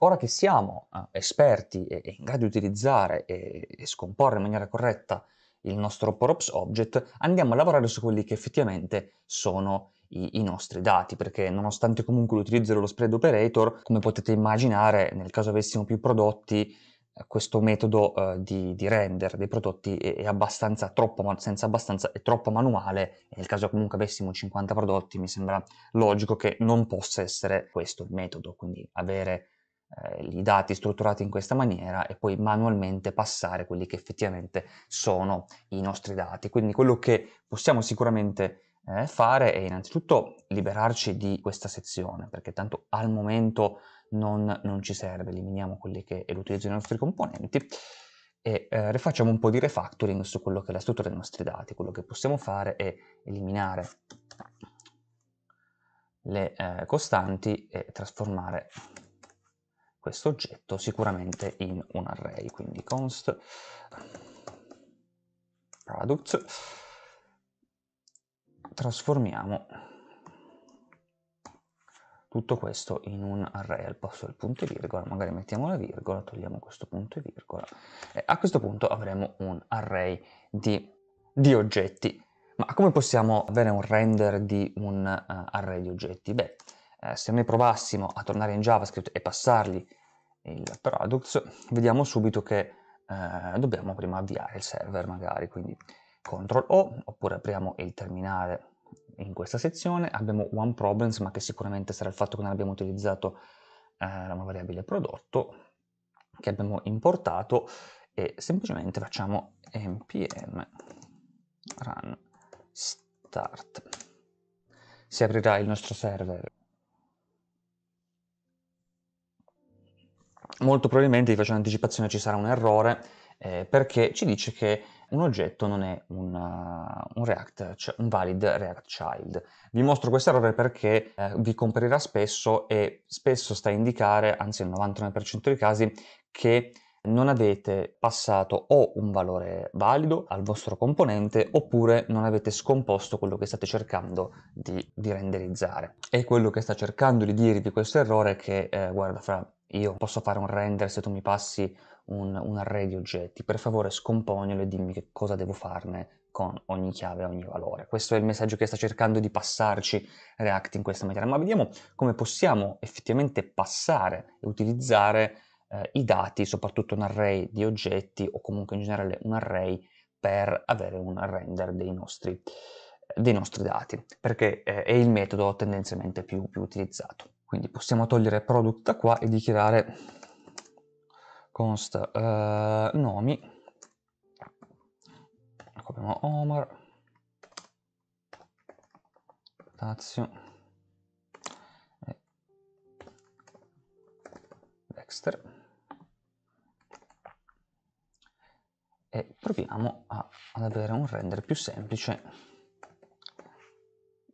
Ora che siamo eh, esperti e, e, in grado di utilizzare e, e, scomporre in maniera corretta il nostro props object, andiamo a lavorare su quelli che effettivamente sono i, i nostri dati, perché nonostante comunque l'utilizzo dello spread operator, come potete immaginare, nel caso avessimo più prodotti, eh, questo metodo eh, di, di, render dei prodotti è, è abbastanza troppo, senza abbastanza, è troppo manuale nel caso comunque avessimo 50 prodotti mi sembra logico che non possa essere questo il metodo, quindi avere eh, i dati strutturati in questa maniera e poi manualmente passare quelli che effettivamente sono i nostri dati. Quindi quello che possiamo sicuramente eh, fare è innanzitutto liberarci di questa sezione, perché tanto al momento non, non ci serve, eliminiamo quelli che è l'utilizzo dei nostri componenti e eh, rifacciamo un po' di refactoring su quello che è la struttura dei nostri dati. Quello che possiamo fare è eliminare le eh, costanti e trasformare questo oggetto sicuramente in un array, quindi const product trasformiamo tutto questo in un array al posto del punto e virgola, magari mettiamo la virgola, togliamo questo punto e virgola e a questo punto avremo un array di, di oggetti. Ma come possiamo avere un render di un uh, array di oggetti? Beh, eh, se noi provassimo a tornare in JavaScript e passargli il products, vediamo subito che eh, dobbiamo prima avviare il server magari, quindi CTRL O, oppure apriamo il terminale in questa sezione, abbiamo one problems, ma che sicuramente sarà il fatto che non abbiamo utilizzato eh, una variabile prodotto, che abbiamo importato, e semplicemente facciamo npm run start. Si aprirà il nostro server molto probabilmente, vi faccio un'anticipazione, ci sarà un errore eh, perché ci dice che un oggetto non è una, eh, un, React, cioè un valid React Child. Vi mostro questo errore perché eh, vi comparirà spesso e spesso sta a indicare, anzi nel 99% dei casi, che non avete passato o un valore valido al vostro componente oppure non avete scomposto quello che state cercando di, di renderizzare. E quello che sta cercando di dirvi questo errore è che, eh, guarda fra, io posso fare un render se tu mi passi un, un array di oggetti. Per favore scomponilo e dimmi che cosa devo farne con ogni chiave e ogni valore. Questo è il messaggio che sta cercando di passarci React in questa maniera. Ma vediamo come possiamo effettivamente passare e utilizzare eh, i dati, soprattutto un array di oggetti o comunque in generale un array per avere un render dei nostri, dei nostri dati, perché eh, è il metodo tendenzialmente più, più utilizzato. Quindi possiamo togliere product da qua e dichiarare const eh, nomi. Ecco abbiamo Omar, Tazio e eh. Dexter. E proviamo a, ad avere un render più semplice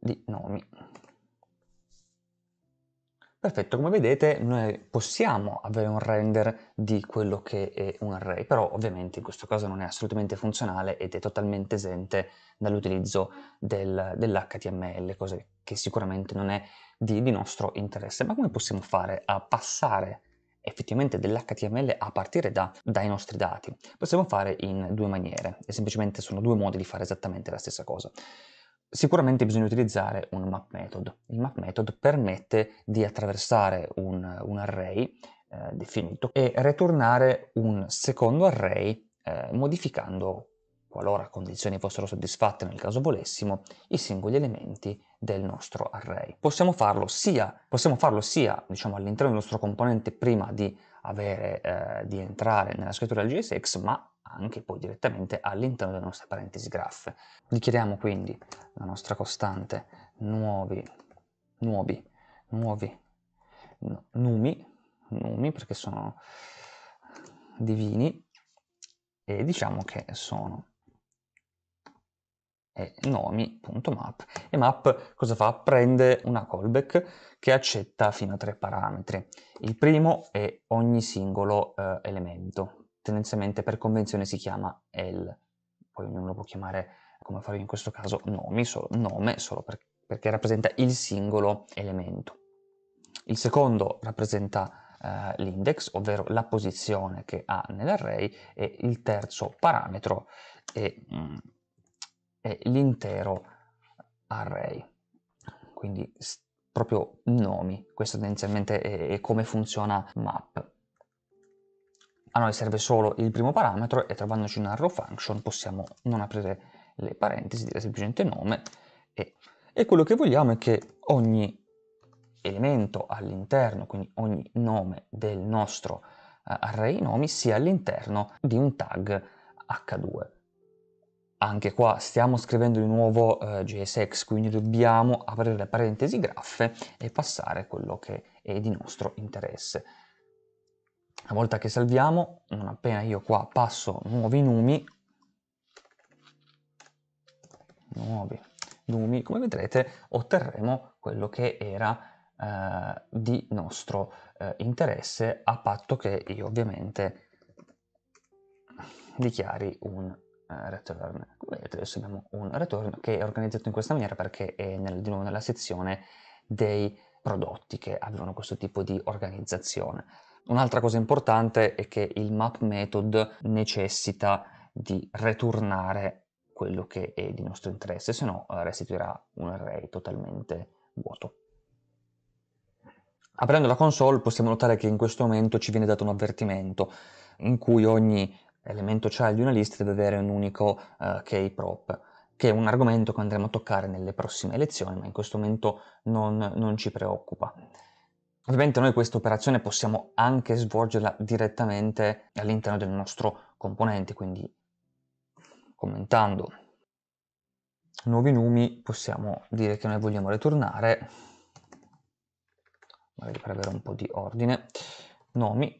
di nomi. Perfetto, come vedete noi possiamo avere un render di quello che è un array, però ovviamente in questo caso non è assolutamente funzionale ed è totalmente esente dall'utilizzo del, dell'HTML, cosa che sicuramente non è di, di nostro interesse. Ma come possiamo fare a passare effettivamente dell'HTML a partire da, dai nostri dati? Possiamo fare in due maniere, e semplicemente sono due modi di fare esattamente la stessa cosa. Sicuramente bisogna utilizzare un map method. Il map method permette di attraversare un, un array eh, definito e ritornare un secondo array eh, modificando, qualora condizioni fossero soddisfatte nel caso volessimo, i singoli elementi del nostro array. Possiamo farlo sia, possiamo farlo sia diciamo, all'interno del nostro componente prima di, avere, eh, di entrare nella scrittura del JSX, ma anche poi direttamente all'interno della nostra parentesi graph. Dichiariamo quindi la nostra costante nuovi, nuovi, nuovi, numi, numi perché sono divini e diciamo che sono nomi.map e map cosa fa? Prende una callback che accetta fino a tre parametri. Il primo è ogni singolo eh, elemento, tendenzialmente per convenzione si chiama el, poi ognuno lo può chiamare come farò in questo caso nomi, solo, nome, solo per, perché rappresenta il singolo elemento. Il secondo rappresenta eh, l'index, ovvero la posizione che ha nell'array, e il terzo parametro è, mm, è l'intero array. Quindi proprio nomi, questo tendenzialmente è, è come funziona map a ah, noi serve solo il primo parametro e trovandoci un arrow function possiamo non aprire le parentesi, dire semplicemente nome e, e quello che vogliamo è che ogni elemento all'interno, quindi ogni nome del nostro eh, array nomi sia all'interno di un tag h2. Anche qua stiamo scrivendo di nuovo eh, JSX, quindi dobbiamo aprire le parentesi graffe e passare quello che è di nostro interesse. Una volta che salviamo, non appena io qua passo nuovi numi, nuovi numi, come vedrete otterremo quello che era eh, di nostro eh, interesse a patto che io ovviamente dichiari un eh, return. Come vedete adesso abbiamo un return che è organizzato in questa maniera perché è nel, di nuovo nella sezione dei prodotti che avevano questo tipo di organizzazione. Un'altra cosa importante è che il map method necessita di returnare quello che è di nostro interesse, se no eh, restituirà un array totalmente vuoto. Aprendo la console possiamo notare che in questo momento ci viene dato un avvertimento in cui ogni elemento child di una lista deve avere un unico uh, eh, key prop, che è un argomento che andremo a toccare nelle prossime lezioni, ma in questo momento non, non ci preoccupa. Ovviamente noi questa operazione possiamo anche svolgerla direttamente all'interno del nostro componente, quindi commentando nuovi numi possiamo dire che noi vogliamo ritornare, magari per avere un po' di ordine, nomi.map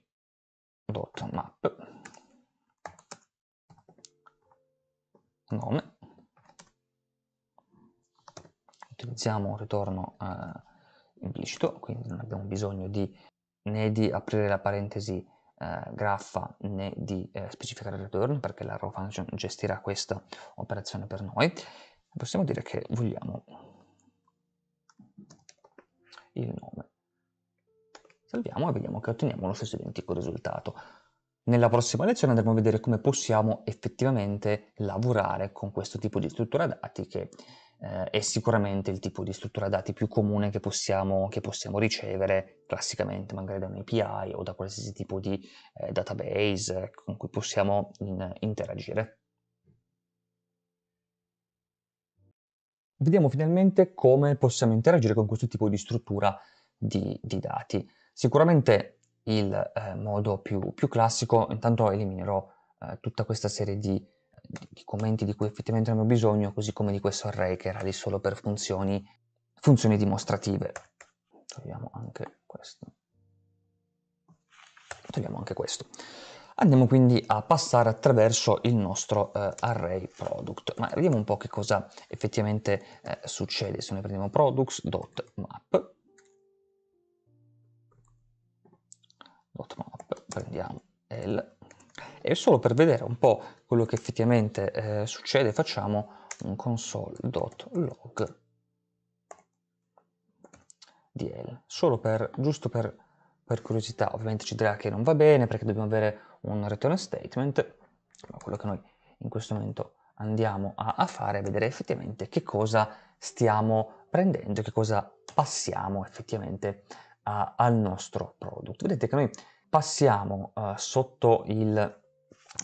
nome utilizziamo un ritorno eh, implicito, quindi non abbiamo bisogno di, né di aprire la parentesi eh, graffa né di eh, specificare il return perché la row function gestirà questa operazione per noi. Possiamo dire che vogliamo il nome. Salviamo e vediamo che otteniamo lo stesso identico risultato. Nella prossima lezione andremo a vedere come possiamo effettivamente lavorare con questo tipo di struttura dati che eh, è sicuramente il tipo di struttura dati più comune che possiamo, che possiamo ricevere classicamente magari da un API o da qualsiasi tipo di eh, database eh, con cui possiamo in, interagire. Vediamo finalmente come possiamo interagire con questo tipo di struttura di, di dati. Sicuramente il eh, modo più, più, classico, intanto eliminerò eh, tutta questa serie di i commenti di cui effettivamente abbiamo bisogno, così come di questo array che era lì solo per funzioni, funzioni dimostrative. Togliamo anche questo. Togliamo anche questo. Andiamo quindi a passare attraverso il nostro eh, array product, ma vediamo un po' che cosa effettivamente eh, succede. Se noi prendiamo products.map, .map, prendiamo L, e solo per vedere un po' quello che effettivamente eh, succede facciamo un console.log dl, solo per, giusto per, per curiosità, ovviamente ci dirà che non va bene perché dobbiamo avere un return statement, ma quello che noi in questo momento andiamo a, a fare è vedere effettivamente che cosa stiamo prendendo, che cosa passiamo effettivamente a, al nostro product. Vedete che noi passiamo uh, sotto il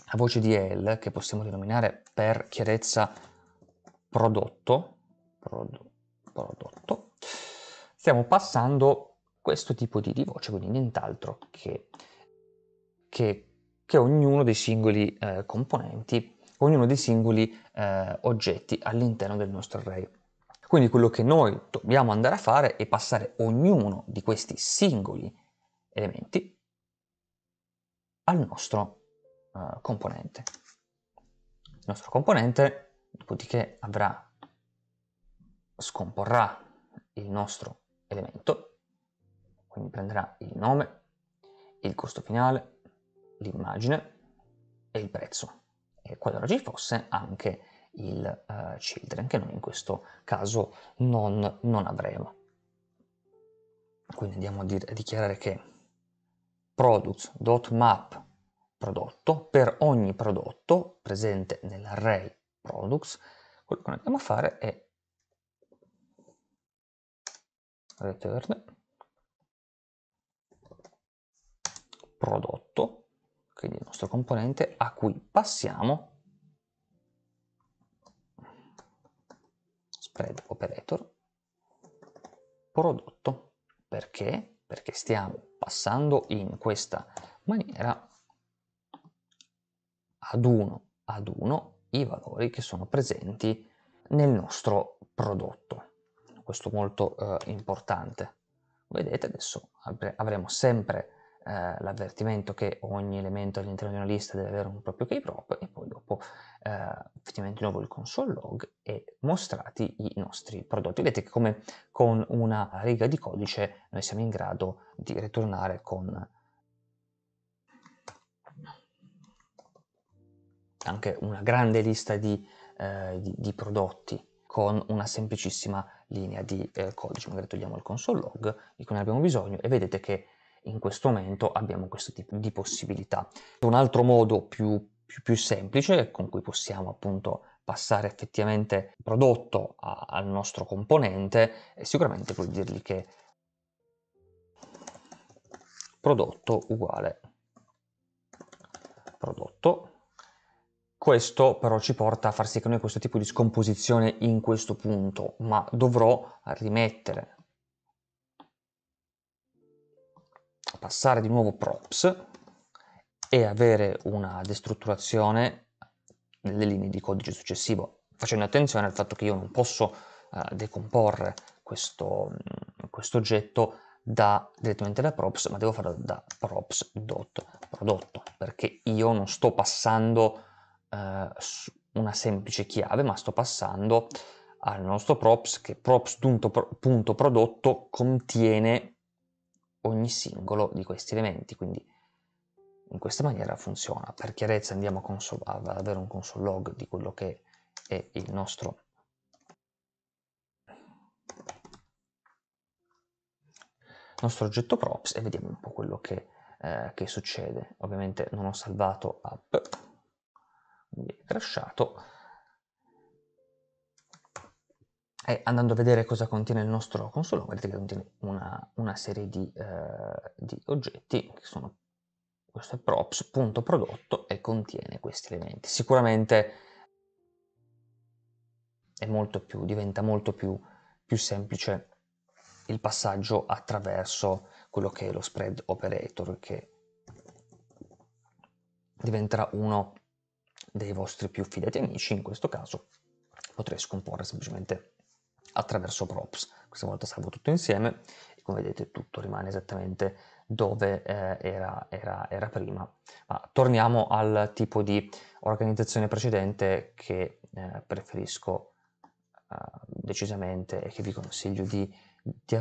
la voce di L che possiamo denominare per chiarezza prodotto, prodo, prodotto stiamo passando questo tipo di, di voce, quindi nient'altro che, che, che, ognuno dei singoli eh, componenti, ognuno dei singoli eh, oggetti all'interno del nostro array. Quindi quello che noi dobbiamo andare a fare è passare ognuno di questi singoli elementi al nostro array eh, componente. Il nostro componente dopodiché avrà, scomporrà il nostro elemento, quindi prenderà il nome, il costo finale, l'immagine e il prezzo. E qualora ci fosse anche il uh, children, che noi in questo caso non, non avremo. Quindi andiamo a, dire, a dichiarare che products.map prodotto, per ogni prodotto presente nell'array products, quello che andiamo a fare è return prodotto, quindi il nostro componente a cui passiamo spread operator prodotto. Perché? Perché stiamo passando in questa maniera ad uno ad uno i valori che sono presenti nel nostro prodotto. Questo è molto eh, importante. Vedete adesso avremo sempre eh, l'avvertimento che ogni elemento all'interno di una lista deve avere un proprio key prop e poi dopo eh, effettivamente di nuovo il console log e mostrati i nostri prodotti. Vedete che come con una riga di codice noi siamo in grado di ritornare con anche una grande lista di, eh, di, di prodotti con una semplicissima linea di eh, codice. Magari togliamo il console log di cui ne abbiamo bisogno e vedete che in questo momento abbiamo questo tipo di possibilità. Un altro modo più, più, più semplice con cui possiamo appunto passare effettivamente il prodotto a, al nostro componente è sicuramente quello di dirgli che prodotto uguale prodotto questo però ci porta a far sì che noi questo tipo di scomposizione in questo punto, ma dovrò rimettere, passare di nuovo props e avere una destrutturazione nelle linee di codice successivo, facendo attenzione al fatto che io non posso uh, decomporre questo, questo oggetto da, direttamente da props, ma devo farlo da props.prodotto, perché io non sto passando eh, una semplice chiave, ma sto passando al nostro props che props.prodotto contiene ogni singolo di questi elementi, quindi in questa maniera funziona. Per chiarezza andiamo a console, ad avere un console log di quello che è il nostro nostro oggetto props e vediamo un po' quello che, eh, che succede. Ovviamente non ho salvato app quindi è crashato e andando a vedere cosa contiene il nostro console vedete che contiene una, una serie di, eh, di, oggetti che sono questo è props.prodotto e contiene questi elementi sicuramente molto più, diventa molto più, più semplice il passaggio attraverso quello che è lo spread operator che diventerà uno dei vostri più fidati amici, in questo caso potrei scomporre semplicemente attraverso props. Questa volta salvo tutto insieme e come vedete tutto rimane esattamente dove eh, era, era, era, prima. Ma torniamo al tipo di organizzazione precedente che eh, preferisco eh, decisamente e che vi consiglio di, di,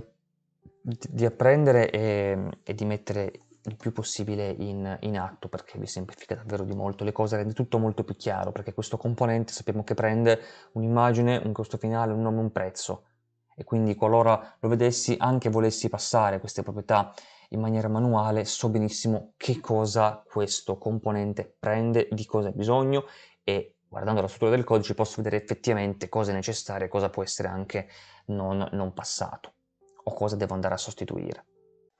di apprendere e, e, di mettere il più possibile in, in, atto perché vi semplifica davvero di molto le cose, rende tutto molto più chiaro perché questo componente sappiamo che prende un'immagine, un costo finale, un nome, un prezzo e quindi qualora lo vedessi anche volessi passare queste proprietà in maniera manuale so benissimo che cosa questo componente prende, di cosa ha bisogno e guardando la struttura del codice posso vedere effettivamente cosa è necessario e cosa può essere anche non, non passato o cosa devo andare a sostituire.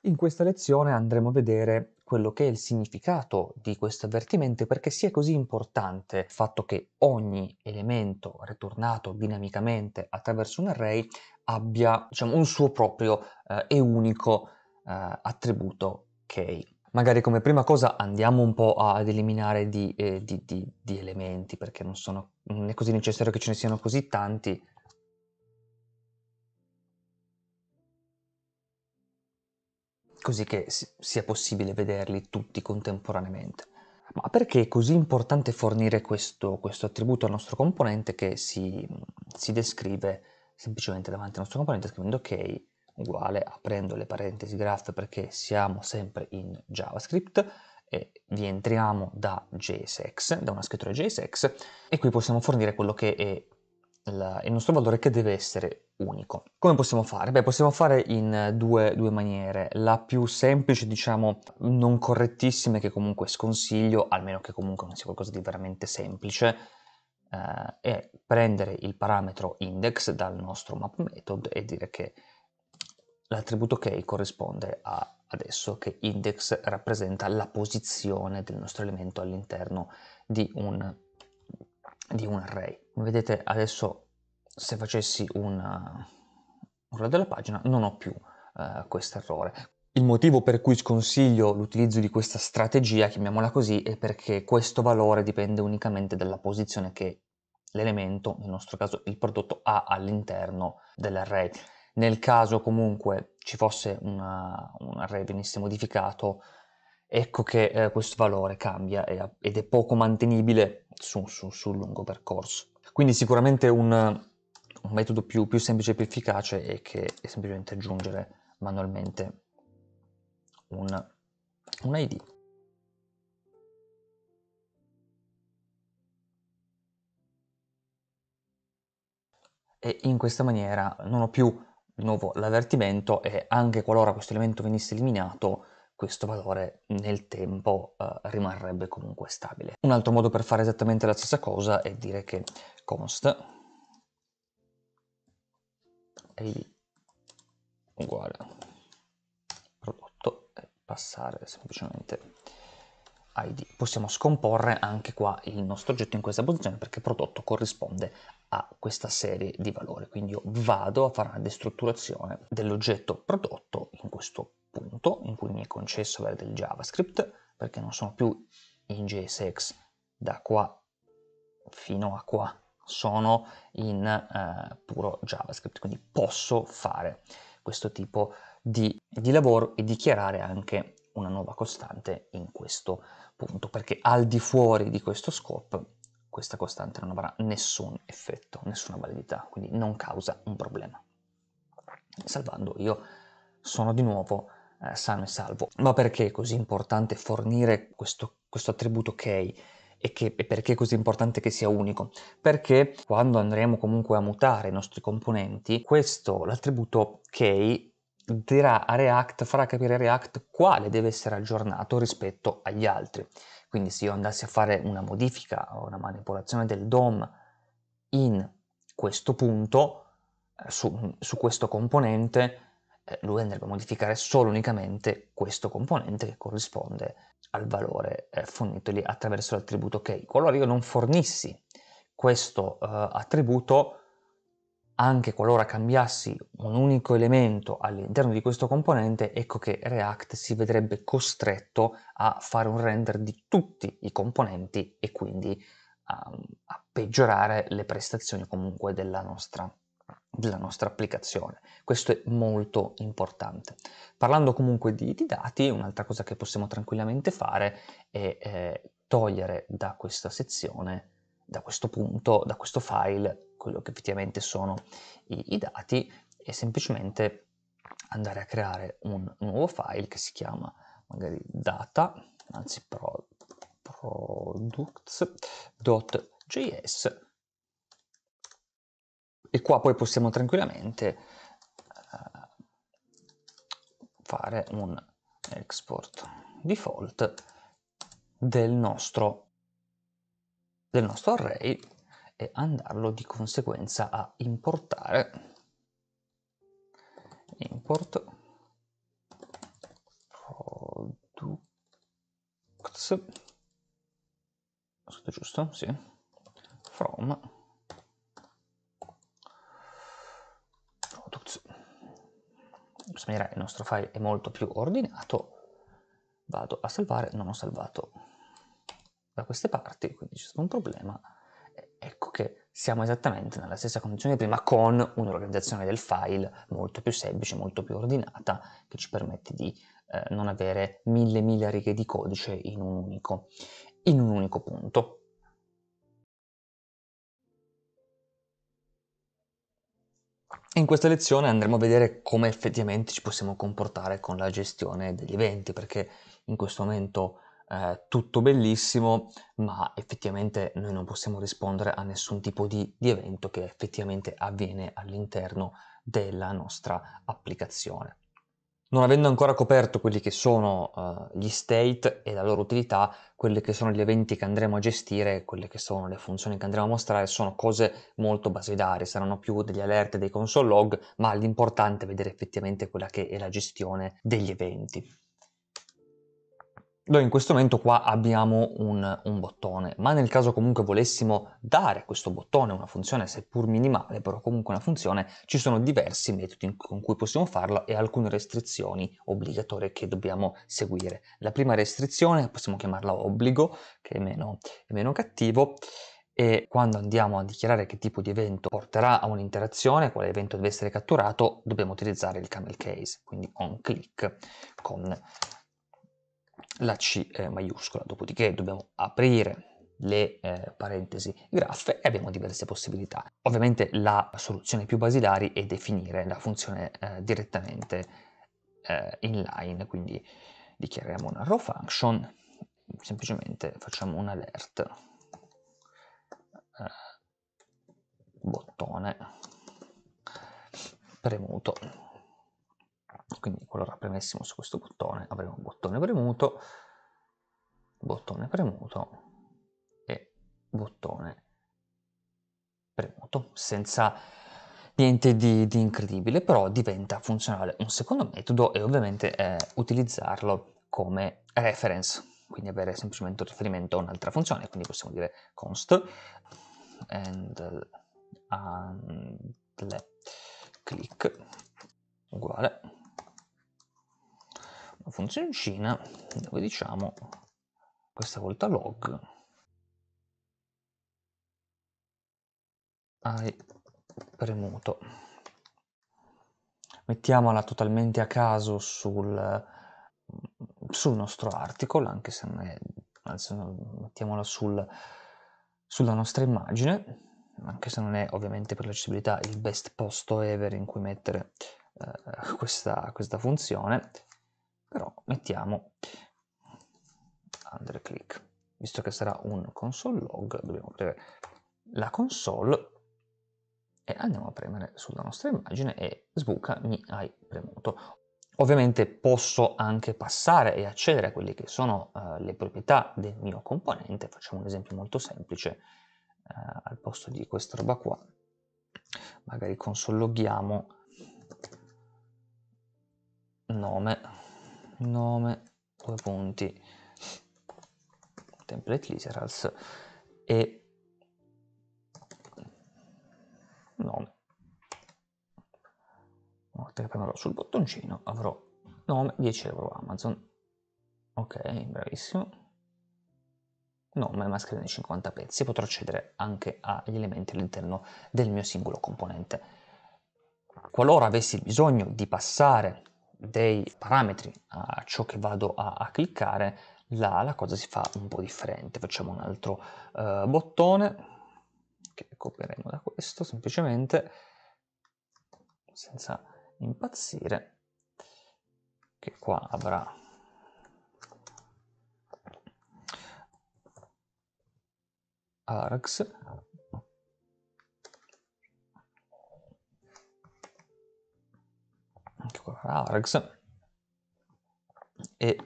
In questa lezione andremo a vedere quello che è il significato di questo avvertimento e perché sia così importante il fatto che ogni elemento ritornato dinamicamente attraverso un array abbia diciamo, un suo proprio eh, e unico eh, attributo key. Magari come prima cosa andiamo un po' ad eliminare di, eh, di, di, di elementi perché non, sono, non è così necessario che ce ne siano così tanti così che sia possibile vederli tutti contemporaneamente. Ma perché è così importante fornire questo, questo attributo al nostro componente che si, si descrive semplicemente davanti al nostro componente scrivendo ok uguale aprendo le parentesi graph perché siamo sempre in JavaScript e vi entriamo da JSX, da una scrittura JSX e qui possiamo fornire quello che è il, il nostro valore che deve essere unico. Come possiamo fare? Beh, possiamo fare in due, due, maniere. La più semplice, diciamo, non correttissima, che comunque sconsiglio, almeno che comunque non sia qualcosa di veramente semplice, eh, è prendere il parametro index dal nostro map method e dire che l'attributo key corrisponde a adesso che index rappresenta la posizione del nostro elemento all'interno di un di un array. Come vedete adesso se facessi una, un roll della pagina non ho più eh, questo errore. Il motivo per cui sconsiglio l'utilizzo di questa strategia, chiamiamola così, è perché questo valore dipende unicamente dalla posizione che l'elemento, nel nostro caso il prodotto, ha all'interno dell'array. Nel caso comunque ci fosse una, un array venisse modificato, ecco che eh, questo valore cambia ed è poco mantenibile sul su, su lungo percorso. Quindi sicuramente un, un metodo più, più, semplice e più efficace è, che, è semplicemente aggiungere manualmente un, un ID. E in questa maniera non ho più di nuovo l'avvertimento e anche qualora questo elemento venisse eliminato questo valore mm. nel tempo eh, rimarrebbe comunque stabile. Un altro modo per fare esattamente la stessa cosa è dire che const ID uguale prodotto e passare semplicemente id. Possiamo scomporre anche qua il nostro oggetto in questa posizione perché prodotto corrisponde a questa serie di valori. Quindi io vado a fare una destrutturazione dell'oggetto prodotto in questo punto punto in cui mi è concesso avere del JavaScript, perché non sono più in JSX da qua fino a qua, sono in eh, puro JavaScript, quindi posso fare questo tipo di, di lavoro e dichiarare anche una nuova costante in questo punto, perché al di fuori di questo scope questa costante non avrà nessun effetto, nessuna validità, quindi non causa un problema. Salvando io sono di nuovo eh, sano e salvo. Ma perché è così importante fornire questo, questo attributo key? E, che, e perché è così importante che sia unico? Perché quando andremo comunque a mutare i nostri componenti, questo, l'attributo key dirà a React, farà capire a React quale deve essere aggiornato rispetto agli altri. Quindi se io andassi a fare una modifica o una manipolazione del DOM in questo punto, eh, su, su questo componente, eh, Luender va a modificare solo unicamente questo componente che corrisponde al valore eh, fornitogli attraverso l'attributo key. Qualora io non fornissi questo eh, attributo, anche qualora cambiassi un unico elemento all'interno di questo componente, ecco che React si vedrebbe costretto a fare un render di tutti i componenti e quindi um, a peggiorare le prestazioni comunque della nostra della nostra applicazione. Questo è molto importante. Parlando comunque di, di dati, un'altra cosa che possiamo tranquillamente fare è eh, togliere da questa sezione, da questo punto, da questo file, quello che effettivamente sono i, i dati e semplicemente andare a creare un nuovo file che si chiama magari data, anzi pro, products.js e qua poi possiamo tranquillamente eh, fare un export default del nostro, del nostro array e andarlo di conseguenza a importare import products giusto? Sì. From products. In questa maniera il nostro file è molto più ordinato. Vado a salvare, non ho salvato da queste parti, quindi c'è stato un problema. Ecco che siamo esattamente nella stessa condizione di prima con un'organizzazione del file molto più semplice, molto più ordinata, che ci permette di eh, non avere mille mille righe di codice in un unico, in un unico punto. In questa lezione andremo a vedere come effettivamente ci possiamo comportare con la gestione degli eventi, perché in questo momento eh, tutto bellissimo, ma effettivamente noi non possiamo rispondere a nessun tipo di, di evento che effettivamente avviene all'interno della nostra applicazione non avendo ancora coperto quelli che sono uh, gli state e la loro utilità, quelli che sono gli eventi che andremo a gestire, quelle che sono le funzioni che andremo a mostrare, sono cose molto basilari, saranno più degli alert e dei console log, ma l'importante è vedere effettivamente quella che è la gestione degli eventi noi in questo momento qua abbiamo un, un, bottone, ma nel caso comunque volessimo dare a questo bottone una funzione seppur minimale, però comunque una funzione, ci sono diversi metodi con cui possiamo farlo e alcune restrizioni obbligatorie che dobbiamo seguire. La prima restrizione, possiamo chiamarla obbligo, che è meno, è meno cattivo, e quando andiamo a dichiarare che tipo di evento porterà a un'interazione, quale evento deve essere catturato, dobbiamo utilizzare il camel case, quindi on click con la C maiuscola. Dopodiché dobbiamo aprire le eh, parentesi graffe e abbiamo diverse possibilità. Ovviamente la soluzione più basilare è definire la funzione eh, direttamente eh, inline, quindi dichiariamo una row function, semplicemente facciamo un alert eh, bottone premuto quindi qualora premessimo su questo bottone avremo un bottone premuto, bottone premuto e bottone premuto, senza niente di, di incredibile, però diventa funzionale un secondo metodo è ovviamente eh, utilizzarlo come reference, quindi avere semplicemente un riferimento a un'altra funzione, quindi possiamo dire const and, and click uguale una funzioncina dove diciamo questa volta log hai premuto mettiamola totalmente a caso sul, sul nostro article anche se ne, anzi, mettiamola sul, sulla nostra immagine anche se non è ovviamente per l'accessibilità il best posto ever in cui mettere eh, questa, questa funzione però mettiamo under click visto che sarà un console log dobbiamo prendere la console e andiamo a premere sulla nostra immagine e sbuca mi hai premuto Ovviamente posso anche passare e accedere a quelle che sono uh, le proprietà del mio componente, facciamo un esempio molto semplice, uh, al posto di questa roba qua, magari console loghiamo nome nome, due punti, template literals e nome. Una volta che premerò sul bottoncino avrò nome 10 euro Amazon. Ok, bravissimo. Nome mascherina di 50 pezzi. Potrò accedere anche agli elementi all'interno del mio singolo componente. Qualora avessi bisogno di passare dei parametri a ciò che vado a, a cliccare, là la cosa si fa un po' differente. Facciamo un altro eh, bottone che copieremo da questo semplicemente senza impazzire che qua avrà args anche qua Arax e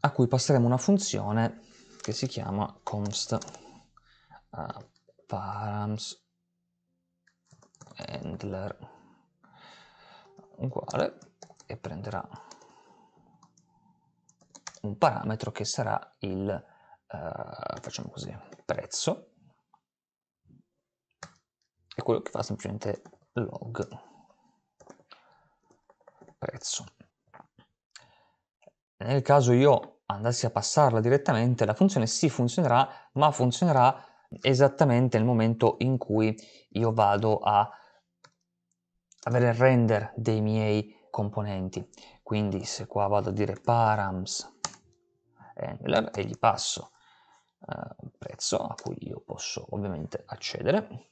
a cui passeremo una funzione che si chiama const uh, params handler uguale e prenderà un parametro che sarà il uh, facciamo così prezzo e quello che fa semplicemente log prezzo. Nel caso io andassi a passarla direttamente, la funzione sì funzionerà, ma funzionerà esattamente nel momento in cui io vado a avere il render dei miei componenti. Quindi se qua vado a dire params angular e gli passo eh, prezzo a cui io posso ovviamente accedere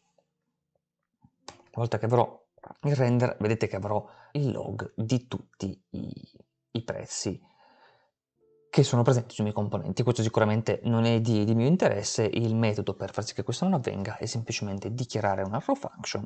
una volta che avrò il render, vedete che avrò il log di tutti i, i prezzi che sono presenti sui miei componenti. Questo sicuramente non è di, di, mio interesse, il metodo per far sì che questo non avvenga è semplicemente dichiarare una raw function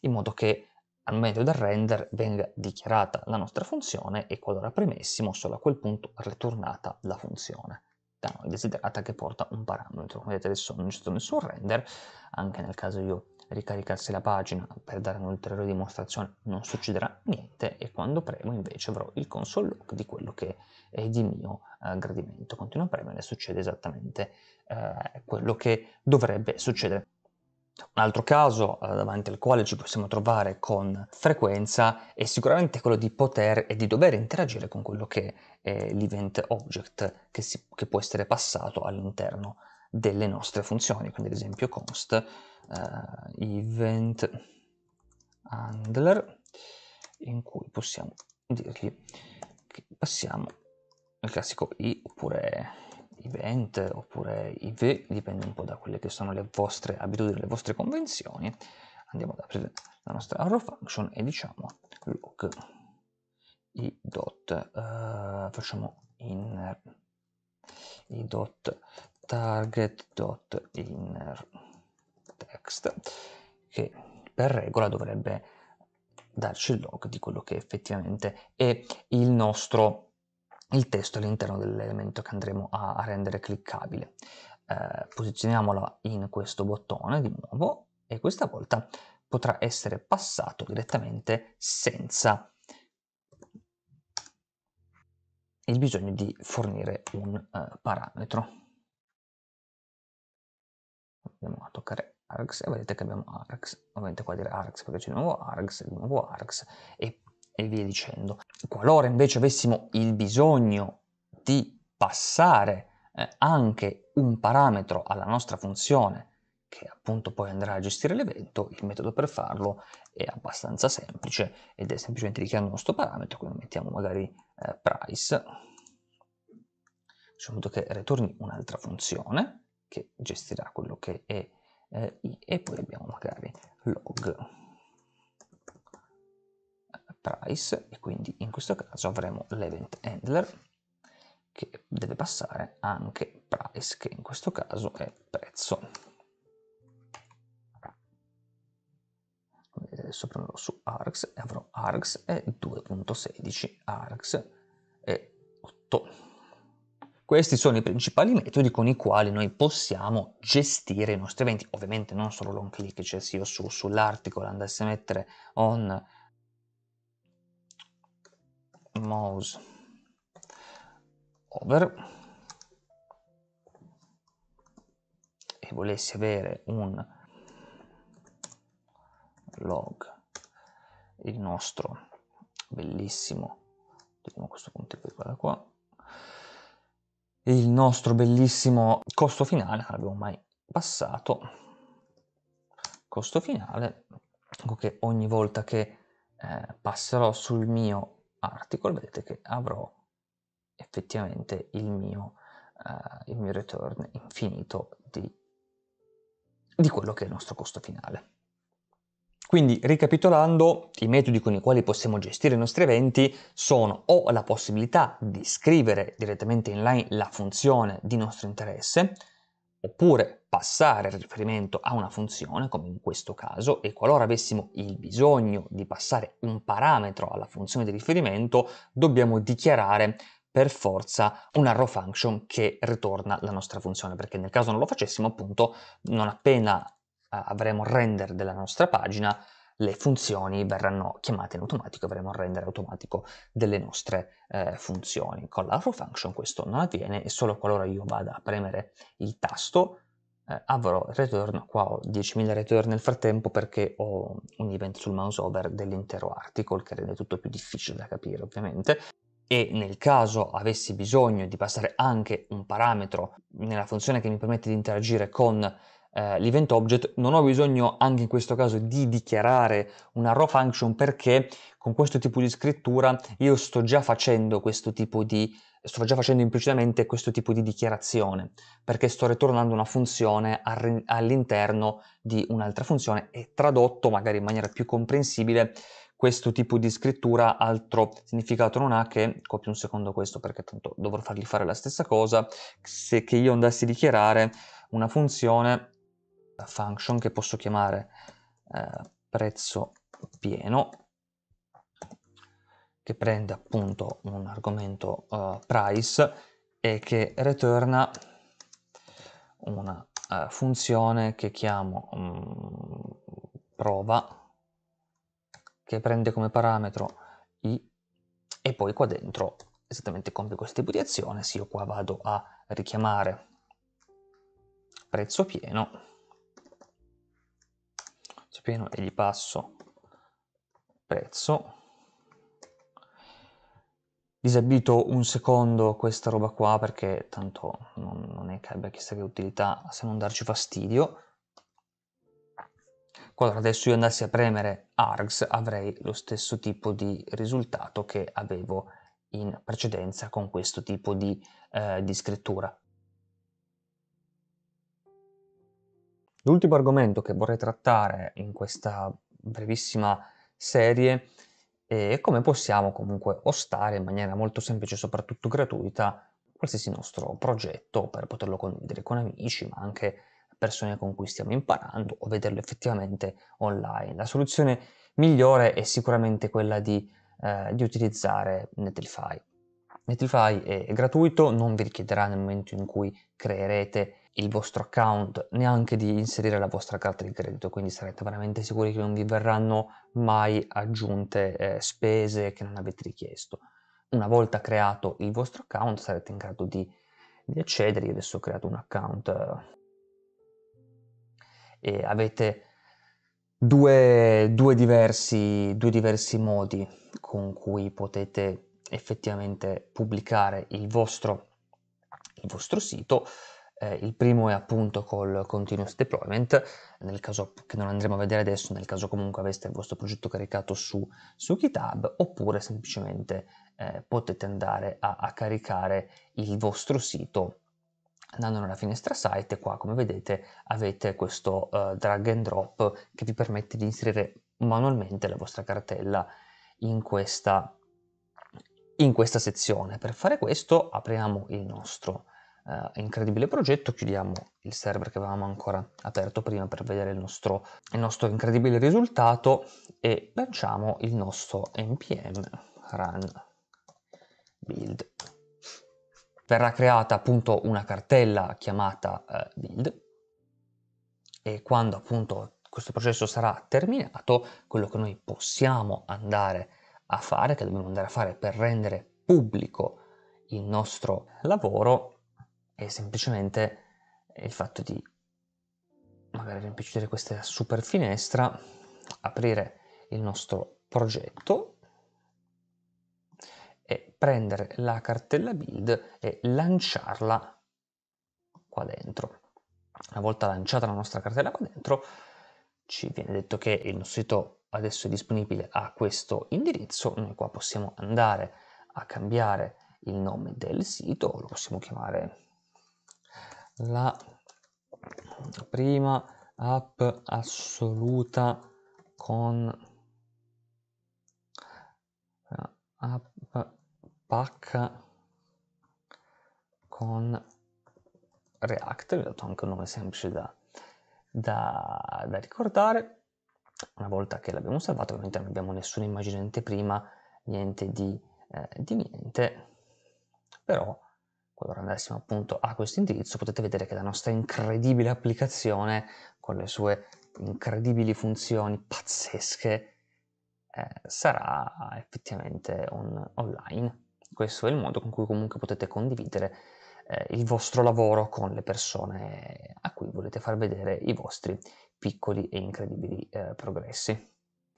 in modo che al momento del render venga dichiarata la nostra funzione e qualora premessimo solo a quel punto ritornata la funzione da noi desiderata che porta un parametro. Come vedete adesso non c'è nessun render, anche nel caso io ricaricarsi la pagina per dare un'ulteriore dimostrazione non succederà niente e quando premo invece avrò il console log di quello che è di mio eh, gradimento. Continuo a premere e succede esattamente eh, quello che dovrebbe succedere. Un altro caso eh, davanti al quale ci possiamo trovare con frequenza è sicuramente quello di poter e di dover interagire con quello che è l'event object che, si, che può essere passato all'interno delle nostre funzioni, quindi ad esempio const uh, event handler in cui possiamo dirgli che passiamo il classico i oppure event oppure IV, dipende un po' da quelle che sono le vostre abitudini, le vostre convenzioni. Andiamo ad aprire la nostra arrow function e diciamo log i dot, uh, facciamo inner i dot target dot inner text che per regola dovrebbe darci il log di quello che effettivamente è il nostro il testo all'interno dell'elemento che andremo a, a rendere cliccabile. Eh, posizioniamola in questo bottone di nuovo e questa volta potrà essere passato direttamente senza il bisogno di fornire un eh, parametro. Andiamo a toccare args e vedete che abbiamo args, ovviamente qua dire args perché c'è di nuovo args, di nuovo args e, e via dicendo. Qualora invece avessimo il bisogno di passare eh, anche un parametro alla nostra funzione che appunto poi andrà a gestire l'evento, il metodo per farlo è abbastanza semplice ed è semplicemente dichiarando il nostro parametro, quindi mettiamo magari eh, price, facciamo modo che ritorni un'altra funzione che gestirà quello che è eh, i, e poi abbiamo magari log price e quindi in questo caso avremo l'event handler che deve passare anche price che in questo caso è prezzo adesso prenderò su args e avrò args e 2.16 args e 8 questi sono i principali metodi con i quali noi possiamo gestire i nostri eventi, ovviamente non solo l'on click, cioè se io su, sull'articolo andassi a mettere on mouse over e volessi avere un log il nostro bellissimo vediamo questo punto qui qua il nostro bellissimo costo finale, non l'abbiamo mai passato, costo finale, ecco che ogni volta che eh, passerò sul mio article vedete che avrò effettivamente il mio, eh, il mio return infinito di, di quello che è il nostro costo finale. Quindi, ricapitolando, i metodi con i quali possiamo gestire i nostri eventi sono o la possibilità di scrivere direttamente in line la funzione di nostro interesse, oppure passare il riferimento a una funzione, come in questo caso, e qualora avessimo il bisogno di passare un parametro alla funzione di riferimento, dobbiamo dichiarare per forza una row function che ritorna la nostra funzione, perché nel caso non lo facessimo, appunto, non appena avremo render della nostra pagina, le funzioni verranno chiamate in automatico, avremo il render automatico delle nostre eh, funzioni. Con la function questo non avviene e solo qualora io vada a premere il tasto eh, avrò return, qua ho 10.000 return nel frattempo perché ho un event sul mouse over dell'intero article che rende tutto più difficile da capire ovviamente e nel caso avessi bisogno di passare anche un parametro nella funzione che mi permette di interagire con eh, l'event object non ho bisogno anche in questo caso di dichiarare una raw function perché con questo tipo di scrittura io sto già facendo questo tipo di sto già facendo implicitamente questo tipo di dichiarazione perché sto ritornando una funzione all'interno di un'altra funzione e tradotto magari in maniera più comprensibile questo tipo di scrittura altro significato non ha che, copio un secondo questo perché tanto dovrò fargli fare la stessa cosa, se che io andassi a dichiarare una funzione function che posso chiamare eh, prezzo pieno che prende appunto un argomento uh, price e che returna una uh, funzione che chiamo um, prova che prende come parametro i e poi qua dentro esattamente compio questo tipo di azione se io qua vado a richiamare prezzo pieno pieno e gli passo prezzo disabito un secondo questa roba qua perché tanto non, non è che abbia chissà che utilità se non darci fastidio quando adesso io andassi a premere args avrei lo stesso tipo di risultato che avevo in precedenza con questo tipo di, eh, di scrittura L'ultimo argomento che vorrei trattare in questa brevissima serie è come possiamo comunque ostare in maniera molto semplice e soprattutto gratuita qualsiasi nostro progetto per poterlo condividere con amici, ma anche persone con cui stiamo imparando o vederlo effettivamente online. La soluzione migliore è sicuramente quella di, eh, di utilizzare Netlify. Netlify è gratuito, non vi richiederà nel momento in cui creerete il vostro account, neanche di inserire la vostra carta di credito, quindi sarete veramente sicuri che non vi verranno mai aggiunte eh, spese che non avete richiesto. Una volta creato il vostro account sarete in grado di, di accedere, io adesso ho creato un account eh, e avete due, due, diversi, due diversi modi con cui potete effettivamente pubblicare il vostro, il vostro sito eh, il primo è appunto col continuous deployment, nel caso che non andremo a vedere adesso, nel caso comunque aveste il vostro progetto caricato su, su GitHub, oppure semplicemente eh, potete andare a, a, caricare il vostro sito andando nella finestra site e qua come vedete avete questo eh, drag and drop che vi permette di inserire manualmente la vostra cartella in questa, in questa sezione. Per fare questo apriamo il nostro uh, incredibile progetto, chiudiamo il server che avevamo ancora aperto prima per vedere il nostro, il nostro incredibile risultato e lanciamo il nostro npm run build. Verrà creata appunto una cartella chiamata uh, build e quando appunto questo processo sarà terminato, quello che noi possiamo andare a fare, che dobbiamo andare a fare per rendere pubblico il nostro lavoro è semplicemente il fatto di magari riempire questa super finestra, aprire il nostro progetto e prendere la cartella build e lanciarla qua dentro. Una volta lanciata la nostra cartella qua dentro, ci viene detto che il nostro sito adesso è disponibile a questo indirizzo, noi qua possiamo andare a cambiare il nome del sito, lo possiamo chiamare la prima app assoluta con app pacca con React, vi ho dato anche un nome semplice da, da, da ricordare. Una volta che l'abbiamo salvato, ovviamente non abbiamo nessuna immagine anteprima, niente di, eh, di niente, però qualora andassimo appunto a questo indirizzo, potete vedere che la nostra incredibile applicazione, con le sue incredibili funzioni pazzesche, eh, sarà effettivamente on online. Questo è il modo con cui comunque potete condividere eh, il vostro lavoro con le persone a cui volete far vedere i vostri piccoli e incredibili eh, progressi.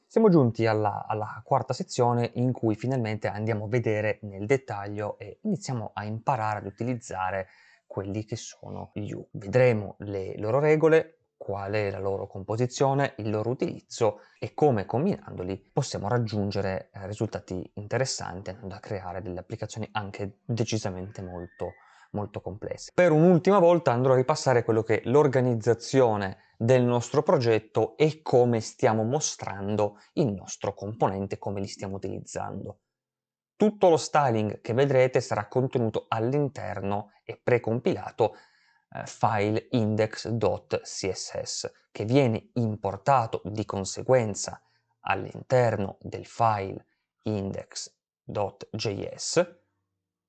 Siamo giunti alla, alla, quarta sezione in cui finalmente andiamo a vedere nel dettaglio e iniziamo a imparare ad utilizzare quelli che sono gli U. Vedremo le loro regole, qual è la loro composizione, il loro utilizzo e come combinandoli possiamo raggiungere eh, risultati interessanti andando a creare delle applicazioni anche decisamente molto molto complessi. Per un'ultima volta andrò a ripassare quello che è l'organizzazione del nostro progetto e come stiamo mostrando il nostro componente, come li stiamo utilizzando. Tutto lo styling che vedrete sarà contenuto all'interno e precompilato eh, file index.css che viene importato di conseguenza all'interno del file index.js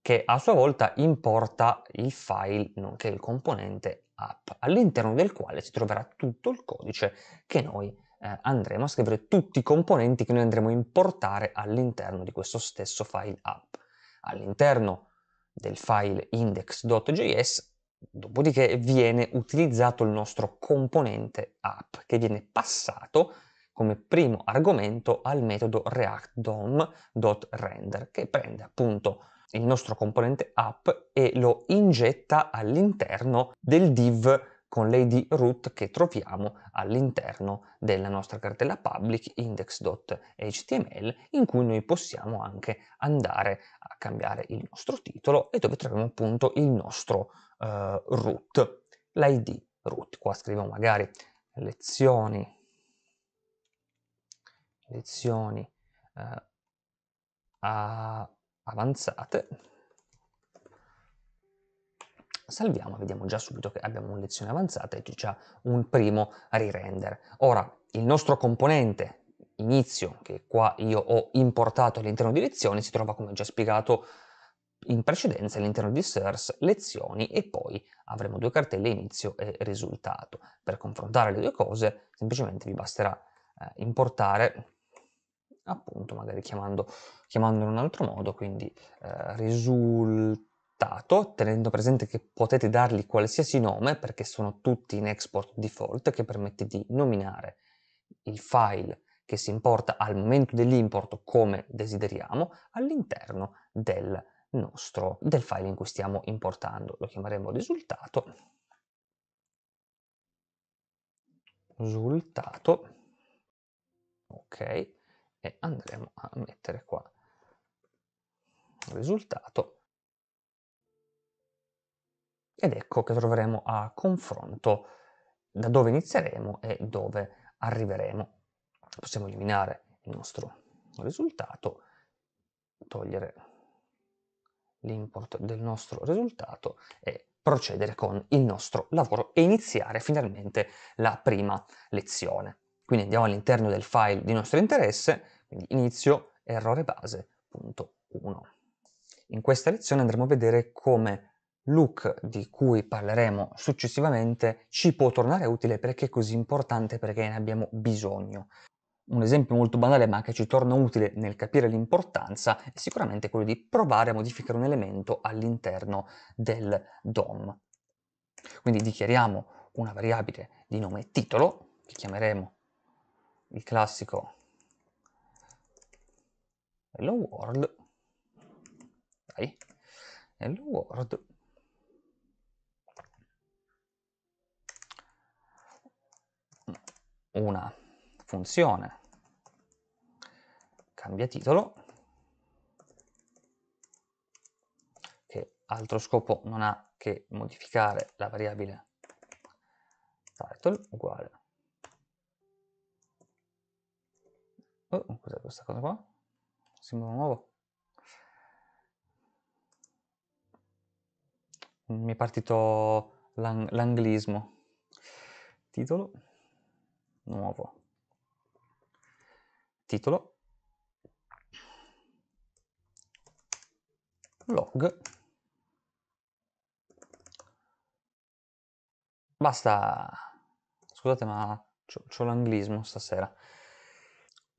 che a sua volta importa il file nonché il componente app, all'interno del quale si troverà tutto il codice che noi eh, andremo a scrivere, tutti i componenti che noi andremo a importare all'interno di questo stesso file app. All'interno del file index.js Dopodiché viene utilizzato il nostro componente app che viene passato come primo argomento al metodo react-dom.render, che prende appunto il nostro componente app e lo ingetta all'interno del div con l'id root che troviamo all'interno della nostra cartella public index.html in cui noi possiamo anche andare a cambiare il nostro titolo e dove troviamo appunto il nostro eh, root, l'id root. Qua scriviamo magari lezioni, lezioni eh, a avanzate. Salviamo, vediamo già subito che abbiamo una lezione avanzata e già un primo re-render. Ora, il nostro componente inizio, che qua io ho importato all'interno di lezioni, si trova, come già spiegato in precedenza, all'interno di SERS, lezioni e poi avremo due cartelle inizio e risultato. Per confrontare le due cose, semplicemente vi basterà eh, importare appunto magari chiamando, chiamandolo in un altro modo, quindi eh, risultato, tenendo presente che potete dargli qualsiasi nome perché sono tutti in export default che permette di nominare il file che si importa al momento dell'import come desideriamo all'interno del nostro del file in cui stiamo importando. Lo chiameremo risultato risultato ok e andremo a mettere qua il risultato ed ecco che troveremo a confronto da dove inizieremo e dove arriveremo. Possiamo eliminare il nostro risultato, togliere l'import del nostro risultato e procedere con il nostro lavoro e iniziare finalmente la prima lezione. Quindi andiamo all'interno del file di nostro interesse, quindi inizio errore base.1. In questa lezione andremo a vedere come look di cui parleremo successivamente ci può tornare utile perché è così importante perché ne abbiamo bisogno. Un esempio molto banale ma che ci torna utile nel capire l'importanza è sicuramente quello di provare a modificare un elemento all'interno del DOM. Quindi dichiariamo una variabile di nome titolo, che chiameremo il classico hello world dai hello world una funzione cambia titolo che altro scopo non ha che modificare la variabile title uguale Oh, cos'è questa cosa qua? Simbolo nuovo. Mi è partito l'ang- l'anglismo. Titolo nuovo. Titolo. Log. Basta. Scusate, ma c'ho, c'ho l'anglismo stasera.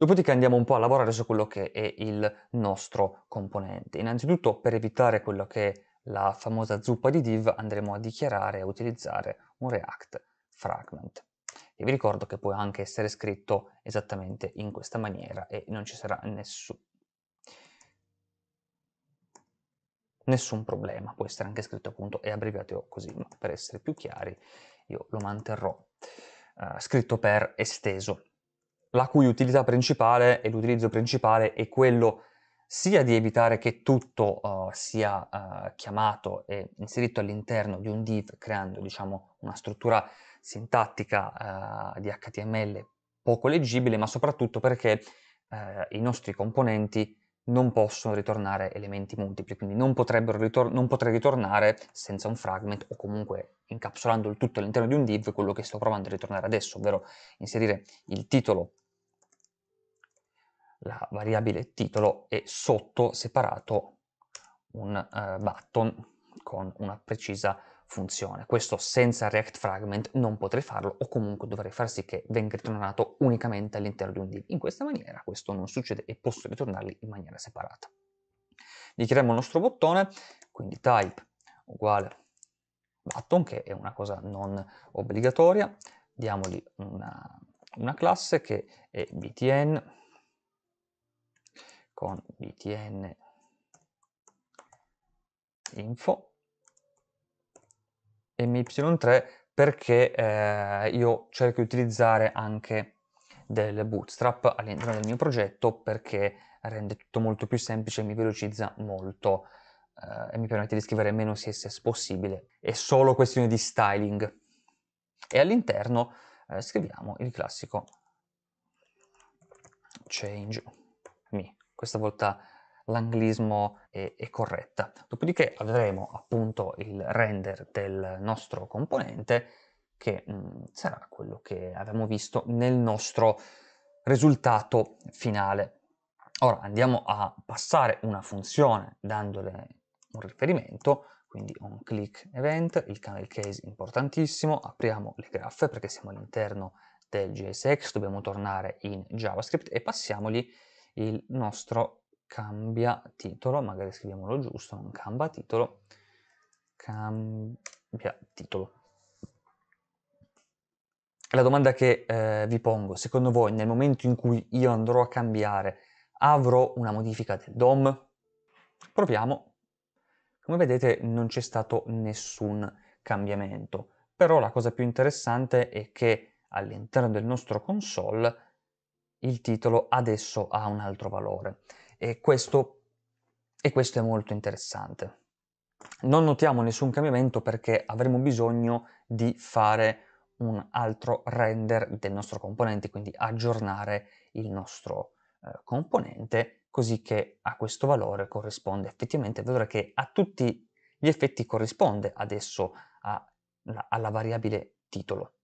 Dopodiché andiamo un po' a lavorare su quello che è il nostro componente. Innanzitutto per evitare quello che è la famosa zuppa di div andremo a dichiarare e a utilizzare un React fragment. E vi ricordo che può anche essere scritto esattamente in questa maniera e non ci sarà nessun nessun problema, può essere anche scritto appunto e abbreviato così, ma per essere più chiari io lo manterrò eh, scritto per esteso la cui utilità principale e l'utilizzo principale è quello sia di evitare che tutto uh, sia uh, chiamato e inserito all'interno di un div creando diciamo una struttura sintattica uh, di HTML poco leggibile ma soprattutto perché i nostri componenti non possono ritornare elementi multipli, quindi non, ritor non, potrei ritornare senza un fragment o comunque incapsulando il tutto all'interno di un div quello che sto provando a ritornare adesso, ovvero inserire il titolo la variabile titolo e sotto separato un uh, button con una precisa funzione. Questo senza React Fragment non potrei farlo o comunque dovrei far sì che venga ritornato unicamente all'interno di un div. In questa maniera questo non succede e posso ritornarli in maniera separata. Dichiariamo il nostro bottone, quindi type uguale button, che è una cosa non obbligatoria, diamogli una, una classe che è btn con btn info my3 perché eh, io cerco di utilizzare anche del bootstrap all'interno del mio progetto perché rende tutto molto più semplice, mi velocizza molto eh, e mi permette di scrivere meno CSS possibile. È solo questione di styling. E all'interno eh, scriviamo il classico change me questa volta l'anglismo è, è, corretta. Dopodiché avremo appunto il render del nostro componente che mh, mm, sarà quello che abbiamo visto nel nostro risultato finale. Ora andiamo a passare una funzione dandole un riferimento, quindi on click event, il canal case importantissimo, apriamo le graffe perché siamo all'interno del JSX, dobbiamo tornare in JavaScript e passiamogli il nostro cambia titolo, magari scriviamolo giusto, non cambia titolo, cambia titolo. La domanda che eh, vi pongo, secondo voi nel momento in cui io andrò a cambiare avrò una modifica del DOM? Proviamo. Come vedete non c'è stato nessun cambiamento, però la cosa più interessante è che all'interno del nostro console il titolo adesso ha un altro valore e questo, e questo è molto interessante. Non notiamo nessun cambiamento perché avremo bisogno di fare un altro render del nostro componente, quindi aggiornare il nostro eh, componente così che a questo valore corrisponde effettivamente, vedrò che a tutti gli effetti corrisponde adesso a, alla variabile titolo.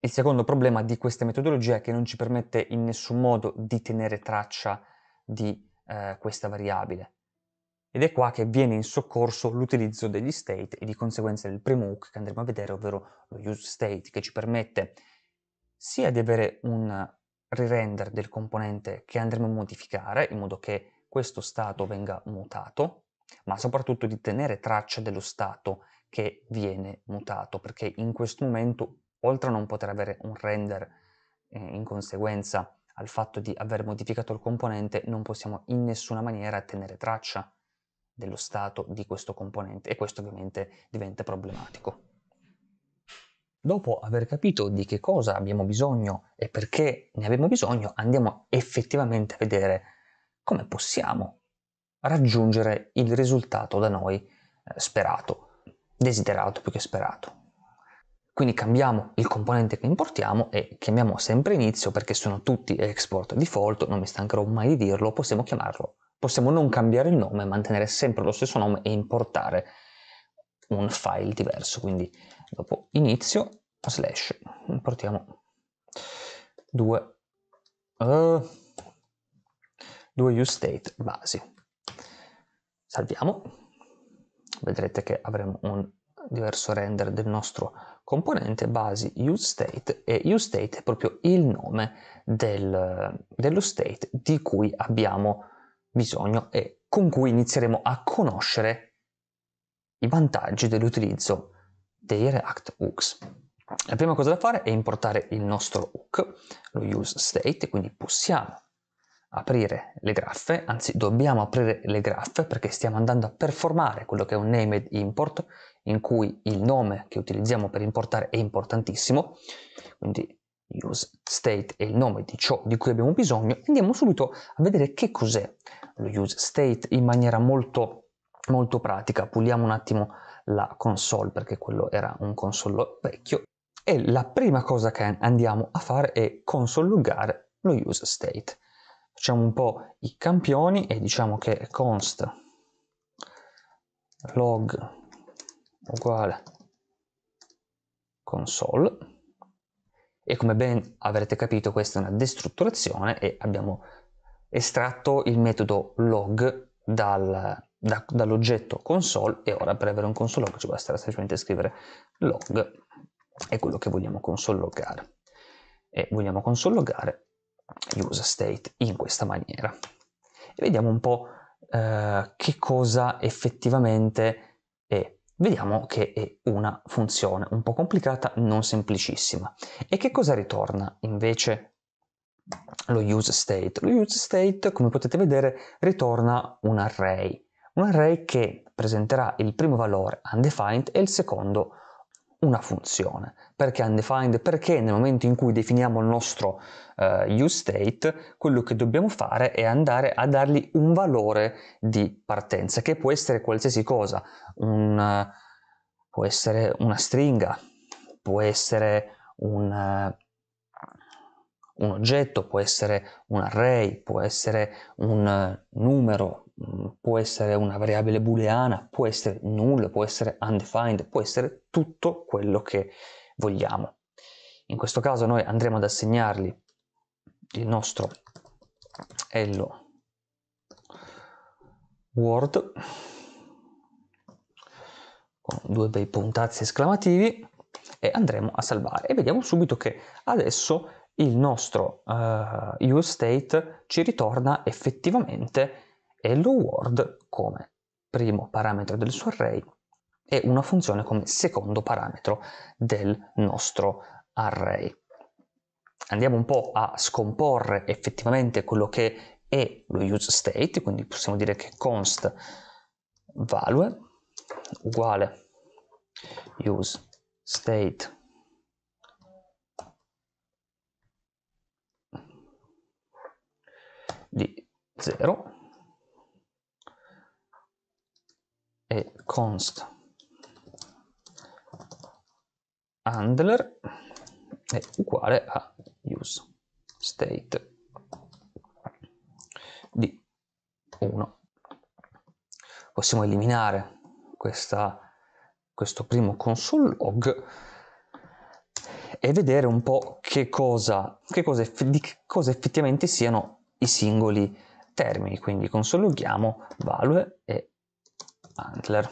Il secondo problema di questa metodologia è che non ci permette in nessun modo di tenere traccia di eh, questa variabile. Ed è qua che viene in soccorso l'utilizzo degli state e di conseguenza del primo hook che andremo a vedere, ovvero lo use state, che ci permette sia di avere un re-render del componente che andremo a modificare in modo che questo stato venga mutato, ma soprattutto di tenere traccia dello stato che viene mutato, perché in questo momento oltre a non poter avere un render eh, in conseguenza al fatto di aver modificato il componente, non possiamo in nessuna maniera tenere traccia dello stato di questo componente e questo ovviamente diventa problematico. Dopo aver capito di che cosa abbiamo bisogno e perché ne abbiamo bisogno, andiamo effettivamente a vedere come possiamo raggiungere il risultato da noi eh, sperato, desiderato più che sperato. Quindi cambiamo il componente che importiamo e chiamiamo sempre inizio perché sono tutti export default, non mi stancherò mai di dirlo, possiamo chiamarlo. Possiamo non cambiare il nome, mantenere sempre lo stesso nome e importare un file diverso. Quindi dopo inizio slash importiamo due, uh, due useState basi. Salviamo. Vedrete che avremo un diverso render del nostro componente basi useState e useState è proprio il nome del, dello state di cui abbiamo bisogno e con cui inizieremo a conoscere i vantaggi dell'utilizzo dei React hooks. La prima cosa da fare è importare il nostro hook, lo useState, quindi possiamo aprire le graffe, anzi dobbiamo aprire le graffe perché stiamo andando a performare quello che è un named import in cui il nome che utilizziamo per importare è importantissimo, quindi use state è il nome di ciò di cui abbiamo bisogno, andiamo subito a vedere che cos'è lo use state in maniera molto, molto pratica. Puliamo un attimo la console perché quello era un console vecchio e la prima cosa che andiamo a fare è console logare lo use state. Facciamo un po' i campioni e diciamo che const log uguale console e come ben avrete capito questa è una destrutturazione e abbiamo estratto il metodo log dal, da, dall'oggetto console e ora per avere un console log ci basterà semplicemente scrivere log è quello che vogliamo console logare e vogliamo console logare user state in questa maniera e vediamo un po' eh, che cosa effettivamente è vediamo che è una funzione un po' complicata, non semplicissima. E che cosa ritorna invece lo use state? Lo use state, come potete vedere, ritorna un array, un array che presenterà il primo valore undefined e il secondo undefined una funzione. Perché undefined? Perché nel momento in cui definiamo il nostro uh, eh, useState, quello che dobbiamo fare è andare a dargli un valore di partenza, che può essere qualsiasi cosa, un, uh, può essere una stringa, può essere un... Uh, un oggetto, può essere un array, può essere un eh, numero, Mm, può essere una variabile booleana, può essere null, può essere undefined, può essere tutto quello che vogliamo. In questo caso noi andremo ad assegnargli il nostro hello word con due bei puntazzi esclamativi e andremo a salvare e vediamo subito che adesso il nostro uh, eh, use ci ritorna effettivamente e l'Word come primo parametro del suo array e una funzione come secondo parametro del nostro array. Andiamo un po' a scomporre effettivamente quello che è lo use state, quindi possiamo dire che const value uguale use state di 0 e const handler è uguale a use state di 1. Possiamo eliminare questa, questo primo console log e vedere un po' che cosa, che cosa, di che cosa effettivamente siano i singoli termini. Quindi console loghiamo value e Antler.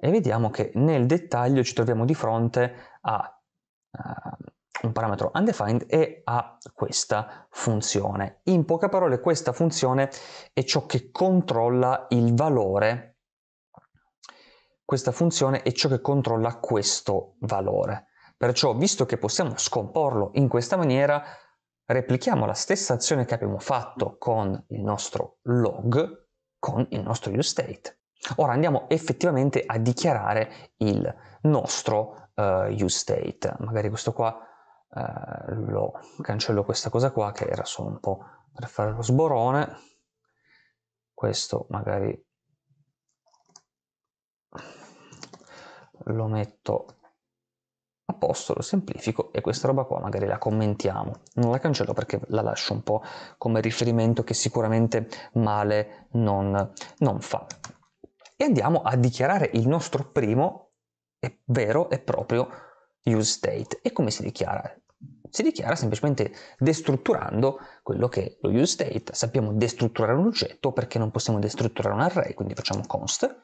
E vediamo che nel dettaglio ci troviamo di fronte a uh, un parametro undefined e a questa funzione. In poche parole questa funzione è ciò che controlla il valore questa funzione è ciò che controlla questo valore. Perciò, visto che possiamo scomporlo in questa maniera, replichiamo la stessa azione che abbiamo fatto con il nostro log con il nostro real estate. Ora andiamo effettivamente a dichiarare il nostro uh, eh, use state. Magari questo qua uh, lo cancello questa cosa qua che era solo un po' per fare lo sborone. Questo magari lo metto lo semplifico e questa roba qua magari la commentiamo. Non la cancello perché la lascio un po' come riferimento che sicuramente male non, non fa. E andiamo a dichiarare il nostro primo e vero e proprio use state. E come si dichiara? Si dichiara semplicemente destrutturando quello che è lo use state. Sappiamo destrutturare un oggetto perché non possiamo destrutturare un array, quindi facciamo const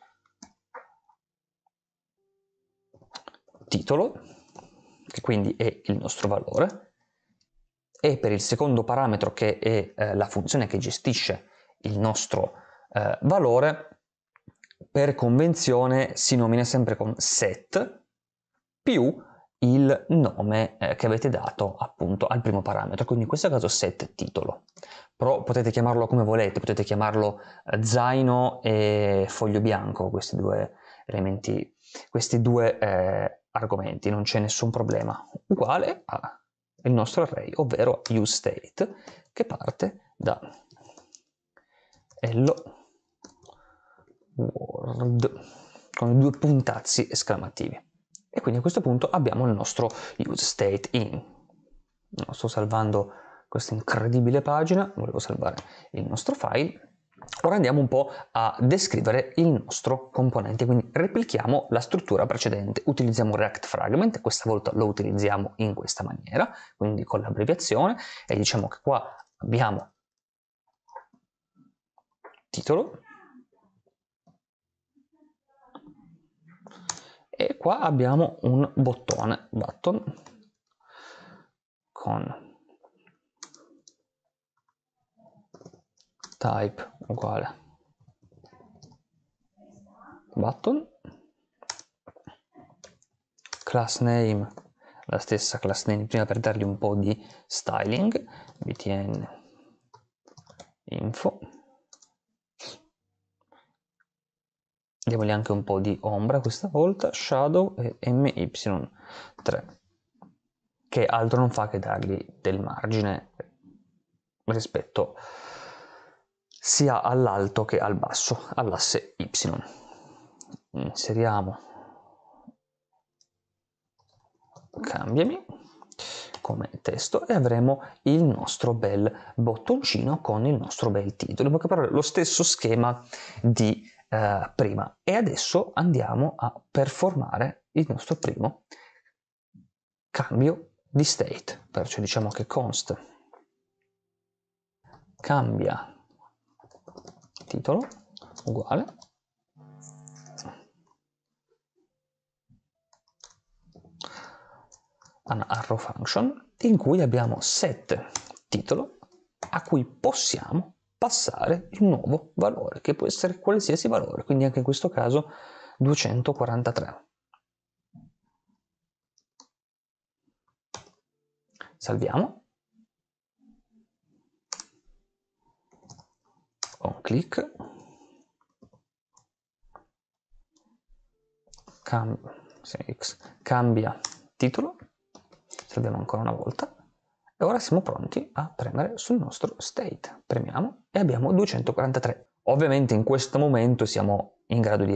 titolo che quindi è il nostro valore, e per il secondo parametro che è eh, la funzione che gestisce il nostro eh, valore, per convenzione si nomina sempre con set più il nome eh, che avete dato appunto al primo parametro, quindi in questo caso set titolo. Però potete chiamarlo come volete, potete chiamarlo eh, zaino e foglio bianco, questi due elementi, questi due eh, argomenti, non c'è nessun problema, uguale al nostro array, ovvero useState, che parte da hello world con due puntazzi esclamativi. E quindi a questo punto abbiamo il nostro useState.in. sto salvando questa incredibile pagina, volevo salvare il nostro file Ora andiamo un po' a descrivere il nostro componente, quindi replichiamo la struttura precedente, utilizziamo React Fragment, questa volta lo utilizziamo in questa maniera, quindi con l'abbreviazione, e diciamo che qua abbiamo titolo, e qua abbiamo un bottone, button, con type uguale button class name la stessa class name prima per dargli un po' di styling btn info diamogli anche un po' di ombra questa volta shadow e my3 che altro non fa che dargli del margine rispetto a sia all'alto che al basso, all'asse Y. Inseriamo cambiami come testo e avremo il nostro bel bottoncino con il nostro bel titolo. In poche parole, lo stesso schema di eh, prima. E adesso andiamo a performare il nostro primo cambio di state. Perciò diciamo che const cambia titolo uguale an arrow function in cui abbiamo set titolo a cui possiamo passare il nuovo valore che può essere qualsiasi valore quindi anche in questo caso 243 salviamo con oh, clic Cam X. cambia titolo salviamo ancora una volta e ora siamo pronti a premere sul nostro state premiamo e abbiamo 243 ovviamente in questo momento siamo in grado di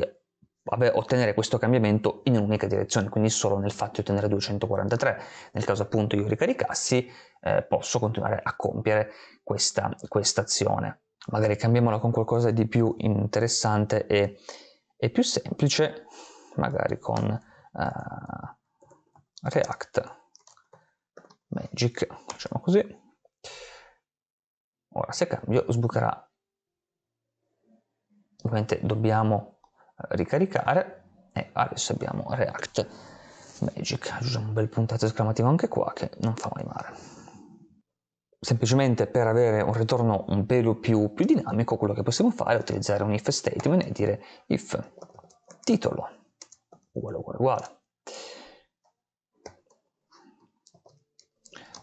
vabbè, ottenere questo cambiamento in un'unica direzione, quindi solo nel fatto di ottenere 243. Nel caso appunto io ricaricassi, eh, posso continuare a compiere questa, questa azione magari cambiamola con qualcosa di più interessante e, e più semplice, magari con uh, React Magic, facciamo così. Ora se cambio sbucherà, ovviamente dobbiamo eh, ricaricare e adesso abbiamo React Magic, aggiungiamo un bel puntato esclamativo anche qua che non fa mai male semplicemente per avere un ritorno un pelo più, più dinamico, quello che possiamo fare è utilizzare un if statement e dire if titolo uguale uguale uguale.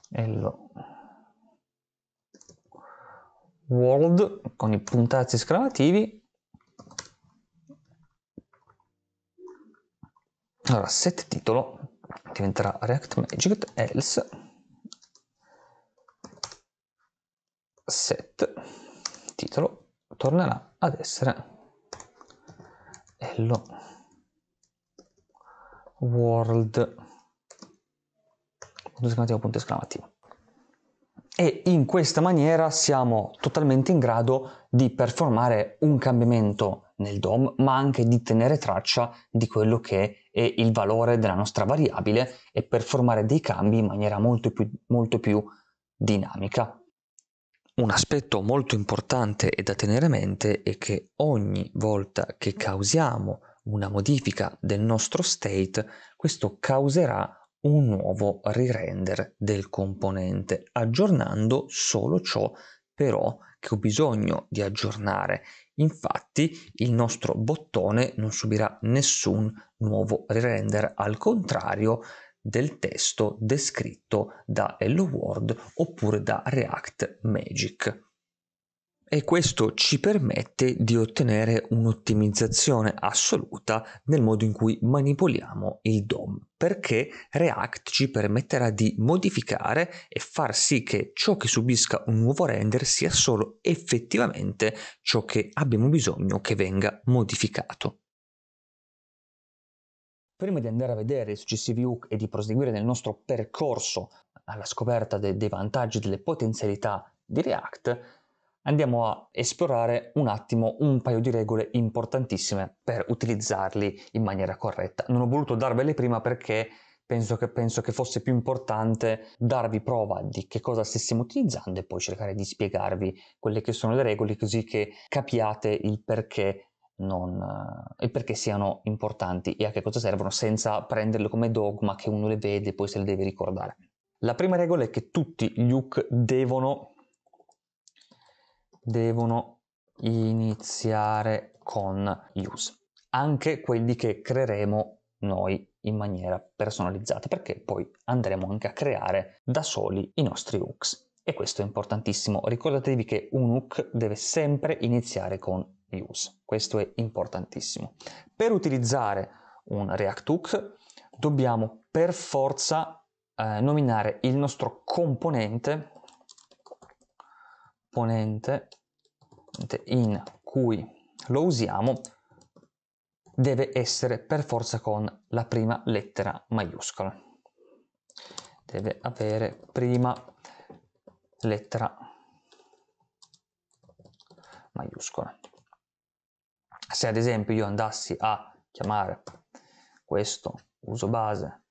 Hello world con i puntazzi esclamativi. Allora, set titolo diventerà React Magic else set titolo tornerà ad essere hello world punto esclamativo punto esclamativo e in questa maniera siamo totalmente in grado di performare un cambiamento nel DOM ma anche di tenere traccia di quello che è il valore della nostra variabile e performare dei cambi in maniera molto più, molto più dinamica un aspetto molto importante e da tenere a mente è che ogni volta che causiamo una modifica del nostro state, questo causerà un nuovo re-render del componente, aggiornando solo ciò però che ho bisogno di aggiornare. Infatti il nostro bottone non subirà nessun nuovo re-render, al contrario del testo descritto da Hello World oppure da React Magic. E questo ci permette di ottenere un'ottimizzazione assoluta nel modo in cui manipoliamo il DOM, perché React ci permetterà di modificare e far sì che ciò che subisca un nuovo render sia solo effettivamente ciò che abbiamo bisogno che venga modificato prima di andare a vedere i successivi hook e di proseguire nel nostro percorso alla scoperta de- dei vantaggi, e delle potenzialità di React, andiamo a esplorare un attimo un paio di regole importantissime per utilizzarli in maniera corretta. Non ho voluto darvele prima perché penso che, penso che fosse più importante darvi prova di che cosa stessimo utilizzando e poi cercare di spiegarvi quelle che sono le regole così che capiate il perché non, eh, e perché siano importanti e a che cosa servono senza prenderle come dogma che uno le vede e poi se le deve ricordare. La prima regola è che tutti gli hook devono, devono iniziare con use, anche quelli che creeremo noi in maniera personalizzata perché poi andremo anche a creare da soli i nostri hooks e questo è importantissimo ricordatevi che un hook deve sempre iniziare con use. Questo è importantissimo. Per utilizzare un React Hook dobbiamo per forza eh, nominare il nostro componente componente in cui lo usiamo deve essere per forza con la prima lettera maiuscola. Deve avere prima lettera maiuscola se ad esempio io andassi a chiamare questo uso base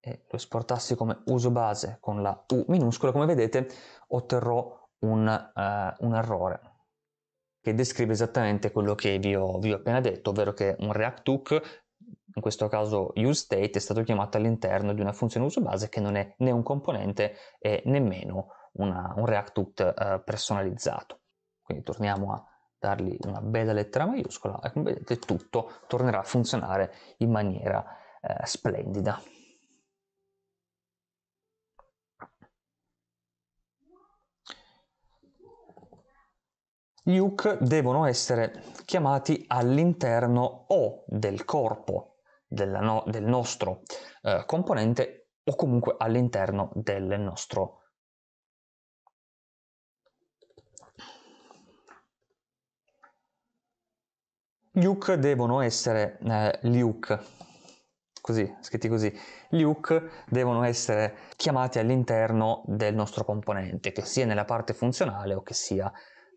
e lo esportassi come uso base con la U minuscola, come vedete otterrò un, uh, un errore che descrive esattamente quello che vi ho, vi ho appena detto, ovvero che un React hook in questo caso useState è stato chiamato all'interno di una funzione uso base che non è né un componente e nemmeno una, un React hook uh, eh, personalizzato. Quindi torniamo a dargli una bella lettera maiuscola e come vedete tutto tornerà a funzionare in maniera eh, splendida. Gli hook devono essere chiamati all'interno o del corpo della no del nostro eh, componente o comunque all'interno del nostro Luke devono essere eh, Luke, così, scritti così, Luke devono essere chiamati all'interno del nostro componente, che sia nella parte funzionale o che sia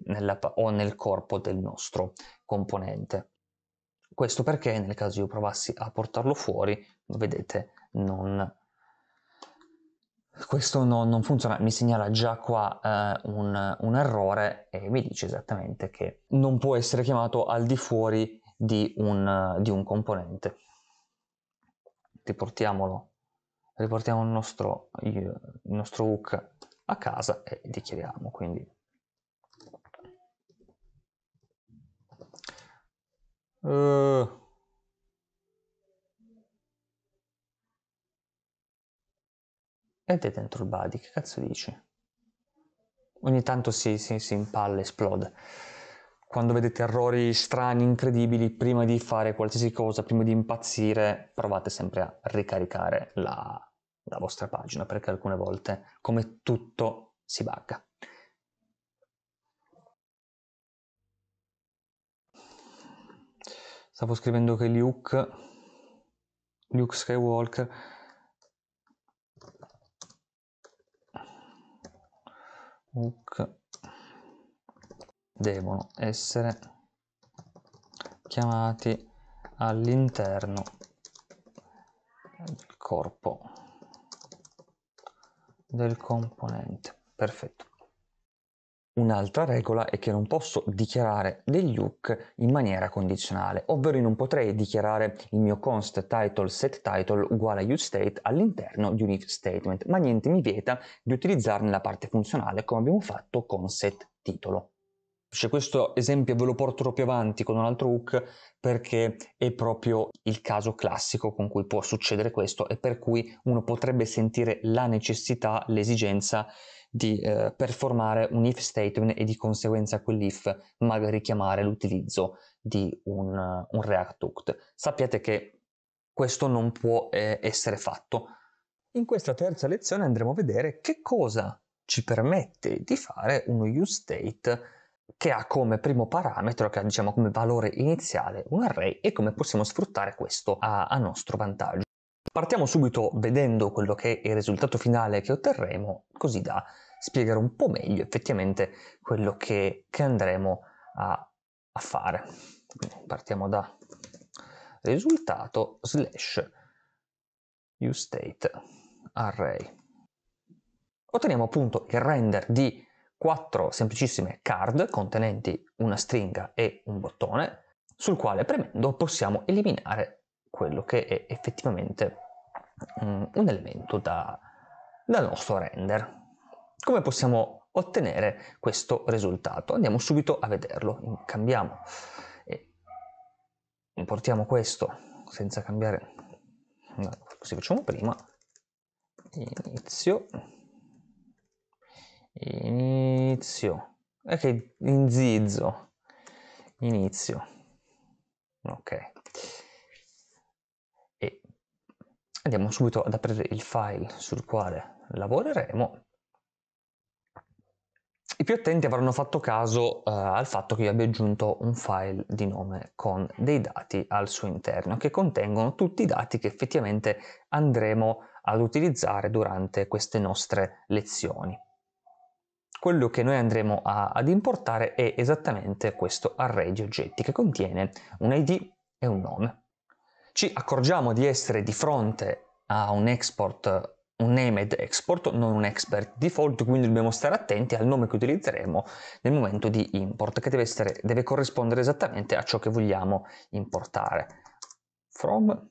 nella, o nel corpo del nostro componente. Questo perché nel caso io provassi a portarlo fuori, vedete, non questo no, non funziona, mi segnala già qua eh, un, un, errore e mi dice esattamente che non può essere chiamato al di fuori di un, di un componente. Riportiamolo, riportiamo il nostro, il nostro hook a casa e dichiariamo, quindi Uh, ed è dentro il body, che cazzo dici? Ogni tanto si, si, si impalla, esplode. Quando vedete errori strani, incredibili, prima di fare qualsiasi cosa, prima di impazzire, provate sempre a ricaricare la, la vostra pagina, perché alcune volte, come tutto, si bugga. Stavo scrivendo che Luke, Luke Skywalker hook devono essere chiamati all'interno del corpo del componente perfetto Un'altra regola è che non posso dichiarare degli hook in maniera condizionale, ovvero non potrei dichiarare il mio const title set title uguale a useState all'interno di un if statement, ma niente mi vieta di utilizzarne la parte funzionale come abbiamo fatto con set titolo. Cioè, questo esempio ve lo porterò più avanti con un altro hook perché è proprio il caso classico con cui può succedere questo e per cui uno potrebbe sentire la necessità, l'esigenza di eh, performare un if statement e di conseguenza quell'if magari chiamare l'utilizzo di un, eh, un React Hook. Sappiate che questo non può eh, essere fatto. In questa terza lezione andremo a vedere che cosa ci permette di fare uno use state che ha come primo parametro, che ha diciamo come valore iniziale un array e come possiamo sfruttare questo a, a nostro vantaggio. Partiamo subito vedendo quello che è il risultato finale che otterremo, così da spiegare un po' meglio effettivamente quello che, che andremo a, a fare. partiamo da risultato slash uState array. Otteniamo appunto il render di quattro semplicissime card contenenti una stringa e un bottone, sul quale premendo possiamo eliminare quello che è effettivamente mm, un elemento da, dal nostro render. Come possiamo ottenere questo risultato? Andiamo subito a vederlo. Cambiamo e importiamo questo senza cambiare, così facciamo prima, inizio, inizio, che inzizzo, inizio, ok andiamo subito ad aprire il file sul quale lavoreremo. I più attenti avranno fatto caso eh, al fatto che io abbia aggiunto un file di nome con dei dati al suo interno che contengono tutti i dati che effettivamente andremo ad utilizzare durante queste nostre lezioni. Quello che noi andremo a, ad importare è esattamente questo array di oggetti che contiene un id e un nome ci accorgiamo di essere di fronte a un export, un named export, non un expert default, quindi dobbiamo stare attenti al nome che utilizzeremo nel momento di import, che deve, essere, deve corrispondere esattamente a ciò che vogliamo importare. From,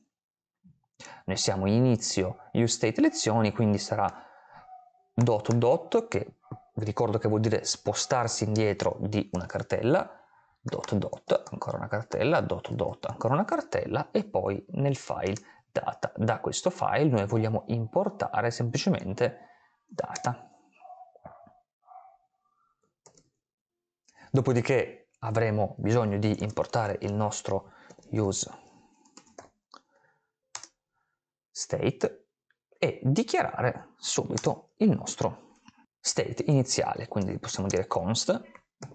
noi siamo inizio useState lezioni, quindi sarà dot dot, che vi ricordo che vuol dire spostarsi indietro di una cartella, dot dot, ancora una cartella, dot dot, ancora una cartella e poi nel file data. Da questo file noi vogliamo importare semplicemente data. Dopodiché avremo bisogno di importare il nostro use state e dichiarare subito il nostro state iniziale, quindi possiamo dire const,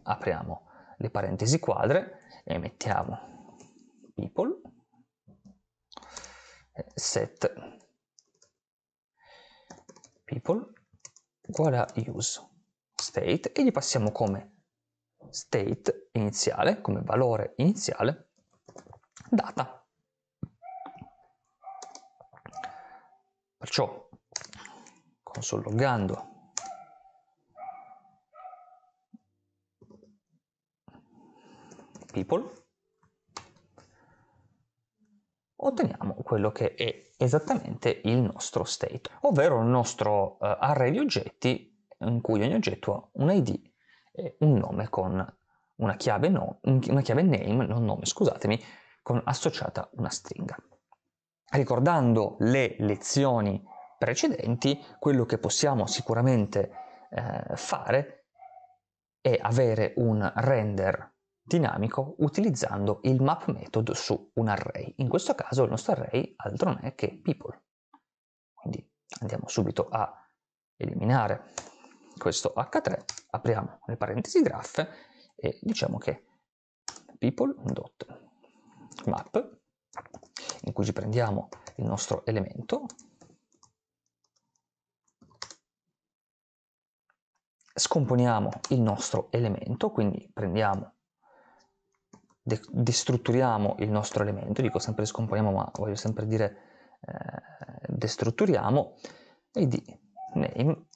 apriamo le parentesi quadre e mettiamo people eh, set people uguale a use state e gli passiamo come state iniziale, come valore iniziale, data. Perciò console loggando people otteniamo quello che è esattamente il nostro state, ovvero il nostro uh, array di oggetti in cui ogni oggetto ha un id e un nome con una chiave, no, una chiave name, non nome, scusatemi, con associata una stringa. Ricordando le lezioni precedenti, quello che possiamo sicuramente eh, fare è avere un render dinamico utilizzando il map method su un array. In questo caso il nostro array altro non è che people. Quindi andiamo subito a eliminare questo h3, apriamo le parentesi graph e diciamo che people.map in cui ci prendiamo il nostro elemento scomponiamo il nostro elemento, quindi prendiamo de- destrutturiamo il nostro elemento, dico sempre scomponiamo ma voglio sempre dire eh, destrutturiamo, di name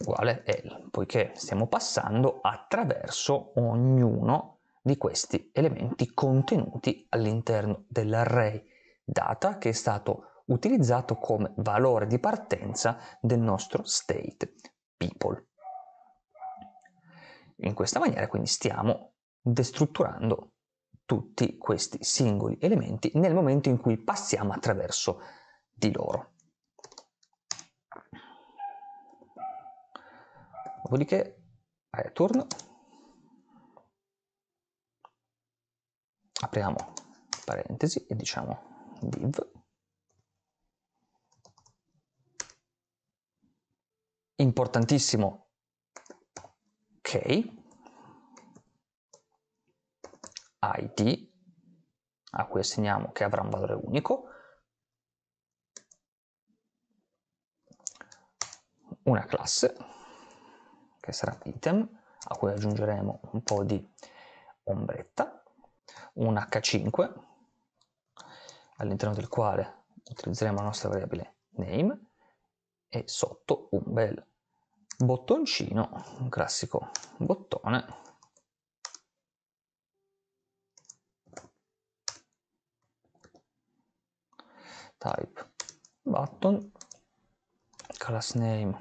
uguale L, poiché stiamo passando attraverso ognuno di questi elementi contenuti all'interno dell'array data che è stato utilizzato come valore di partenza del nostro state people. In questa maniera quindi stiamo destrutturando tutti questi singoli elementi nel momento in cui passiamo attraverso di loro. Dopodiché vai a turno, apriamo parentesi e diciamo div importantissimo ok id a cui assegniamo che avrà un valore unico, una classe che sarà item a cui aggiungeremo un po' di ombretta, un h5 all'interno del quale utilizzeremo la nostra variabile name e sotto un bel bottoncino, un classico bottone type button class name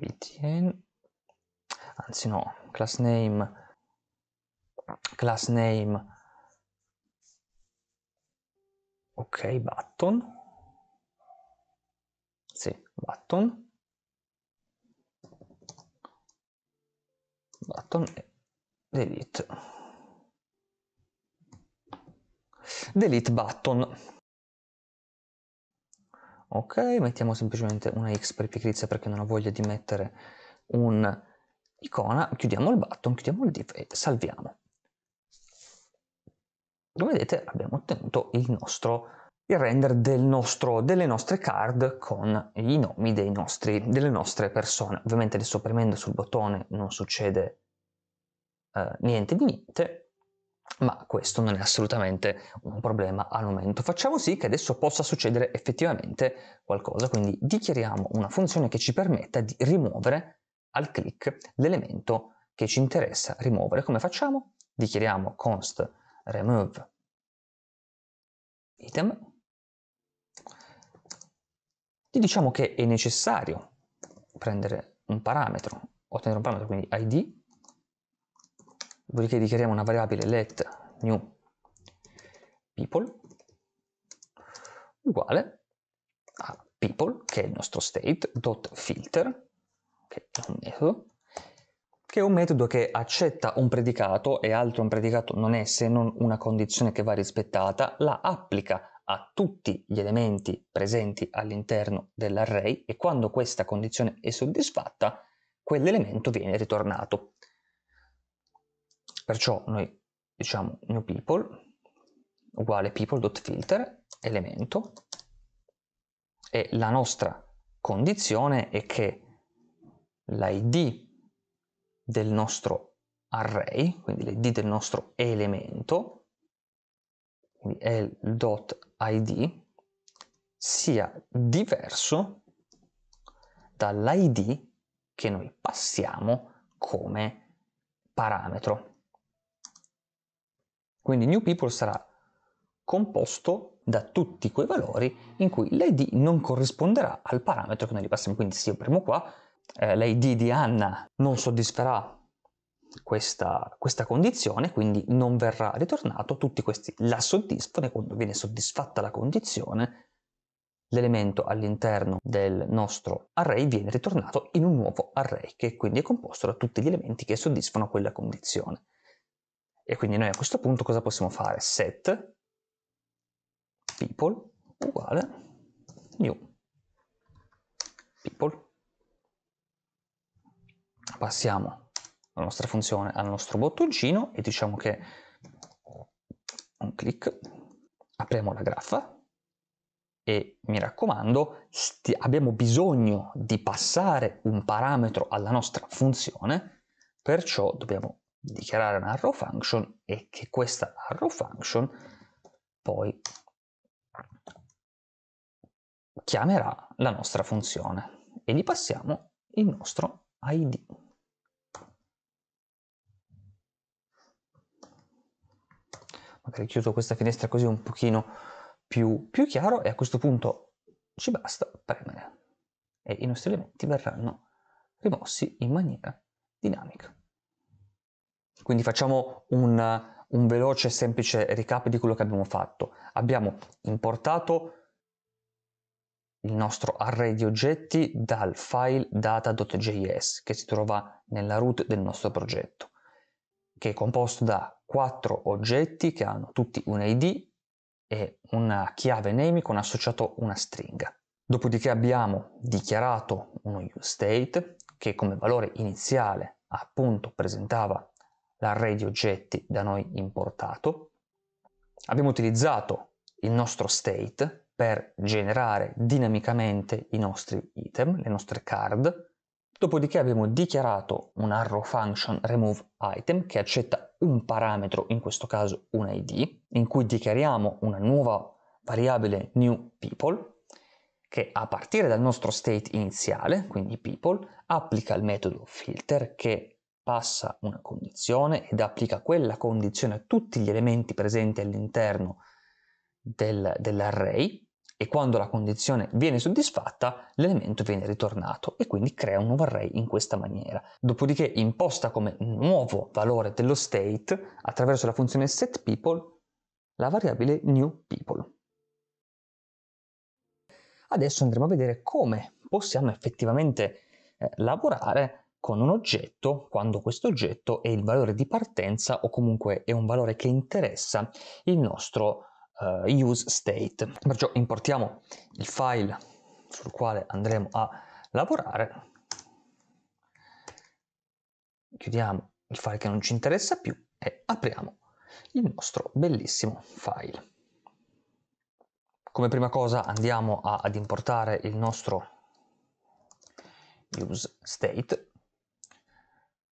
btn anzi no class name class name ok button sì button button delete delete button. Ok, mettiamo semplicemente una X per pigrizia perché non ho voglia di mettere un'icona, chiudiamo il button, chiudiamo il div e salviamo. Come vedete abbiamo ottenuto il nostro il render del nostro, delle nostre card con i nomi nostri, delle nostre persone. Ovviamente adesso premendo sul bottone non succede eh, niente di niente, ma questo non è assolutamente un problema al momento. Facciamo sì che adesso possa succedere effettivamente qualcosa, quindi dichiariamo una funzione che ci permetta di rimuovere al click l'elemento che ci interessa rimuovere. Come facciamo? Dichiariamo const remove item, gli diciamo che è necessario prendere un parametro, ottenere un parametro, quindi id, dopodiché dichiariamo una variabile let new people uguale a people, che è il nostro state.filter, che è un metodo, che è un metodo che accetta un predicato e altro un predicato non è se non una condizione che va rispettata, la applica a tutti gli elementi presenti all'interno dell'array e quando questa condizione è soddisfatta, quell'elemento viene ritornato. Perciò noi diciamo new people uguale people.filter elemento e la nostra condizione è che l'id del nostro array, quindi l'id del nostro elemento, quindi l.id, sia diverso dall'id che noi passiamo come parametro. Quindi new people sarà composto da tutti quei valori in cui l'id non corrisponderà al parametro che noi gli passiamo. Quindi se io premo qua, eh, l'id di Anna non soddisferà questa, questa, condizione, quindi non verrà ritornato, tutti questi la soddisfano e quando viene soddisfatta la condizione, l'elemento all'interno del nostro array viene ritornato in un nuovo array che quindi è composto da tutti gli elementi che soddisfano quella condizione. E quindi noi a questo punto cosa possiamo fare? Set people uguale new people. Passiamo la nostra funzione al nostro bottoncino e diciamo che un clic, apriamo la graffa e mi raccomando abbiamo bisogno di passare un parametro alla nostra funzione, perciò dobbiamo dichiarare una arrow function e che questa arrow function poi chiamerà la nostra funzione e gli passiamo il nostro id. Magari chiudo questa finestra così un pochino più, più chiaro e a questo punto ci basta premere e i nostri elementi verranno rimossi in maniera dinamica. Quindi facciamo un, un veloce e semplice recap di quello che abbiamo fatto. Abbiamo importato il nostro array di oggetti dal file data.js che si trova nella root del nostro progetto, che è composto da quattro oggetti che hanno tutti un ID e una chiave name con associato una stringa. Dopodiché abbiamo dichiarato uno useState che come valore iniziale appunto presentava l'array di oggetti da noi importato. Abbiamo utilizzato il nostro state per generare dinamicamente i nostri item, le nostre card. Dopodiché abbiamo dichiarato un arrow function remove item che accetta un parametro, in questo caso un id, in cui dichiariamo una nuova variabile new people che a partire dal nostro state iniziale, quindi people, applica il metodo filter che passa una condizione ed applica quella condizione a tutti gli elementi presenti all'interno del, dell'array e quando la condizione viene soddisfatta l'elemento viene ritornato e quindi crea un nuovo array in questa maniera. Dopodiché imposta come nuovo valore dello state attraverso la funzione setPeople la variabile newPeople. Adesso andremo a vedere come possiamo effettivamente eh, lavorare con un oggetto quando questo oggetto è il valore di partenza o comunque è un valore che interessa il nostro uh, use state. Perciò importiamo il file sul quale andremo a lavorare, chiudiamo il file che non ci interessa più e apriamo il nostro bellissimo file. Come prima cosa andiamo a, ad importare il nostro use state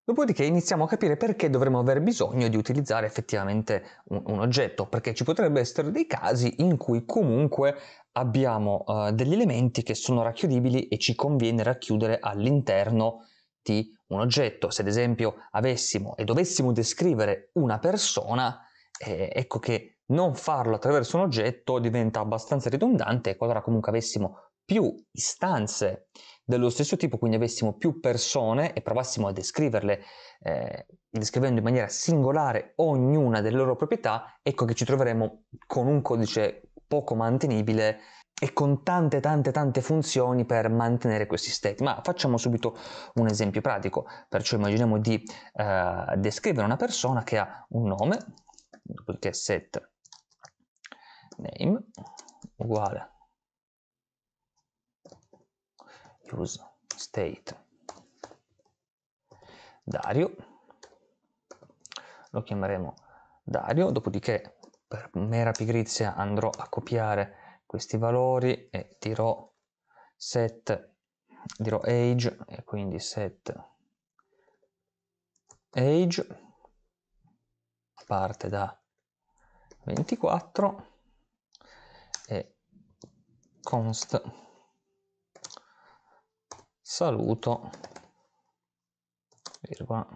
Dopodiché iniziamo a capire perché dovremmo aver bisogno di utilizzare effettivamente un, un oggetto, perché ci potrebbero essere dei casi in cui comunque abbiamo uh, degli elementi che sono racchiudibili e ci conviene racchiudere all'interno di un oggetto. Se ad esempio avessimo e dovessimo descrivere una persona, eh, ecco che non farlo attraverso un oggetto diventa abbastanza ridondante qualora comunque avessimo più istanze dello stesso tipo, quindi avessimo più persone e provassimo a descriverle eh, descrivendo in maniera singolare ognuna delle loro proprietà, ecco che ci troveremo con un codice poco mantenibile e con tante tante tante funzioni per mantenere questi state. Ma facciamo subito un esempio pratico, perciò immaginiamo di eh, descrivere una persona che ha un nome, dopodiché set name uguale plus state Dario, lo chiameremo Dario, dopodiché per mera pigrizia andrò a copiare questi valori e dirò set, dirò age e quindi set age parte da 24 e const saluto virgola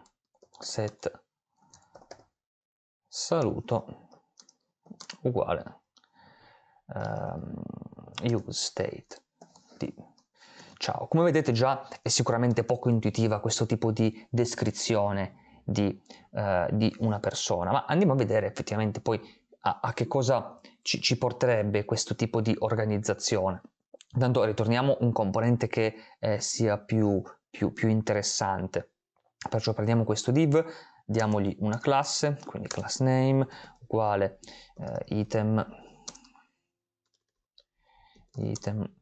set saluto uguale um, ehm, use state di ciao come vedete già è sicuramente poco intuitiva questo tipo di descrizione di, uh, di una persona ma andiamo a vedere effettivamente poi a, a che cosa ci, ci porterebbe questo tipo di organizzazione Tanto ritorniamo un componente che eh, sia più, più, più interessante. Perciò prendiamo questo div, diamogli una classe, quindi class name uguale eh, item, item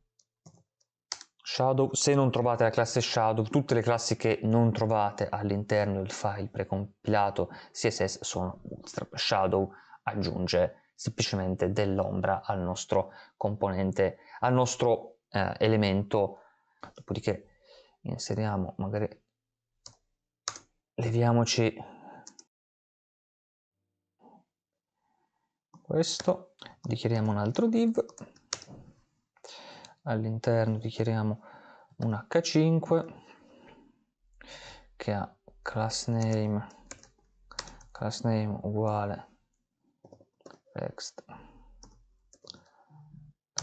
shadow. Se non trovate la classe shadow, tutte le classi che non trovate all'interno del file precompilato CSS sono shadow aggiunge semplicemente dell'ombra al nostro componente, al nostro eh, elemento. Dopodiché inseriamo, magari leviamoci questo, dichiariamo un altro div, all'interno dichiariamo un h5 che ha class name, class name uguale text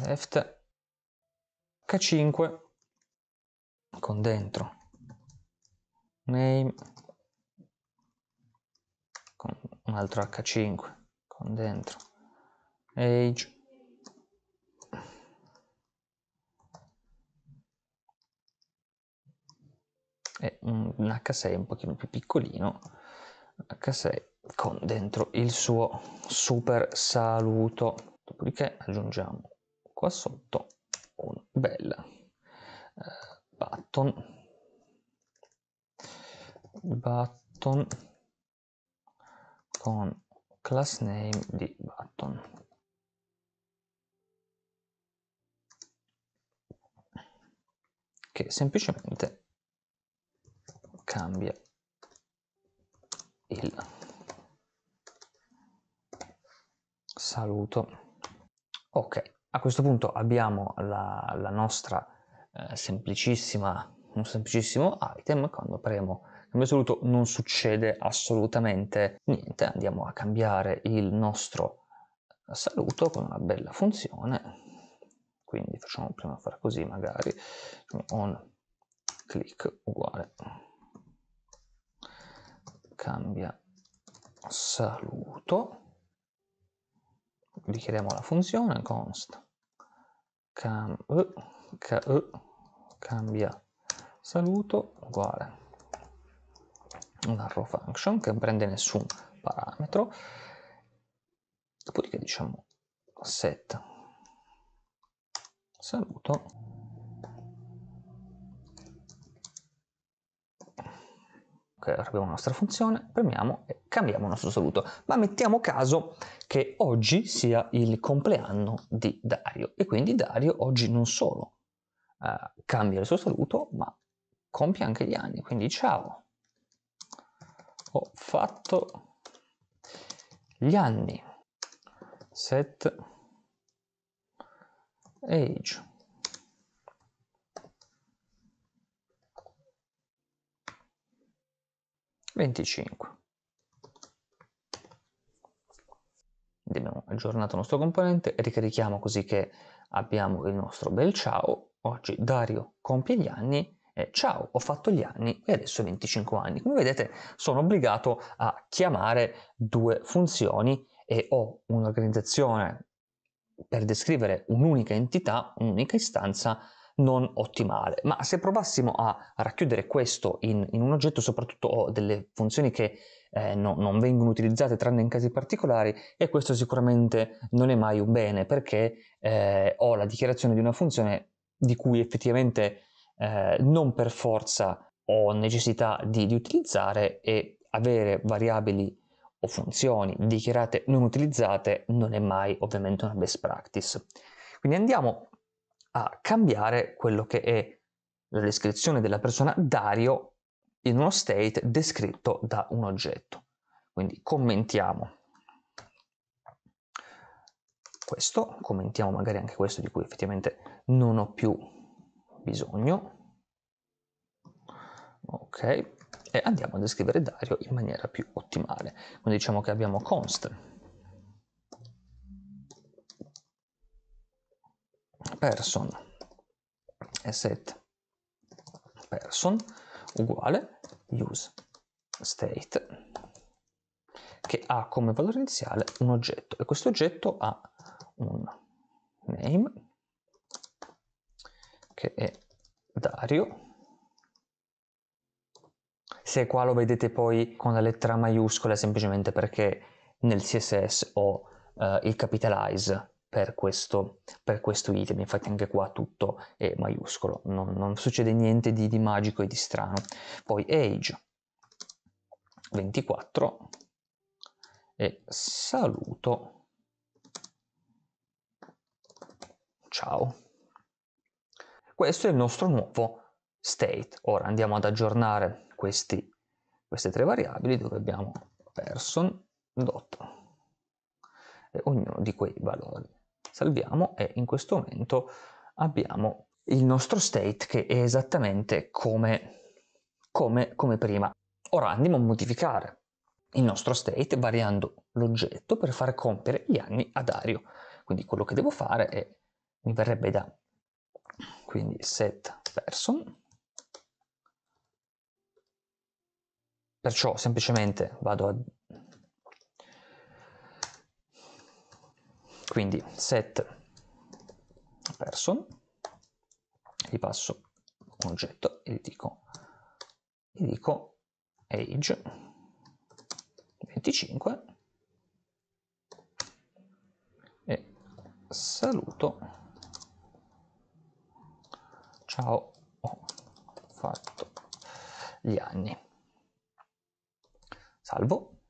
left h5 con dentro name con un altro h5 con dentro age e un h6 un pochino più piccolino h6 con dentro il suo super saluto dopodiché aggiungiamo qua sotto un bel eh, button button con class name di button che semplicemente cambia il saluto. Ok, a questo punto abbiamo la, la nostra eh, semplicissima, un semplicissimo item, quando premo cambio assoluto non succede assolutamente niente, andiamo a cambiare il nostro saluto con una bella funzione, quindi facciamo prima fare così magari, on click uguale, cambia saluto, gli chiediamo la funzione const cam, e, eh, ca, e, eh, cambia saluto uguale una row function che non prende nessun parametro dopodiché diciamo set saluto abbiamo la nostra funzione, premiamo e cambiamo il nostro saluto. Ma mettiamo caso che oggi sia il compleanno di Dario e quindi Dario oggi non solo uh, cambia il suo saluto, ma compie anche gli anni. Quindi ciao, ho fatto gli anni, set age. 25. Abbiamo aggiornato il nostro componente, ricarichiamo così che abbiamo il nostro bel ciao. Oggi Dario compie gli anni e ciao, ho fatto gli anni e adesso ho 25 anni. Come vedete sono obbligato a chiamare due funzioni e ho un'organizzazione per descrivere un'unica entità, un'unica istanza non ottimale. Ma se provassimo a racchiudere questo in, in un oggetto, soprattutto ho delle funzioni che eh, no, non vengono utilizzate tranne in casi particolari e questo sicuramente non è mai un bene perché eh, ho la dichiarazione di una funzione di cui effettivamente eh, non per forza ho necessità di, di utilizzare e avere variabili o funzioni dichiarate non utilizzate non è mai ovviamente una best practice. Quindi andiamo a cambiare quello che è la descrizione della persona Dario in uno state descritto da un oggetto. Quindi commentiamo questo, commentiamo magari anche questo di cui effettivamente non ho più bisogno. Ok, e andiamo a descrivere Dario in maniera più ottimale. Quindi diciamo che abbiamo const person e set person uguale use state che ha come valore iniziale un oggetto e questo oggetto ha un name che è Dario se qua lo vedete poi con la lettera maiuscola semplicemente perché nel CSS ho eh, il capitalize per questo, per questo, item, infatti anche qua tutto è maiuscolo, non, non succede niente di, di, magico e di strano. Poi age 24 e saluto, ciao. Questo è il nostro nuovo state. Ora andiamo ad aggiornare questi, queste tre variabili dove abbiamo e ognuno di quei valori salviamo e in questo momento abbiamo il nostro state che è esattamente come, come, come prima. Ora andiamo a modificare il nostro state variando l'oggetto per far compiere gli anni a Dario. Quindi quello che devo fare è, mi verrebbe da, quindi set person, perciò semplicemente vado a Quindi set person, gli passo un oggetto e gli dico, gli dico age 25 e saluto ciao ho fatto gli anni salvo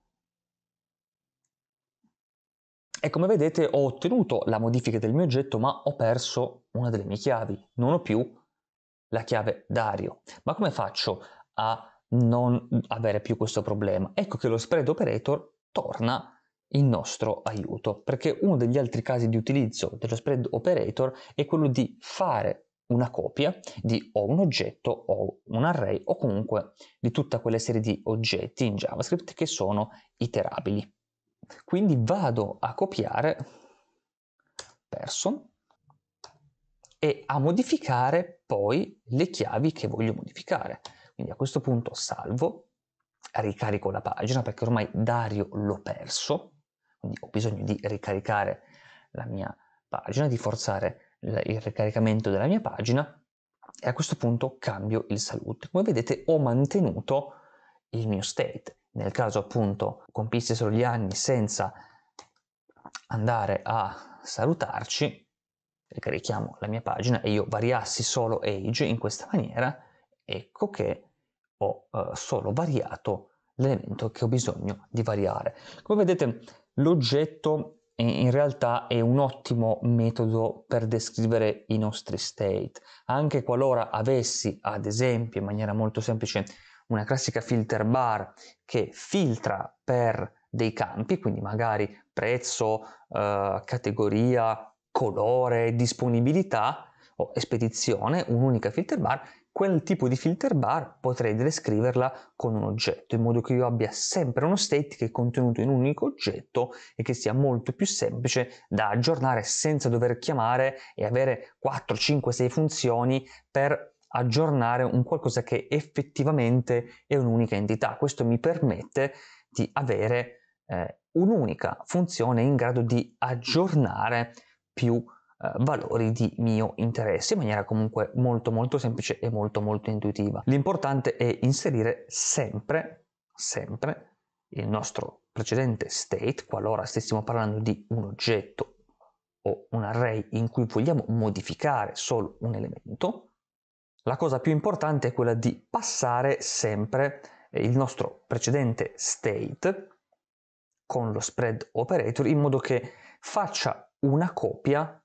E come vedete ho ottenuto la modifica del mio oggetto ma ho perso una delle mie chiavi, non ho più la chiave Dario. Ma come faccio a non avere più questo problema? Ecco che lo spread operator torna in nostro aiuto, perché uno degli altri casi di utilizzo dello spread operator è quello di fare una copia di o un oggetto o un array o comunque di tutta quella serie di oggetti in JavaScript che sono iterabili. Quindi vado a copiare person e a modificare poi le chiavi che voglio modificare. Quindi a questo punto salvo, ricarico la pagina perché ormai Dario l'ho perso, quindi ho bisogno di ricaricare la mia pagina, di forzare il ricaricamento della mia pagina e a questo punto cambio il salute. Come vedete ho mantenuto il mio state nel caso appunto solo gli anni senza andare a salutarci, ricarichiamo la mia pagina e io variassi solo age in questa maniera, ecco che ho eh, solo variato l'elemento che ho bisogno di variare. Come vedete l'oggetto eh, in realtà è un ottimo metodo per descrivere i nostri state. Anche qualora avessi, ad esempio, in maniera molto semplice, una classica filter bar che filtra per dei campi, quindi magari prezzo, eh, categoria, colore, disponibilità o espedizione, un'unica filter bar, quel tipo di filter bar potrei descriverla con un oggetto, in modo che io abbia sempre uno state che è contenuto in un unico oggetto e che sia molto più semplice da aggiornare senza dover chiamare e avere 4, 5, 6 funzioni per aggiornare un qualcosa che effettivamente è un'unica entità. Questo mi permette di avere eh, un'unica funzione in grado di aggiornare più eh, valori di mio interesse in maniera comunque molto molto semplice e molto molto intuitiva. L'importante è inserire sempre, sempre il nostro precedente state, qualora stessimo parlando di un oggetto o un array in cui vogliamo modificare solo un elemento, la cosa più importante è quella di passare sempre eh, il nostro precedente state con lo spread operator in modo che faccia una copia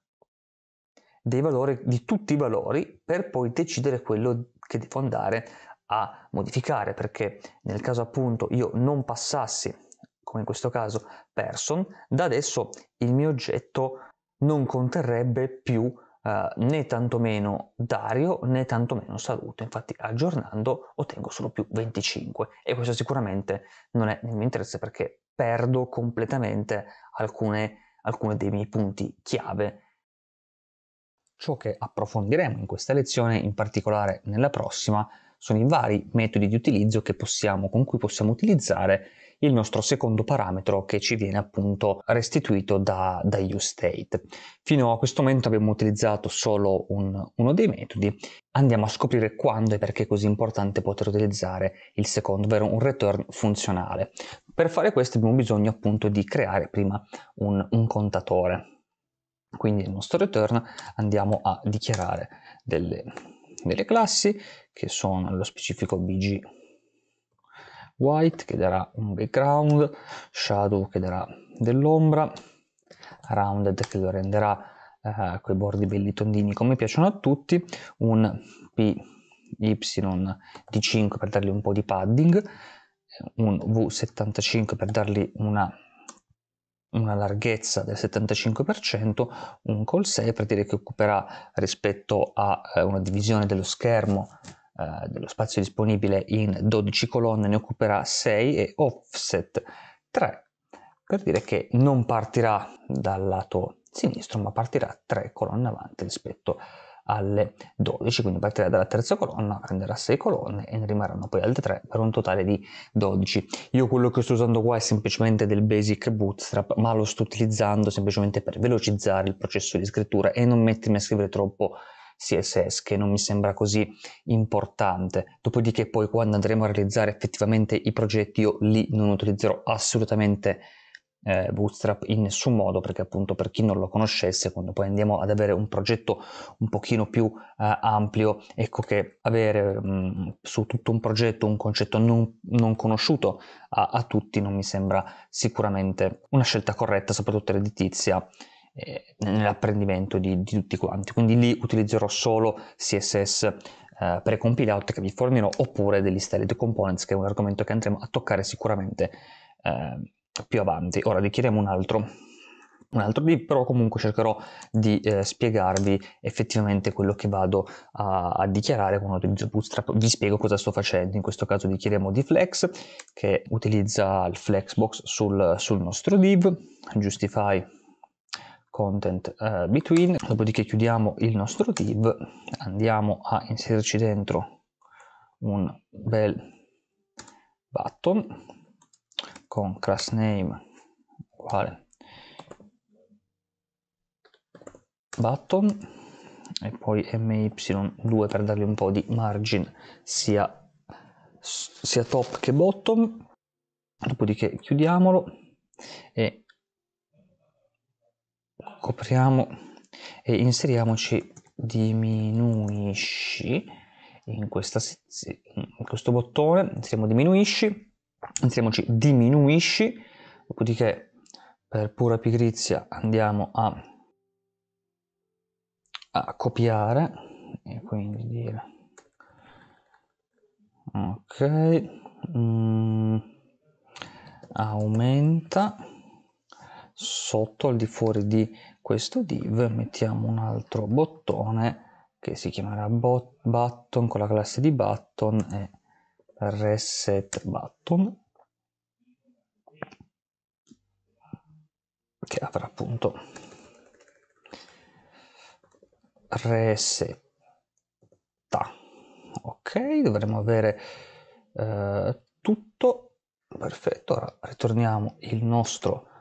dei valori, di tutti i valori per poi decidere quello che devo andare a modificare perché nel caso appunto io non passassi come in questo caso person da adesso il mio oggetto non conterrebbe più eh, né tantomeno Dario né tantomeno Saluto, infatti aggiornando ottengo solo più 25 e questo sicuramente non è nel mio interesse perché perdo completamente alcune, alcune dei miei punti chiave Ciò che approfondiremo in questa lezione, in particolare nella prossima, sono i vari metodi di utilizzo possiamo, con cui possiamo utilizzare il nostro secondo parametro che ci viene appunto restituito da, da UState. Fino a questo momento abbiamo utilizzato solo un, uno dei metodi, andiamo a scoprire quando e perché è così importante poter utilizzare il secondo, ovvero un return funzionale. Per fare questo abbiamo bisogno appunto di creare prima un, un contatore. Quindi nel nostro return andiamo a dichiarare delle, delle classi che sono nello specifico bg white che darà un background, shadow che darà dell'ombra, rounded che lo renderà eh, quei bordi belli tondini come piacciono a tutti, un py di 5 per dargli un po' di padding, un V75 per dargli una, una larghezza del 75%, un col 6 per dire che occuperà rispetto a eh, una divisione dello schermo eh, dello spazio disponibile in 12 colonne ne occuperà 6 e offset 3 per dire che non partirà dal lato sinistro ma partirà 3 colonne avanti rispetto alle 12 quindi partirà dalla terza colonna prenderà 6 colonne e ne rimarranno poi altre 3 per un totale di 12 io quello che sto usando qua è semplicemente del basic bootstrap ma lo sto utilizzando semplicemente per velocizzare il processo di scrittura e non mettermi a scrivere troppo CSS, che non mi sembra così importante. Dopodiché poi quando andremo a realizzare effettivamente i progetti, io lì non utilizzerò assolutamente eh, Bootstrap in nessun modo, perché appunto per chi non lo conoscesse, quando poi andiamo ad avere un progetto un pochino più eh, ampio, ecco che avere mh, mm, su tutto un progetto un concetto non, non conosciuto a, a tutti non mi sembra sicuramente una scelta corretta, soprattutto redditizia eh, nell'apprendimento di, di, tutti quanti. Quindi lì utilizzerò solo CSS eh, precompilato che vi fornirò oppure degli styled components che è un argomento che andremo a toccare sicuramente eh, più avanti. Ora richiediamo un altro un altro video, però comunque cercherò di eh, spiegarvi effettivamente quello che vado a, a, dichiarare quando utilizzo Bootstrap, vi spiego cosa sto facendo, in questo caso dichiariamo di Flex che utilizza il Flexbox sul, sul nostro div, Justify content uh, between dopodiché chiudiamo il nostro div andiamo a inserirci dentro un bel button con class name uguale button e poi my2 per dargli un po' di margin sia, sia top che bottom dopodiché chiudiamolo e copriamo e inseriamoci diminuisci in, questa, in questo bottone, inseriamo diminuisci, inseriamoci diminuisci, dopodiché per pura pigrizia andiamo a, a copiare e quindi dire ok mm, aumenta sotto al di fuori di questo div mettiamo un altro bottone che si chiamerà bot button con la classe di button e reset button che avrà appunto resetta ok dovremmo avere eh, tutto perfetto ora ritorniamo il nostro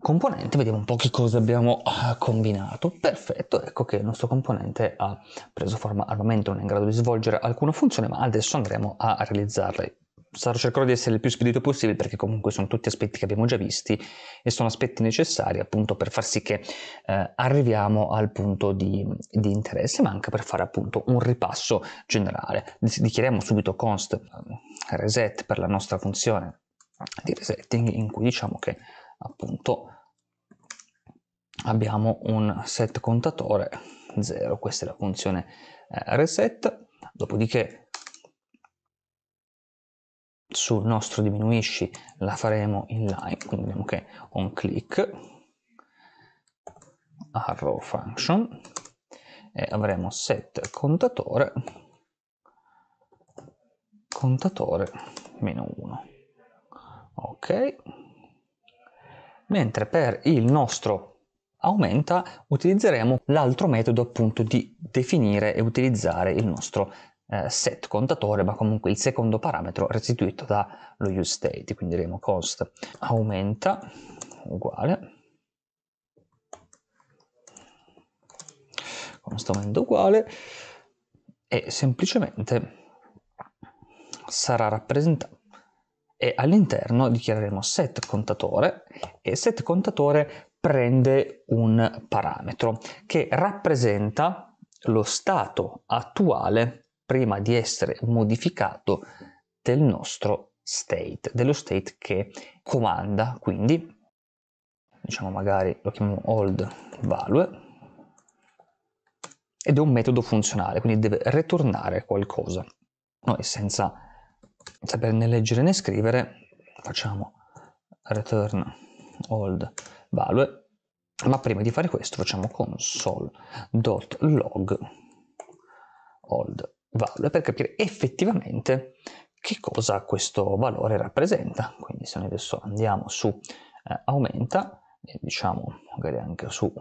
componente, vediamo un po' che cosa abbiamo ah, combinato. Perfetto, ecco che il nostro componente ha preso forma al momento, non è in grado di svolgere alcuna funzione, ma adesso andremo a realizzarle. Sarò, cercherò di essere il più spedito possibile perché comunque sono tutti aspetti che abbiamo già visti e sono aspetti necessari appunto per far sì che eh, arriviamo al punto di, di, interesse ma anche per fare appunto un ripasso generale. Dichiariamo subito const ehm, reset per la nostra funzione di resetting in cui diciamo che appunto abbiamo un set contatore 0, questa è la funzione eh, reset, dopodiché sul nostro diminuisci la faremo in line quindi vediamo che on click arrow function e avremo set contatore contatore meno 1 ok mentre per il nostro aumenta utilizzeremo l'altro metodo appunto di definire e utilizzare il nostro eh, set contatore ma comunque il secondo parametro restituito dallo use state quindi diremo cost aumenta uguale cost aumenta uguale e semplicemente sarà rappresentato e all'interno dichiareremo set contatore e set contatore prende un parametro che rappresenta lo stato attuale prima di essere modificato del nostro state, dello state che comanda. Quindi diciamo magari lo chiamiamo old value ed è un metodo funzionale, quindi deve ritornare qualcosa. Noi senza saper né leggere né scrivere, facciamo return old value, ma prima di fare questo facciamo console.log old value per capire effettivamente che cosa questo valore rappresenta. Quindi se noi adesso andiamo su eh, aumenta, e diciamo magari anche su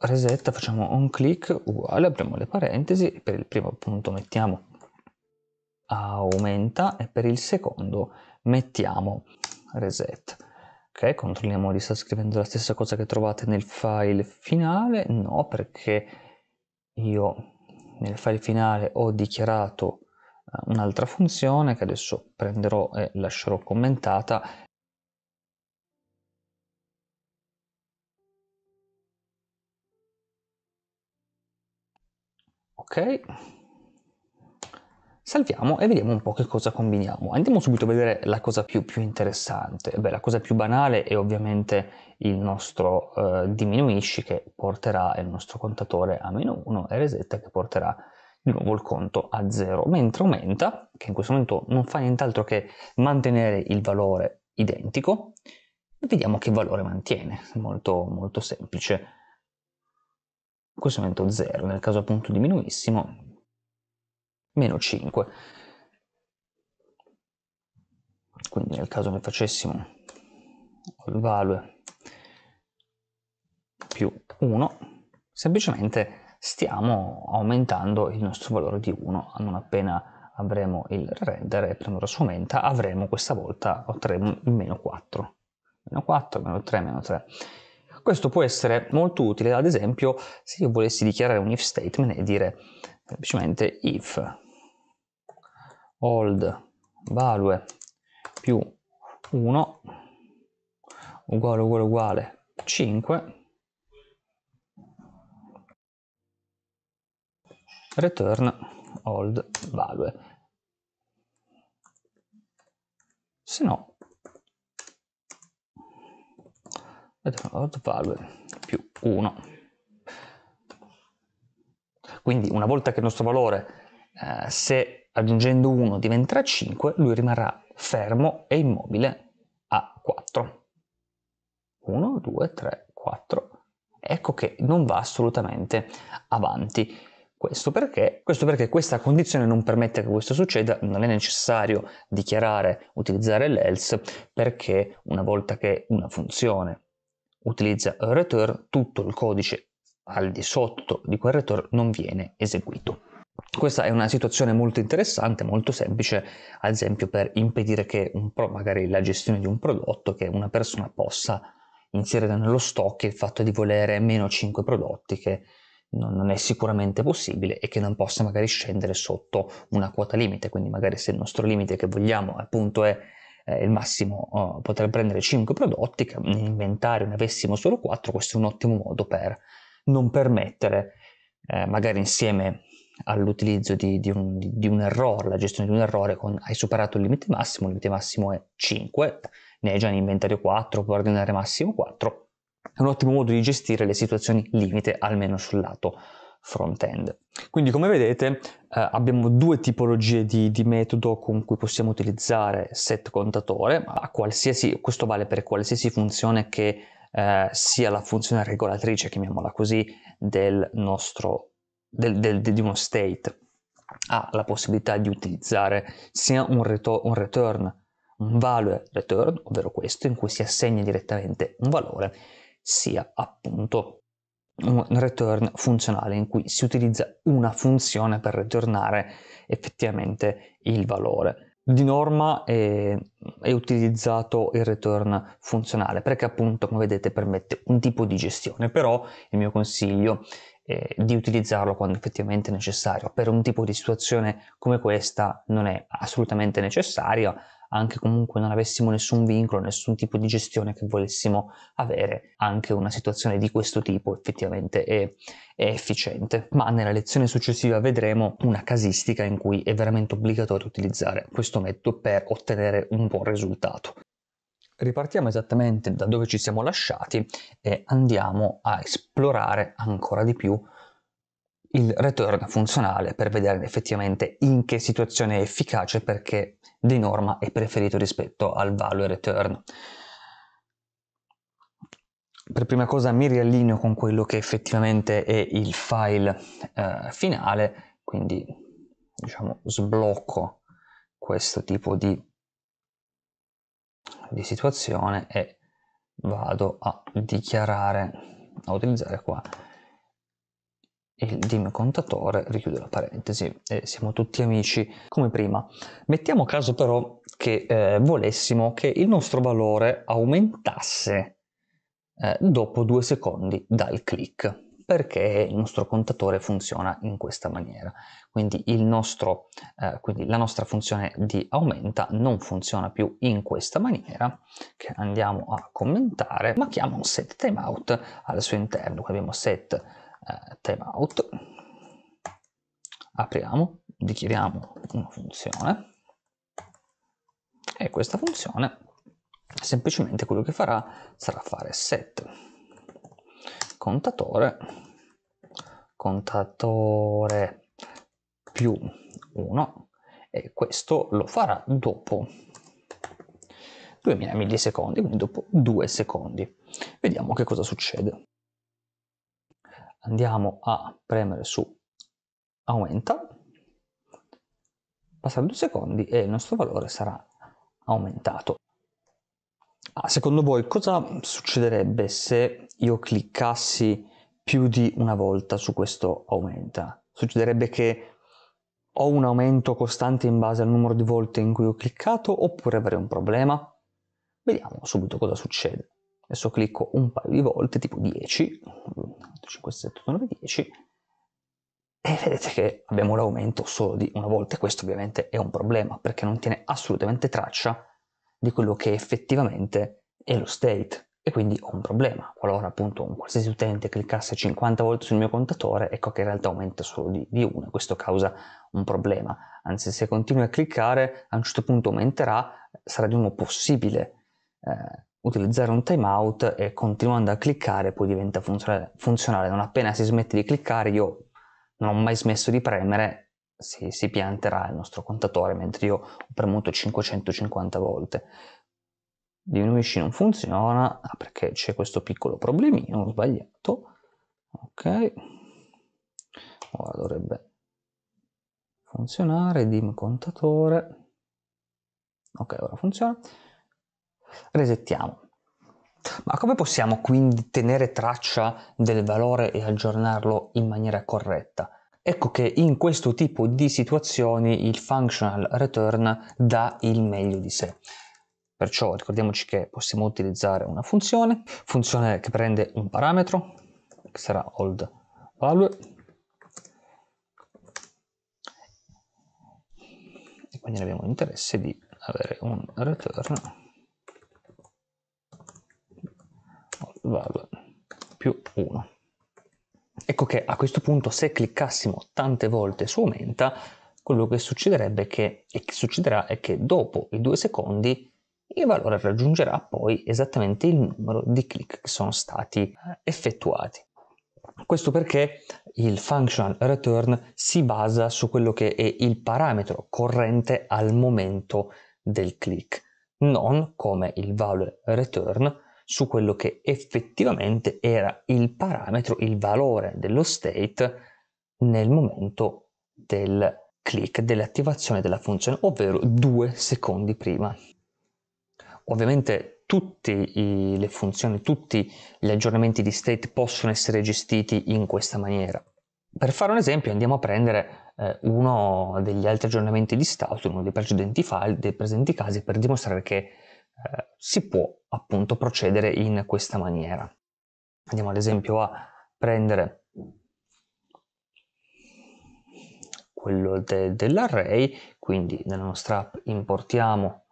resetta, facciamo un clic uguale, apriamo le parentesi, per il primo punto mettiamo aumenta e per il secondo mettiamo reset. Ok, controlliamo di sta scrivendo la stessa cosa che trovate nel file finale, no perché io nel file finale ho dichiarato eh, un'altra funzione che adesso prenderò e lascerò commentata ok salviamo e vediamo un po' che cosa combiniamo. Andiamo subito a vedere la cosa più, più interessante. Beh, la cosa più banale è ovviamente il nostro eh, diminuisci che porterà il nostro contatore a meno 1 e resetta che porterà di nuovo il conto a 0, mentre aumenta, che in questo momento non fa nient'altro che mantenere il valore identico, vediamo che valore mantiene, molto, molto semplice questo momento 0, nel caso appunto diminuissimo, meno 5. Quindi nel caso ne facessimo il value più 1, semplicemente stiamo aumentando il nostro valore di 1, non appena avremo il render e premura su aumenta avremo questa volta otterremo meno 4, meno 4, meno 3, meno 3 questo può essere molto utile, ad esempio, se io volessi dichiarare un if statement e dire semplicemente if old value più 1 uguale uguale uguale 5 return old value se no hot value più 1. Quindi una volta che il nostro valore, eh, se aggiungendo 1 diventerà 5, lui rimarrà fermo e immobile a 4. 1, 2, 3, 4. Ecco che non va assolutamente avanti. Questo perché? Questo perché questa condizione non permette che questo succeda, non è necessario dichiarare, utilizzare l'else, perché una volta che una funzione utilizza return, tutto il codice al di sotto di quel return non viene eseguito. Questa è una situazione molto interessante, molto semplice, ad esempio per impedire che un pro, magari la gestione di un prodotto, che una persona possa inserire nello stock il fatto di volere meno 5 prodotti che non, non è sicuramente possibile e che non possa magari scendere sotto una quota limite, quindi magari se il nostro limite che vogliamo appunto è eh, il massimo oh, poter prendere 5 prodotti, che in inventario ne avessimo solo 4, questo è un ottimo modo per non permettere, eh, magari insieme all'utilizzo di, di, un, di, un, errore, la gestione di un errore con hai superato il limite massimo, il limite massimo è 5, ne hai già in inventario 4, puoi ordinare massimo 4, è un ottimo modo di gestire le situazioni limite almeno sul lato front-end. Quindi come vedete eh, abbiamo due tipologie di, di, metodo con cui possiamo utilizzare set contatore, questo vale per qualsiasi funzione che eh, sia la funzione regolatrice, chiamiamola così, del nostro, del, del, di uno state. Ha la possibilità di utilizzare sia un, reto, un return, un value return, ovvero questo, in cui si assegna direttamente un valore, sia appunto un return funzionale in cui si utilizza una funzione per ritornare effettivamente il valore. Di norma è, eh, è, utilizzato il return funzionale perché appunto come vedete permette un tipo di gestione, però il mio consiglio è di utilizzarlo quando effettivamente è necessario. Per un tipo di situazione come questa non è assolutamente necessaria, anche comunque non avessimo nessun vincolo, nessun tipo di gestione che volessimo avere, anche una situazione di questo tipo effettivamente è, è efficiente. Ma nella lezione successiva vedremo una casistica in cui è veramente obbligatorio utilizzare questo metodo per ottenere un buon risultato ripartiamo esattamente da dove ci siamo lasciati e andiamo a esplorare ancora di più il return funzionale per vedere effettivamente in che situazione è efficace perché di norma è preferito rispetto al value return. Per prima cosa mi riallineo con quello che effettivamente è il file eh, finale, quindi diciamo sblocco questo tipo di, di situazione e vado a dichiarare, a utilizzare qua il dim contatore, richiudo la parentesi, e eh, siamo tutti amici come prima. Mettiamo caso però che eh, volessimo che il nostro valore aumentasse eh, dopo due secondi dal click perché il nostro contatore funziona in questa maniera. Quindi, nostro, eh, quindi, la nostra funzione di aumenta non funziona più in questa maniera, che andiamo a commentare, ma chiama un set timeout al suo interno. Quindi abbiamo set eh, timeout, apriamo, dichiariamo una funzione e questa funzione semplicemente quello che farà sarà fare set contatore contatore più 1 e questo lo farà dopo 2000 millisecondi quindi dopo 2 secondi vediamo che cosa succede andiamo a premere su aumenta, passano due secondi e il nostro valore sarà aumentato. Ah, secondo voi cosa succederebbe se io cliccassi più di una volta su questo aumenta? Succederebbe che ho un aumento costante in base al numero di volte in cui ho cliccato oppure avrei un problema? Vediamo subito cosa succede. Adesso clicco un paio di volte, tipo 10, 5, 6, 7, 8, 9, 10, e vedete che abbiamo l'aumento solo di una volta. e Questo ovviamente è un problema perché non tiene assolutamente traccia di quello che effettivamente è lo state e quindi ho un problema. Qualora appunto un qualsiasi utente cliccasse 50 volte sul mio contatore, ecco che in realtà aumenta solo di, di e questo causa un problema. Anzi, se continui a cliccare, a un certo punto aumenterà, sarà di nuovo possibile eh, utilizzare un timeout e continuando a cliccare poi diventa funzionale, funzionale. Non appena si smette di cliccare, io non ho mai smesso di premere, si, si pianterà il nostro contatore mentre io ho premuto 550 volte. Diminuisci non funziona ah, perché c'è questo piccolo problemino, ho sbagliato. Ok, ora dovrebbe funzionare, dim contatore. Ok, ora funziona resettiamo. Ma come possiamo quindi tenere traccia del valore e aggiornarlo in maniera corretta? Ecco che in questo tipo di situazioni il functional return dà il meglio di sé. Perciò ricordiamoci che possiamo utilizzare una funzione, funzione che prende un parametro, che sarà old value, e quindi abbiamo l'interesse di avere un return val più 1. Ecco che a questo punto se cliccassimo tante volte su aumenta, quello che succederebbe che, e che succederà è che dopo i due secondi il valore raggiungerà poi esattamente il numero di click che sono stati eh, effettuati. Questo perché il function return si basa su quello che è il parametro corrente al momento del click, non come il valore return su quello che effettivamente era il parametro, il valore dello state nel momento del click, dell'attivazione della funzione, ovvero due secondi prima. Ovviamente tutte le funzioni, tutti gli aggiornamenti di state possono essere gestiti in questa maniera. Per fare un esempio andiamo a prendere eh, uno degli altri aggiornamenti di status, uno dei precedenti file, dei presenti casi, per dimostrare che si può appunto procedere in questa maniera. Andiamo ad esempio a prendere quello de- dell'array, quindi nella nostra app importiamo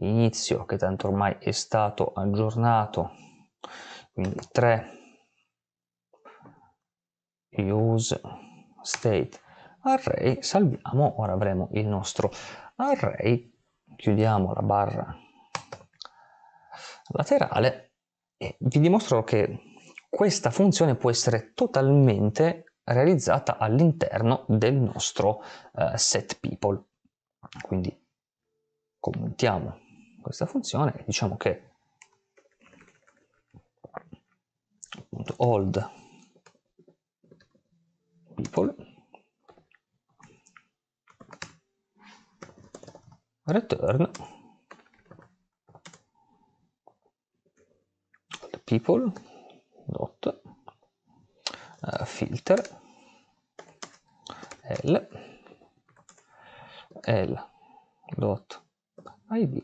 inizio che tanto ormai è stato aggiornato, quindi 3 use state array, salviamo, ora avremo il nostro array, chiudiamo la barra laterale e vi dimostrerò che questa funzione può essere totalmente realizzata all'interno del nostro eh, set people. Quindi commentiamo questa funzione e diciamo che appunto, old people return people dot eh, filter l l dot id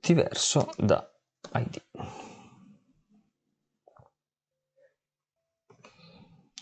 diverso da id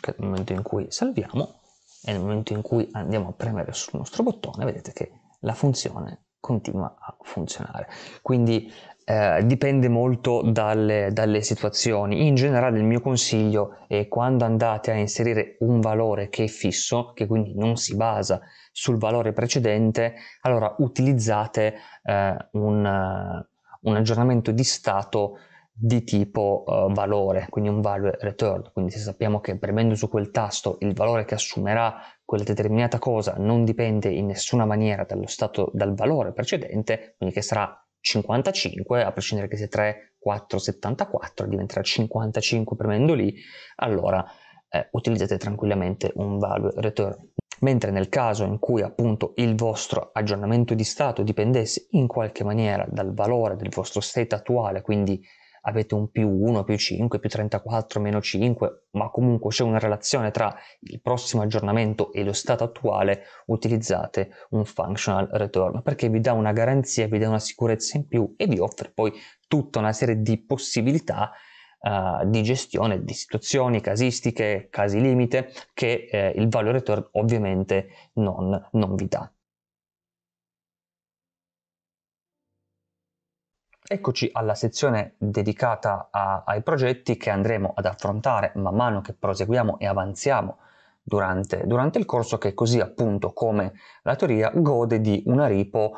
che nel momento in cui salviamo e nel momento in cui andiamo a premere sul nostro bottone vedete che la funzione continua a funzionare. Quindi eh, dipende molto dalle, dalle, situazioni. In generale il mio consiglio è quando andate a inserire un valore che è fisso, che quindi non si basa sul valore precedente, allora utilizzate eh, un, un, aggiornamento di stato di tipo uh, valore, quindi un value return. Quindi se sappiamo che premendo su quel tasto il valore che assumerà quella determinata cosa non dipende in nessuna maniera dallo stato, dal valore precedente, quindi che sarà 55, a prescindere che sia 3, 4, 74, diventerà 55 premendo lì, allora eh, utilizzate tranquillamente un value return. Mentre nel caso in cui appunto il vostro aggiornamento di stato dipendesse in qualche maniera dal valore del vostro state attuale, quindi avete un più 1, più 5, più 34, meno 5, ma comunque c'è una relazione tra il prossimo aggiornamento e lo stato attuale, utilizzate un functional return perché vi dà una garanzia, vi dà una sicurezza in più e vi offre poi tutta una serie di possibilità uh, di gestione di situazioni casistiche, casi limite, che eh, il value return ovviamente non, non vi dà. Eccoci alla sezione dedicata a, ai progetti che andremo ad affrontare man mano che proseguiamo e avanziamo durante, durante il corso che così appunto come la teoria gode di una repo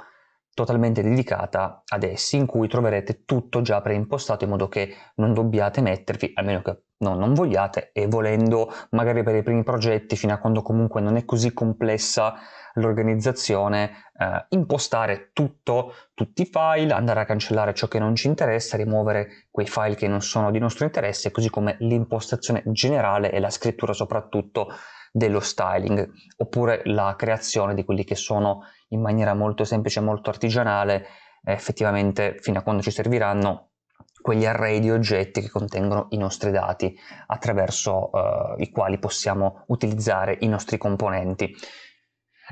totalmente dedicata ad essi in cui troverete tutto già preimpostato in modo che non dobbiate mettervi, almeno che No, non vogliate e volendo magari per i primi progetti, fino a quando comunque non è così complessa l'organizzazione, eh, impostare tutto, tutti i file, andare a cancellare ciò che non ci interessa, rimuovere quei file che non sono di nostro interesse, così come l'impostazione generale e la scrittura soprattutto dello styling, oppure la creazione di quelli che sono in maniera molto semplice, molto artigianale, eh, effettivamente fino a quando ci serviranno quegli array di oggetti che contengono i nostri dati attraverso eh, i quali possiamo utilizzare i nostri componenti.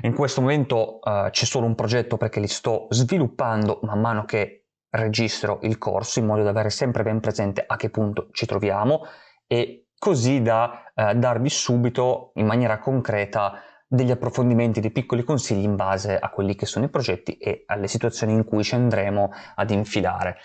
In questo momento eh, c'è solo un progetto perché li sto sviluppando man mano che registro il corso in modo da avere sempre ben presente a che punto ci troviamo e così da eh, darvi subito in maniera concreta degli approfondimenti, dei piccoli consigli in base a quelli che sono i progetti e alle situazioni in cui ci andremo ad infilare.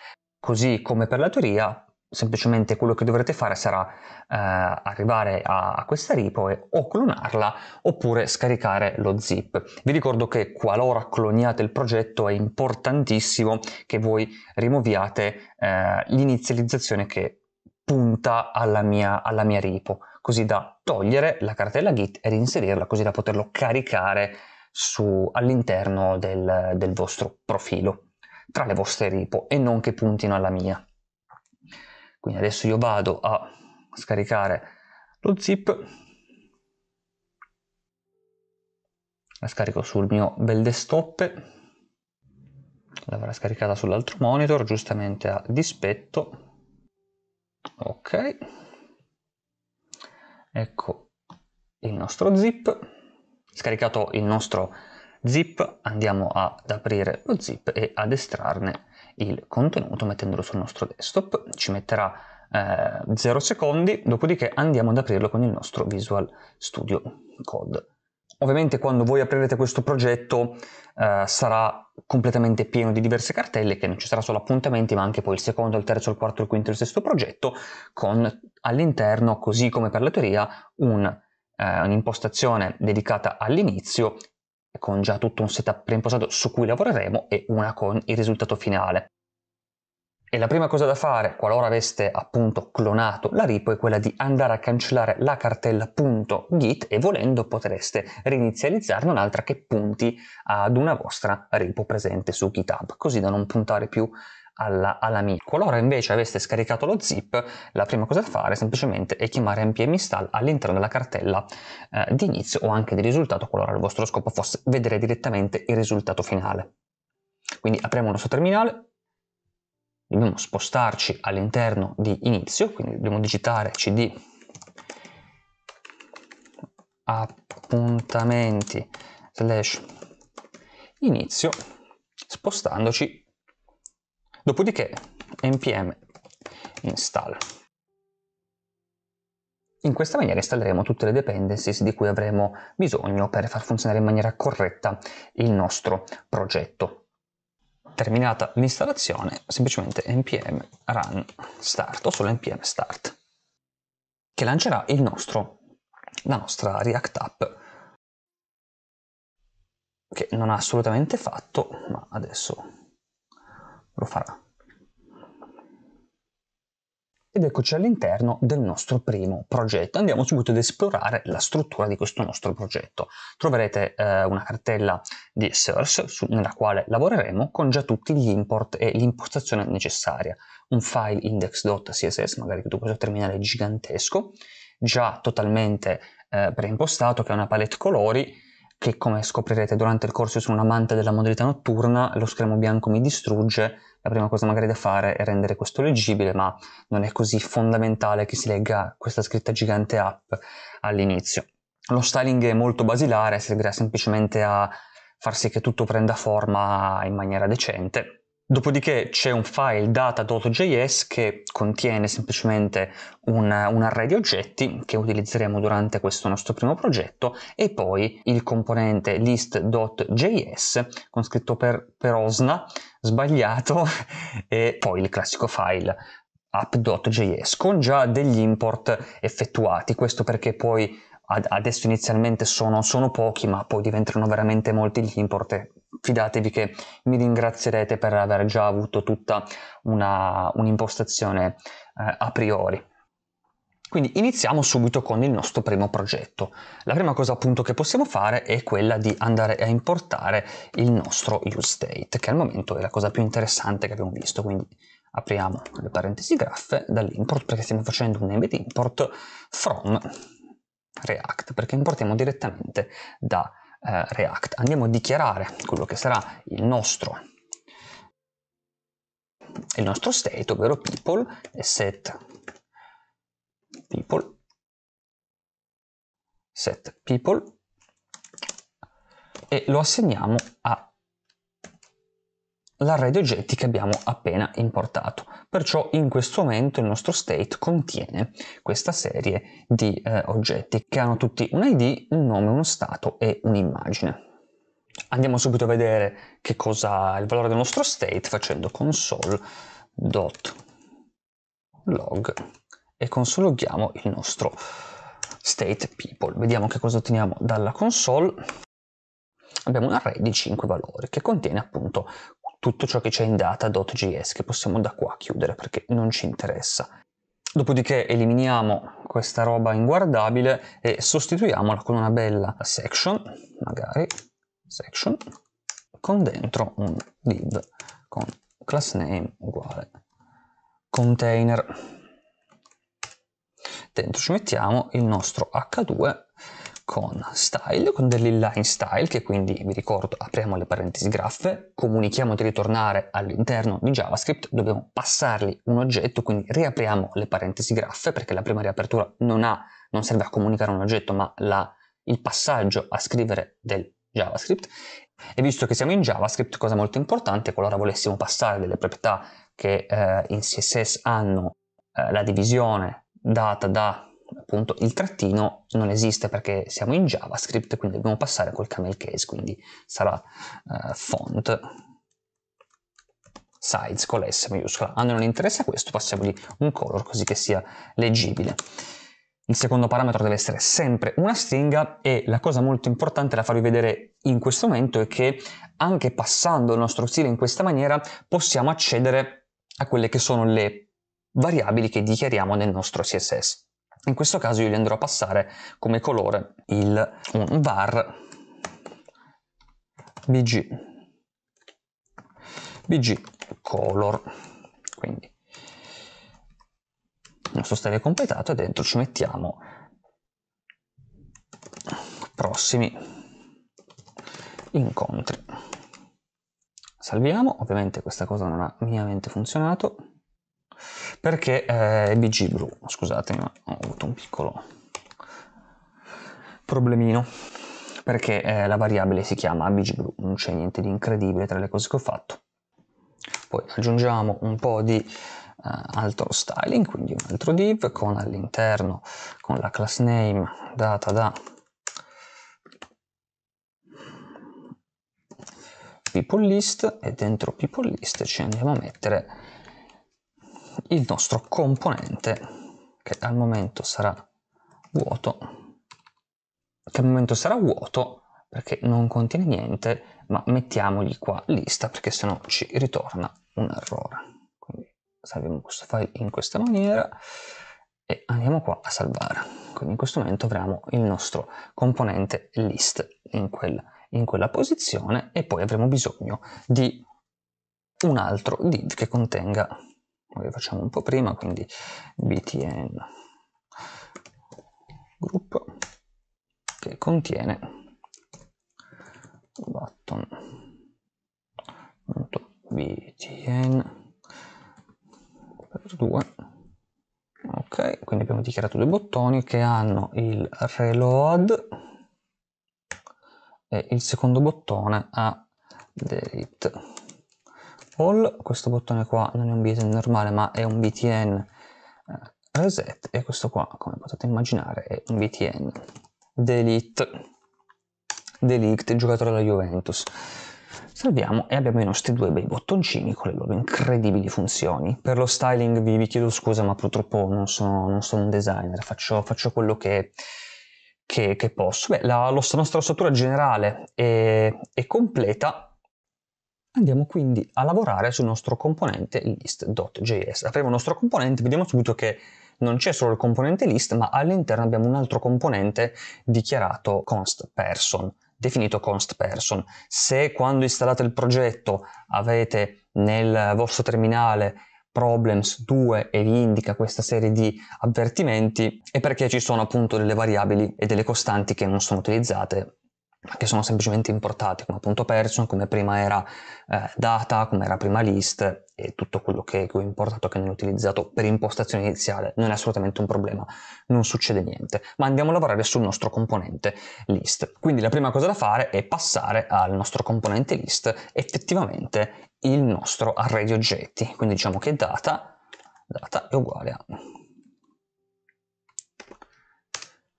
Così come per la teoria, semplicemente quello che dovrete fare sarà eh, arrivare a, a, questa repo e o clonarla oppure scaricare lo zip. Vi ricordo che qualora cloniate il progetto è importantissimo che voi rimuoviate eh, l'inizializzazione che punta alla mia, alla mia repo, così da togliere la cartella git e reinserirla, così da poterlo caricare su, all'interno del, del vostro profilo tra le vostre repo e non che puntino alla mia. Quindi adesso io vado a scaricare lo zip, la scarico sul mio bel desktop, l'avrà scaricata sull'altro monitor, giustamente a dispetto. Ok, ecco il nostro zip, scaricato il nostro zip, andiamo ad aprire lo zip e ad estrarne il contenuto mettendolo sul nostro desktop, ci metterà eh, 0 secondi, dopodiché andiamo ad aprirlo con il nostro Visual Studio Code. Ovviamente quando voi aprirete questo progetto eh, sarà completamente pieno di diverse cartelle che non ci sarà solo appuntamenti ma anche poi il secondo, il terzo, il quarto, il quinto e il sesto progetto con all'interno, così come per la teoria, un, eh, un'impostazione dedicata all'inizio con già tutto un setup preimpostato su cui lavoreremo e una con il risultato finale. E la prima cosa da fare, qualora aveste appunto clonato la repo, è quella di andare a cancellare la cartella.git e volendo potreste reinizializzarne un'altra che punti ad una vostra repo presente su GitHub, così da non puntare più alla, alla MIL. Qualora invece aveste scaricato lo zip, la prima cosa da fare semplicemente è chiamare npm install all'interno della cartella eh, di inizio o anche di risultato, qualora il vostro scopo fosse vedere direttamente il risultato finale. Quindi apriamo il nostro terminale, dobbiamo spostarci all'interno di inizio, quindi dobbiamo digitare cd appuntamenti slash inizio spostandoci Dopodiché npm install. In questa maniera installeremo tutte le dependencies di cui avremo bisogno per far funzionare in maniera corretta il nostro progetto. Terminata l'installazione, semplicemente npm run start o solo npm start, che lancerà nostro, la nostra React app, che non ha assolutamente fatto, ma adesso lo farà. Ed eccoci all'interno del nostro primo progetto. Andiamo subito ad esplorare la struttura di questo nostro progetto. Troverete eh, una cartella di source su, nella quale lavoreremo con già tutti gli import e l'impostazione necessaria. Un file index.css, magari tutto questo terminale gigantesco, già totalmente eh, preimpostato, che ha una palette colori che come scoprirete durante il corso sono un amante della modalità notturna, lo schermo bianco mi distrugge, la prima cosa magari da fare è rendere questo leggibile, ma non è così fondamentale che si legga questa scritta gigante app all'inizio. Lo styling è molto basilare, servirà semplicemente a far sì che tutto prenda forma in maniera decente Dopodiché c'è un file data.js che contiene semplicemente un, un, array di oggetti che utilizzeremo durante questo nostro primo progetto e poi il componente list.js con scritto per, per osna, sbagliato, e poi il classico file app.js con già degli import effettuati, questo perché poi ad, adesso inizialmente sono, sono pochi ma poi diventeranno veramente molti gli import fidatevi che mi ringrazierete per aver già avuto tutta una, un'impostazione eh, a priori. Quindi iniziamo subito con il nostro primo progetto. La prima cosa appunto che possiamo fare è quella di andare a importare il nostro useState, che al momento è la cosa più interessante che abbiamo visto. Quindi apriamo le parentesi graffe dall'import perché stiamo facendo un embed import from React, perché importiamo direttamente da React eh, React. Andiamo a dichiarare quello che sarà il nostro, il nostro state, ovvero people e set people set people e lo assegniamo a l'array oggetti che abbiamo appena importato. Perciò in questo momento il nostro state contiene questa serie di eh, oggetti che hanno tutti un id, un nome, uno stato e un'immagine. Andiamo subito a vedere che cosa è il valore del nostro state facendo console.log e consologhiamo il nostro state people. Vediamo che cosa otteniamo dalla console abbiamo un array di 5 valori che contiene appunto tutto ciò che c'è in data.js che possiamo da qua chiudere perché non ci interessa. Dopodiché eliminiamo questa roba inguardabile e sostituiamola con una bella section, magari section, con dentro un div con class name uguale container. Dentro ci mettiamo il nostro h2 con style, con dell'inline style, che quindi vi ricordo apriamo le parentesi graffe, comunichiamo di ritornare all'interno di JavaScript, dobbiamo passargli un oggetto, quindi riapriamo le parentesi graffe, perché la prima riapertura non, ha, non serve a comunicare un oggetto, ma la, il passaggio a scrivere del JavaScript. E visto che siamo in JavaScript, cosa molto importante, qualora volessimo passare delle proprietà che eh, in CSS hanno eh, la divisione data da appunto il trattino non esiste perché siamo in JavaScript, quindi dobbiamo passare col camel case, quindi sarà eh, font size con l'S maiuscola. A ah, noi non interessa questo, passiamogli un color così che sia leggibile. Il secondo parametro deve essere sempre una stringa e la cosa molto importante da farvi vedere in questo momento è che anche passando il nostro stile in questa maniera possiamo accedere a quelle che sono le variabili che dichiariamo nel nostro CSS. In questo caso io gli andrò a passare come colore il un var bg bg color quindi il nostro stile è completato e dentro ci mettiamo prossimi incontri salviamo ovviamente questa cosa non ha minimamente funzionato perché è eh, BG blu, scusatemi ma ho avuto un piccolo problemino perché eh, la variabile si chiama abg blu, non c'è niente di incredibile tra le cose che ho fatto. Poi aggiungiamo un po' di eh, altro styling, quindi un altro div con all'interno con la class name data da people list e dentro people list ci andiamo a mettere il nostro componente che al momento sarà vuoto che al momento sarà vuoto perché non contiene niente ma mettiamogli qua lista perché sennò ci ritorna un errore quindi salviamo questo file in questa maniera e andiamo qua a salvare quindi in questo momento avremo il nostro componente list in quella, in quella posizione e poi avremo bisogno di un altro div che contenga noi facciamo un po' prima, quindi btn group che contiene button.btn per 2 ok quindi abbiamo dichiarato due bottoni che hanno il reload e il secondo bottone ha delete default, questo bottone qua non è un btn normale ma è un btn eh, reset e questo qua come potete immaginare è un btn delete delete giocatore della Juventus salviamo e abbiamo i nostri due bei bottoncini con le loro incredibili funzioni per lo styling vi, vi chiedo scusa ma purtroppo non sono, non sono un designer faccio, faccio quello che, che, che posso Beh, la, la, nostra struttura generale è, è completa Andiamo quindi a lavorare sul nostro componente list.js. Apriamo il nostro componente, vediamo subito che non c'è solo il componente list, ma all'interno abbiamo un altro componente dichiarato const person, definito const person. Se quando installate il progetto avete nel vostro terminale problems 2 e vi indica questa serie di avvertimenti, è perché ci sono appunto delle variabili e delle costanti che non sono utilizzate che sono semplicemente importati come appunto person, come prima era eh, data, come era prima list e tutto quello che, che ho importato, che non ho utilizzato per impostazione iniziale non è assolutamente un problema, non succede niente, ma andiamo a lavorare sul nostro componente list. Quindi la prima cosa da fare è passare al nostro componente list effettivamente il nostro array di oggetti, quindi diciamo che data, data è uguale a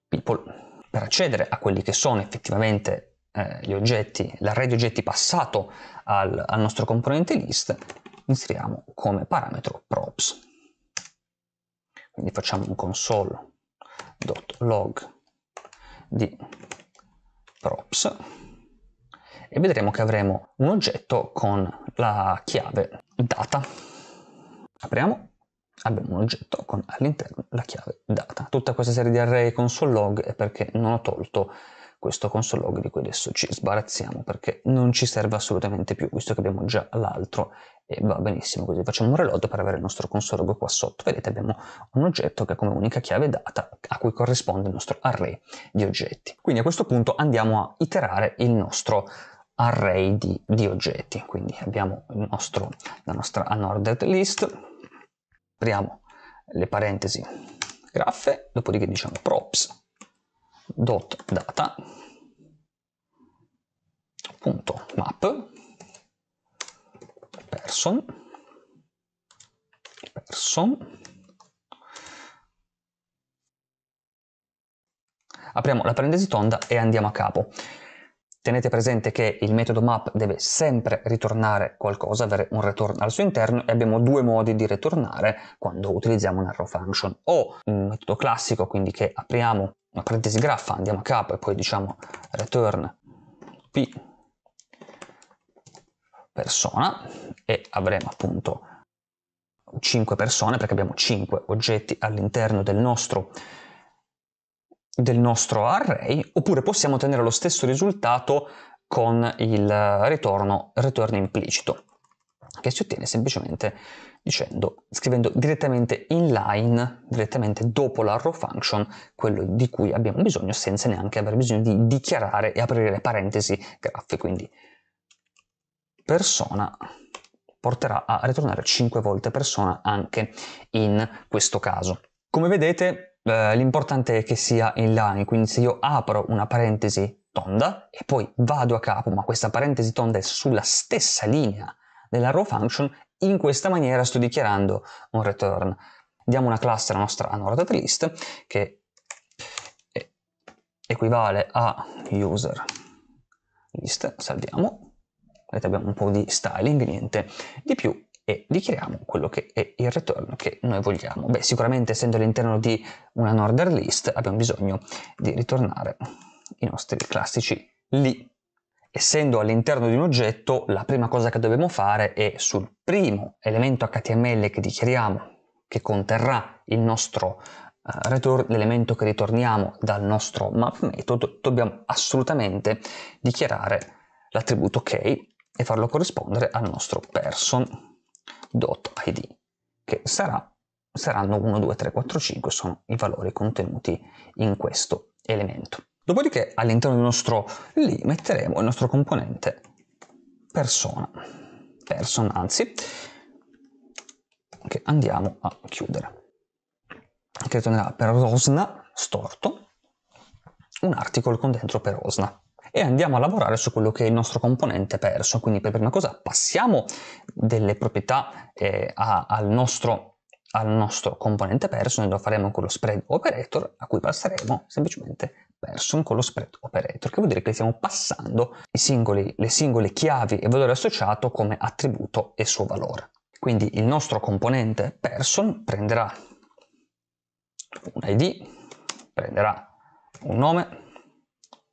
people per accedere a quelli che sono effettivamente eh, gli oggetti, l'array di oggetti passato al, al nostro componente list, inseriamo come parametro props. Quindi facciamo un console.log di props e vedremo che avremo un oggetto con la chiave data. Apriamo abbiamo un oggetto con all'interno la chiave data. Tutta questa serie di array console log è perché non ho tolto questo console log di cui adesso ci sbarazziamo perché non ci serve assolutamente più visto che abbiamo già l'altro e va benissimo così facciamo un reload per avere il nostro console log qua sotto vedete abbiamo un oggetto che ha come unica chiave data a cui corrisponde il nostro array di oggetti quindi a questo punto andiamo a iterare il nostro array di, di oggetti quindi abbiamo nostro, la nostra unordered list apriamo le parentesi graffe, dopodiché diciamo props dot data punto map person person apriamo la parentesi tonda e andiamo a capo Tenete presente che il metodo map deve sempre ritornare qualcosa, avere un return al suo interno e abbiamo due modi di ritornare quando utilizziamo un arrow function. O un metodo classico, quindi che apriamo una parentesi graffa, andiamo a capo e poi diciamo return p persona e avremo appunto 5 persone perché abbiamo 5 oggetti all'interno del nostro del nostro array, oppure possiamo ottenere lo stesso risultato con il eh, ritorno, return implicito, che si ottiene semplicemente dicendo, scrivendo direttamente in line, direttamente dopo l'arrow function, quello di cui abbiamo bisogno senza neanche aver bisogno di dichiarare e aprire parentesi graffe, quindi persona porterà a ritornare 5 volte persona anche in questo caso. Come vedete eh, l'importante è che sia in line, quindi se io apro una parentesi tonda e poi vado a capo, ma questa parentesi tonda è sulla stessa linea della row function, in questa maniera sto dichiarando un return. Diamo una classe alla nostra annotated list che equivale a user list, salviamo, vedete abbiamo un po' di styling, niente di più, e dichiariamo quello che è il ritorno che noi vogliamo. Beh, sicuramente essendo all'interno di una an order list abbiamo bisogno di ritornare i nostri classici lì. Essendo all'interno di un oggetto, la prima cosa che dobbiamo fare è sul primo elemento HTML che dichiariamo che conterrà il nostro eh, return, l'elemento che ritorniamo dal nostro map method, dobbiamo assolutamente dichiarare l'attributo ok e farlo corrispondere al nostro person .id, che sarà, saranno 1, 2, 3, 4, 5, sono i valori contenuti in questo elemento. Dopodiché all'interno del nostro lì metteremo il nostro componente persona, person anzi, che andiamo a chiudere, che tornerà per Rosna storto, un article con dentro per Rosna e andiamo a lavorare su quello che è il nostro componente perso. Quindi per prima cosa passiamo delle proprietà eh, a, al, nostro, al nostro componente perso, noi lo faremo con lo spread operator a cui passeremo semplicemente person con lo spread operator, che vuol dire che stiamo passando singoli, le singole chiavi e valore associato come attributo e suo valore. Quindi il nostro componente person prenderà un id, prenderà un nome,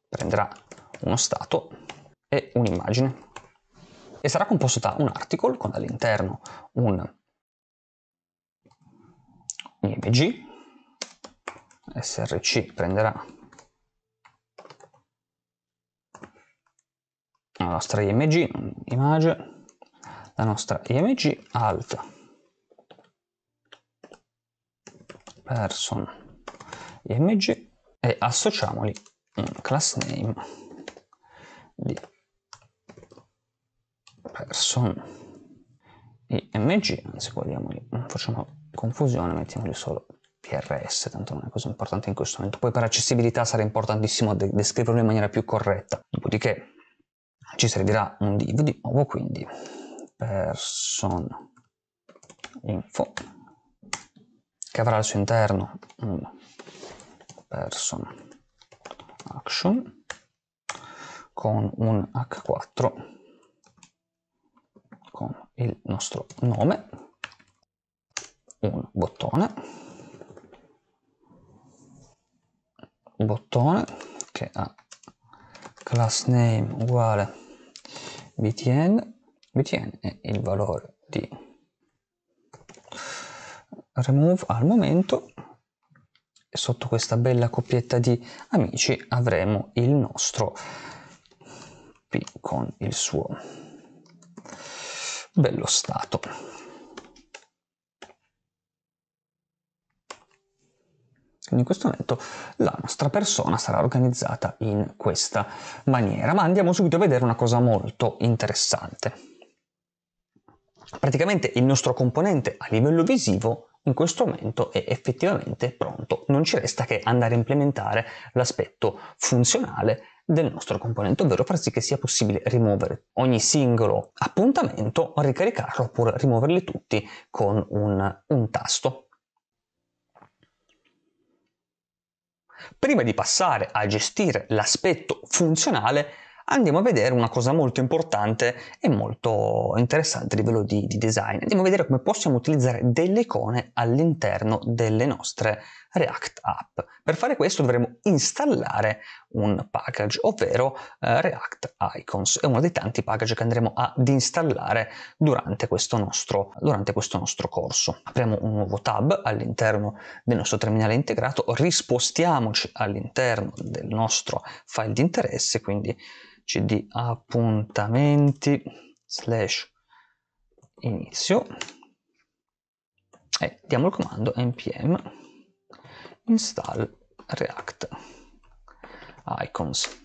prenderà uno stato e un'immagine. E sarà composto da un article con all'interno un img, src prenderà la nostra img, image, la nostra img alt person img e associamoli un class name di person img, anzi guardiamoli, non facciamo confusione, mettiamoli solo PRS, tanto non è così importante in questo momento. Poi per accessibilità sarà importantissimo de descriverlo in maniera più corretta. Dopodiché ci servirà un div di nuovo, quindi person info che avrà al suo interno un person action con un H4 con il nostro nome, un bottone, un bottone che ha class name uguale btn, btn è il valore di remove al momento e sotto questa bella coppietta di amici avremo il nostro P con il suo bello stato. in questo momento la nostra persona sarà organizzata in questa maniera, ma andiamo subito a vedere una cosa molto interessante. Praticamente il nostro componente a livello visivo in questo momento è effettivamente pronto, non ci resta che andare a implementare l'aspetto funzionale del nostro componente, ovvero far sì che sia possibile rimuovere ogni singolo appuntamento, ricaricarlo oppure rimuoverli tutti con un, un tasto. Prima di passare a gestire l'aspetto funzionale, andiamo a vedere una cosa molto importante e molto interessante a livello di, di design. Andiamo a vedere come possiamo utilizzare delle icone all'interno delle nostre React App. Per fare questo dovremo installare un package, ovvero eh, React Icons. È uno dei tanti package che andremo ad installare durante questo, nostro, durante questo nostro corso. Apriamo un nuovo tab all'interno del nostro terminale integrato, rispostiamoci all'interno del nostro file di interesse, quindi cd appuntamenti slash inizio e diamo il comando npm install React Icons.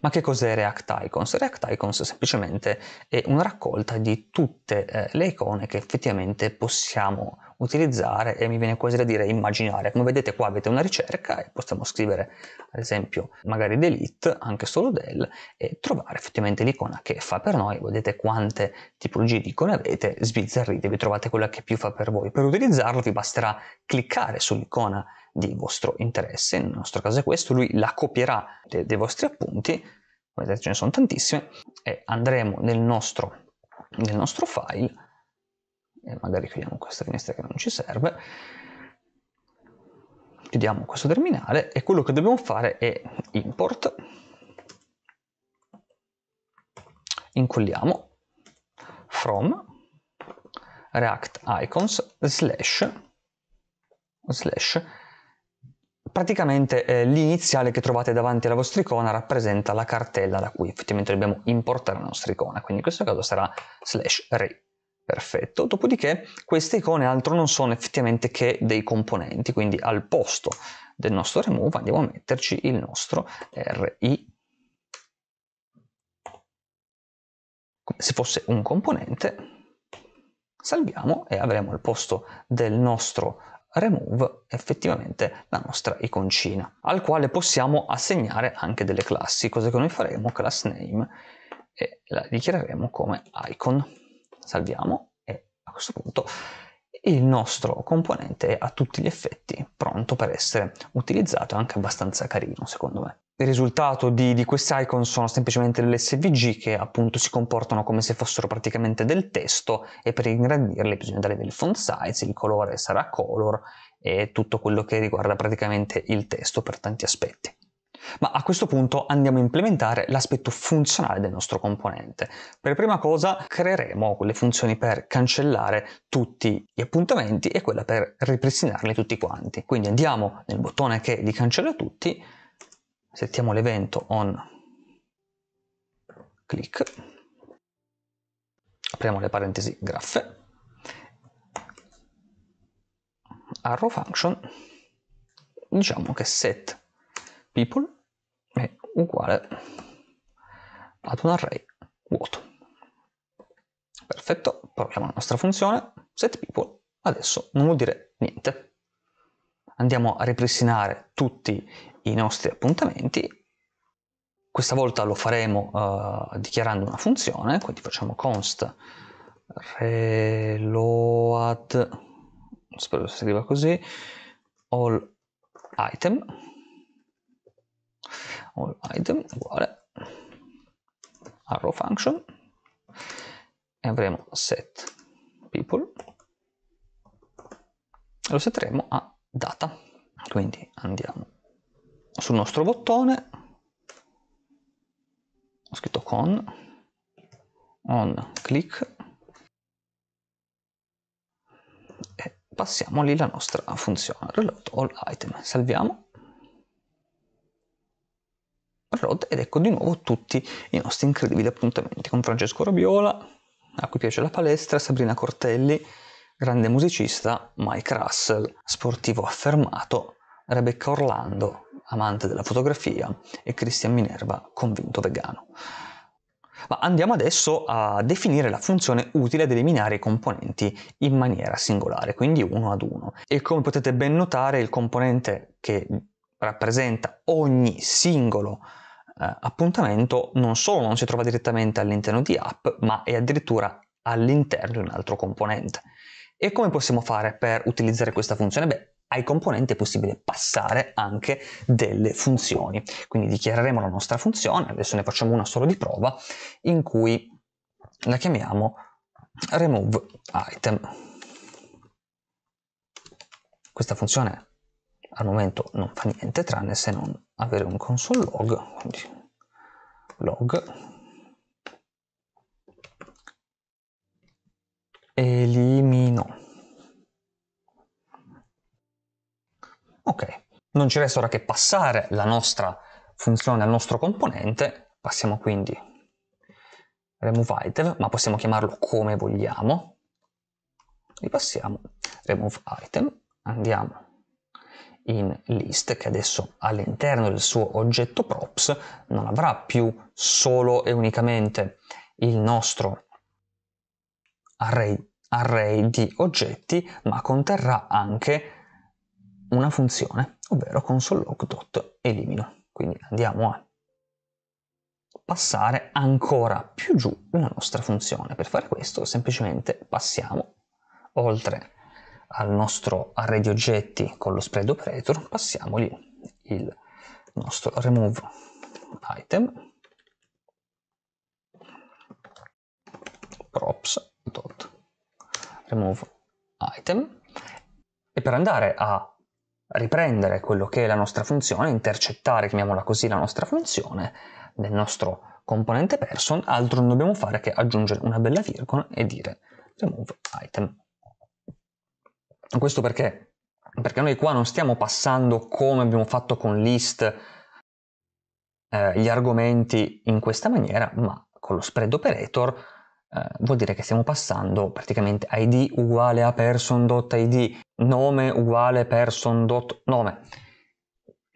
Ma che cos'è React Icons? React Icons semplicemente è una raccolta di tutte eh, le icone che effettivamente possiamo utilizzare e mi viene quasi da dire immaginare. Come vedete qua avete una ricerca e possiamo scrivere ad esempio magari delete, anche solo del, e trovare effettivamente l'icona che fa per noi. Vedete quante tipologie di icone avete, sbizzarritevi, trovate quella che più fa per voi. Per utilizzarlo vi basterà cliccare sull'icona di vostro interesse, nel nostro caso è questo, lui la copierà de- dei vostri appunti, come vedete ce ne sono tantissime, e andremo nel nostro, nel nostro file, e magari chiudiamo questa finestra che non ci serve, chiudiamo questo terminale e quello che dobbiamo fare è import, incolliamo from react icons slash slash praticamente eh, l'iniziale che trovate davanti alla vostra icona rappresenta la cartella da cui effettivamente dobbiamo importare la nostra icona, quindi in questo caso sarà slash re. Perfetto, dopodiché queste icone altro non sono effettivamente che dei componenti, quindi al posto del nostro remove andiamo a metterci il nostro ri come se fosse un componente, salviamo e avremo al posto del nostro remove effettivamente la nostra iconcina, al quale possiamo assegnare anche delle classi, cosa che noi faremo, class name, e la dichiareremo come icon. Salviamo e a questo punto il nostro componente è a tutti gli effetti pronto per essere utilizzato, è anche abbastanza carino secondo me. Il risultato di, di questi icon sono semplicemente delle SVG che appunto si comportano come se fossero praticamente del testo e per ingrandirle bisogna dare del font size, il colore sarà color e tutto quello che riguarda praticamente il testo per tanti aspetti. Ma a questo punto andiamo a implementare l'aspetto funzionale del nostro componente. Per prima cosa creeremo le funzioni per cancellare tutti gli appuntamenti e quella per ripristinarli tutti quanti. Quindi andiamo nel bottone che li cancella tutti, settiamo l'evento on click, apriamo le parentesi graffe, arrow function, diciamo che set people uguale ad un array vuoto. Perfetto, proviamo la nostra funzione, setPeople adesso non vuol dire niente. Andiamo a ripristinare tutti i nostri appuntamenti questa volta lo faremo uh, dichiarando una funzione, quindi facciamo const reload, spero si scriva così, all item, all item uguale arrow function e avremo set people e lo setteremo a data quindi andiamo sul nostro bottone ho scritto con on click e passiamo lì la nostra funzione reload all item salviamo Road ed ecco di nuovo tutti i nostri incredibili appuntamenti con Francesco Robiola, a cui piace la palestra, Sabrina Cortelli, grande musicista, Mike Russell, sportivo affermato, Rebecca Orlando, amante della fotografia, e Christian Minerva, convinto vegano. Ma andiamo adesso a definire la funzione utile ad eliminare i componenti in maniera singolare, quindi uno ad uno. E come potete ben notare, il componente che rappresenta ogni singolo eh, appuntamento non solo non si trova direttamente all'interno di app, ma è addirittura all'interno di un altro componente. E come possiamo fare per utilizzare questa funzione? Beh, ai componenti è possibile passare anche delle funzioni. Quindi dichiareremo la nostra funzione, adesso ne facciamo una solo di prova, in cui la chiamiamo remove item. Questa funzione al momento non fa niente tranne se non avere un console log, quindi log elimino. Ok, non ci resta ora che passare la nostra funzione al nostro componente, passiamo quindi remove item, ma possiamo chiamarlo come vogliamo, ripassiamo remove item, andiamo in list che adesso all'interno del suo oggetto props non avrà più solo e unicamente il nostro array, array di oggetti ma conterrà anche una funzione ovvero console.log.elimino quindi andiamo a passare ancora più giù la nostra funzione per fare questo semplicemente passiamo oltre al nostro di oggetti con lo spread operator passiamogli il nostro remove item props.remove item e per andare a riprendere quello che è la nostra funzione, intercettare, chiamiamola così, la nostra funzione del nostro componente person, altro non dobbiamo fare che aggiungere una bella virgola e dire remove item. Questo perché? Perché noi qua non stiamo passando come abbiamo fatto con list eh, gli argomenti in questa maniera, ma con lo spread operator eh, vuol dire che stiamo passando praticamente id uguale a person.id, nome uguale person.nome.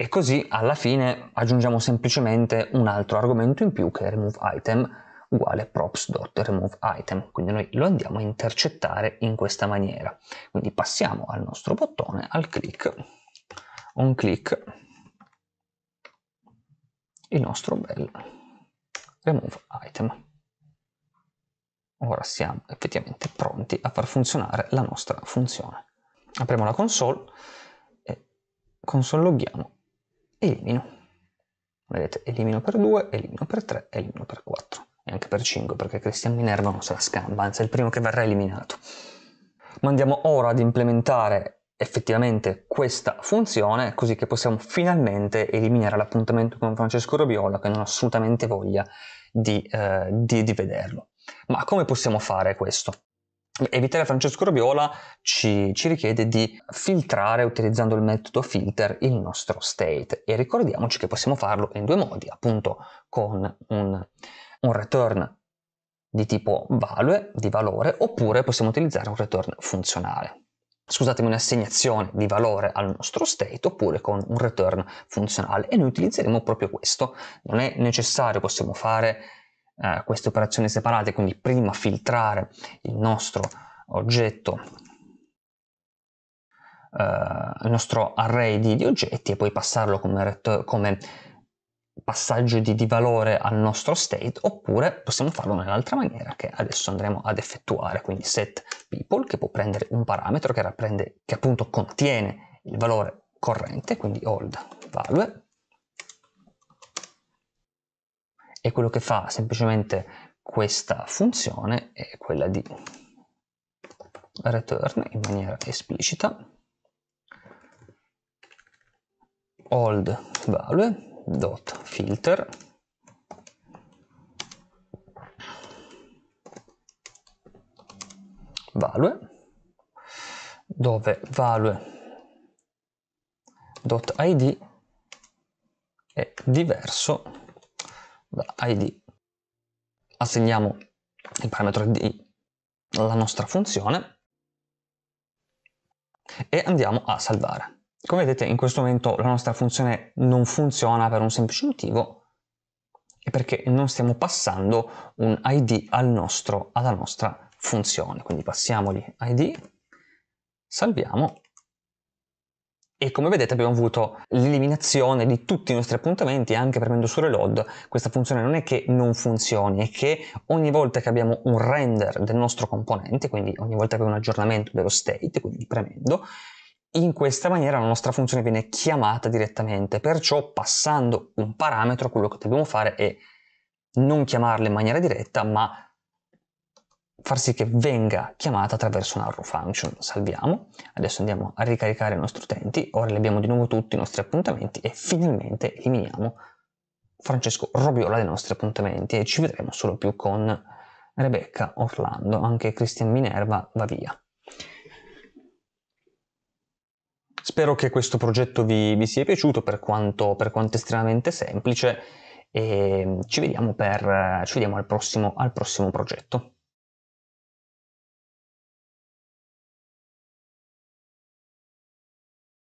E così alla fine aggiungiamo semplicemente un altro argomento in più che è remove item uguale props.removeItem, quindi noi lo andiamo a intercettare in questa maniera. Quindi passiamo al nostro bottone, al click, un click, il nostro bel removeItem. Ora siamo effettivamente pronti a far funzionare la nostra funzione. Apriamo la console e console loghiamo elimino. Vedete, elimino per 2, elimino per 3, elimino per 4. E anche per 5, perché Cristian Minerva non se la scamba, anzi è il primo che verrà eliminato. Ma andiamo ora ad implementare effettivamente questa funzione, così che possiamo finalmente eliminare l'appuntamento con Francesco Robiola, che non ha assolutamente voglia di, eh, di, di vederlo. Ma come possiamo fare questo? Evitare Francesco Robiola ci, ci, richiede di filtrare utilizzando il metodo filter il nostro state e ricordiamoci che possiamo farlo in due modi, appunto con un, un return di tipo value, di valore, oppure possiamo utilizzare un return funzionale. Scusatemi, un'assegnazione di valore al nostro state oppure con un return funzionale e noi utilizzeremo proprio questo. Non è necessario, possiamo fare eh, queste operazioni separate, quindi prima filtrare il nostro oggetto eh, il nostro array di, di, oggetti e poi passarlo come, come passaggio di, di, valore al nostro state oppure possiamo farlo nell'altra maniera che adesso andremo ad effettuare quindi set people che può prendere un parametro che, rapprende, che appunto contiene il valore corrente quindi old value e quello che fa semplicemente questa funzione è quella di return in maniera esplicita old value dot filter value dove value dot id è diverso da id. Assegniamo il parametro id alla nostra funzione e andiamo a salvare. Come vedete in questo momento la nostra funzione non funziona per un semplice motivo è perché non stiamo passando un id al nostro, alla nostra funzione. Quindi passiamogli id, salviamo e come vedete abbiamo avuto l'eliminazione di tutti i nostri appuntamenti anche premendo su reload questa funzione non è che non funzioni è che ogni volta che abbiamo un render del nostro componente quindi ogni volta che abbiamo un aggiornamento dello state quindi premendo in questa maniera la nostra funzione viene chiamata direttamente, perciò passando un parametro quello che dobbiamo fare è non chiamarla in maniera diretta, ma far sì che venga chiamata attraverso un arrow function. Salviamo, adesso andiamo a ricaricare i nostri utenti, ora li abbiamo di nuovo tutti i nostri appuntamenti e finalmente eliminiamo Francesco Robiola dai nostri appuntamenti e ci vedremo solo più con Rebecca Orlando, anche Christian Minerva va via. Spero che questo progetto vi, vi sia piaciuto per quanto, per quanto, estremamente semplice e ci vediamo, per, ci vediamo al, prossimo, al prossimo progetto.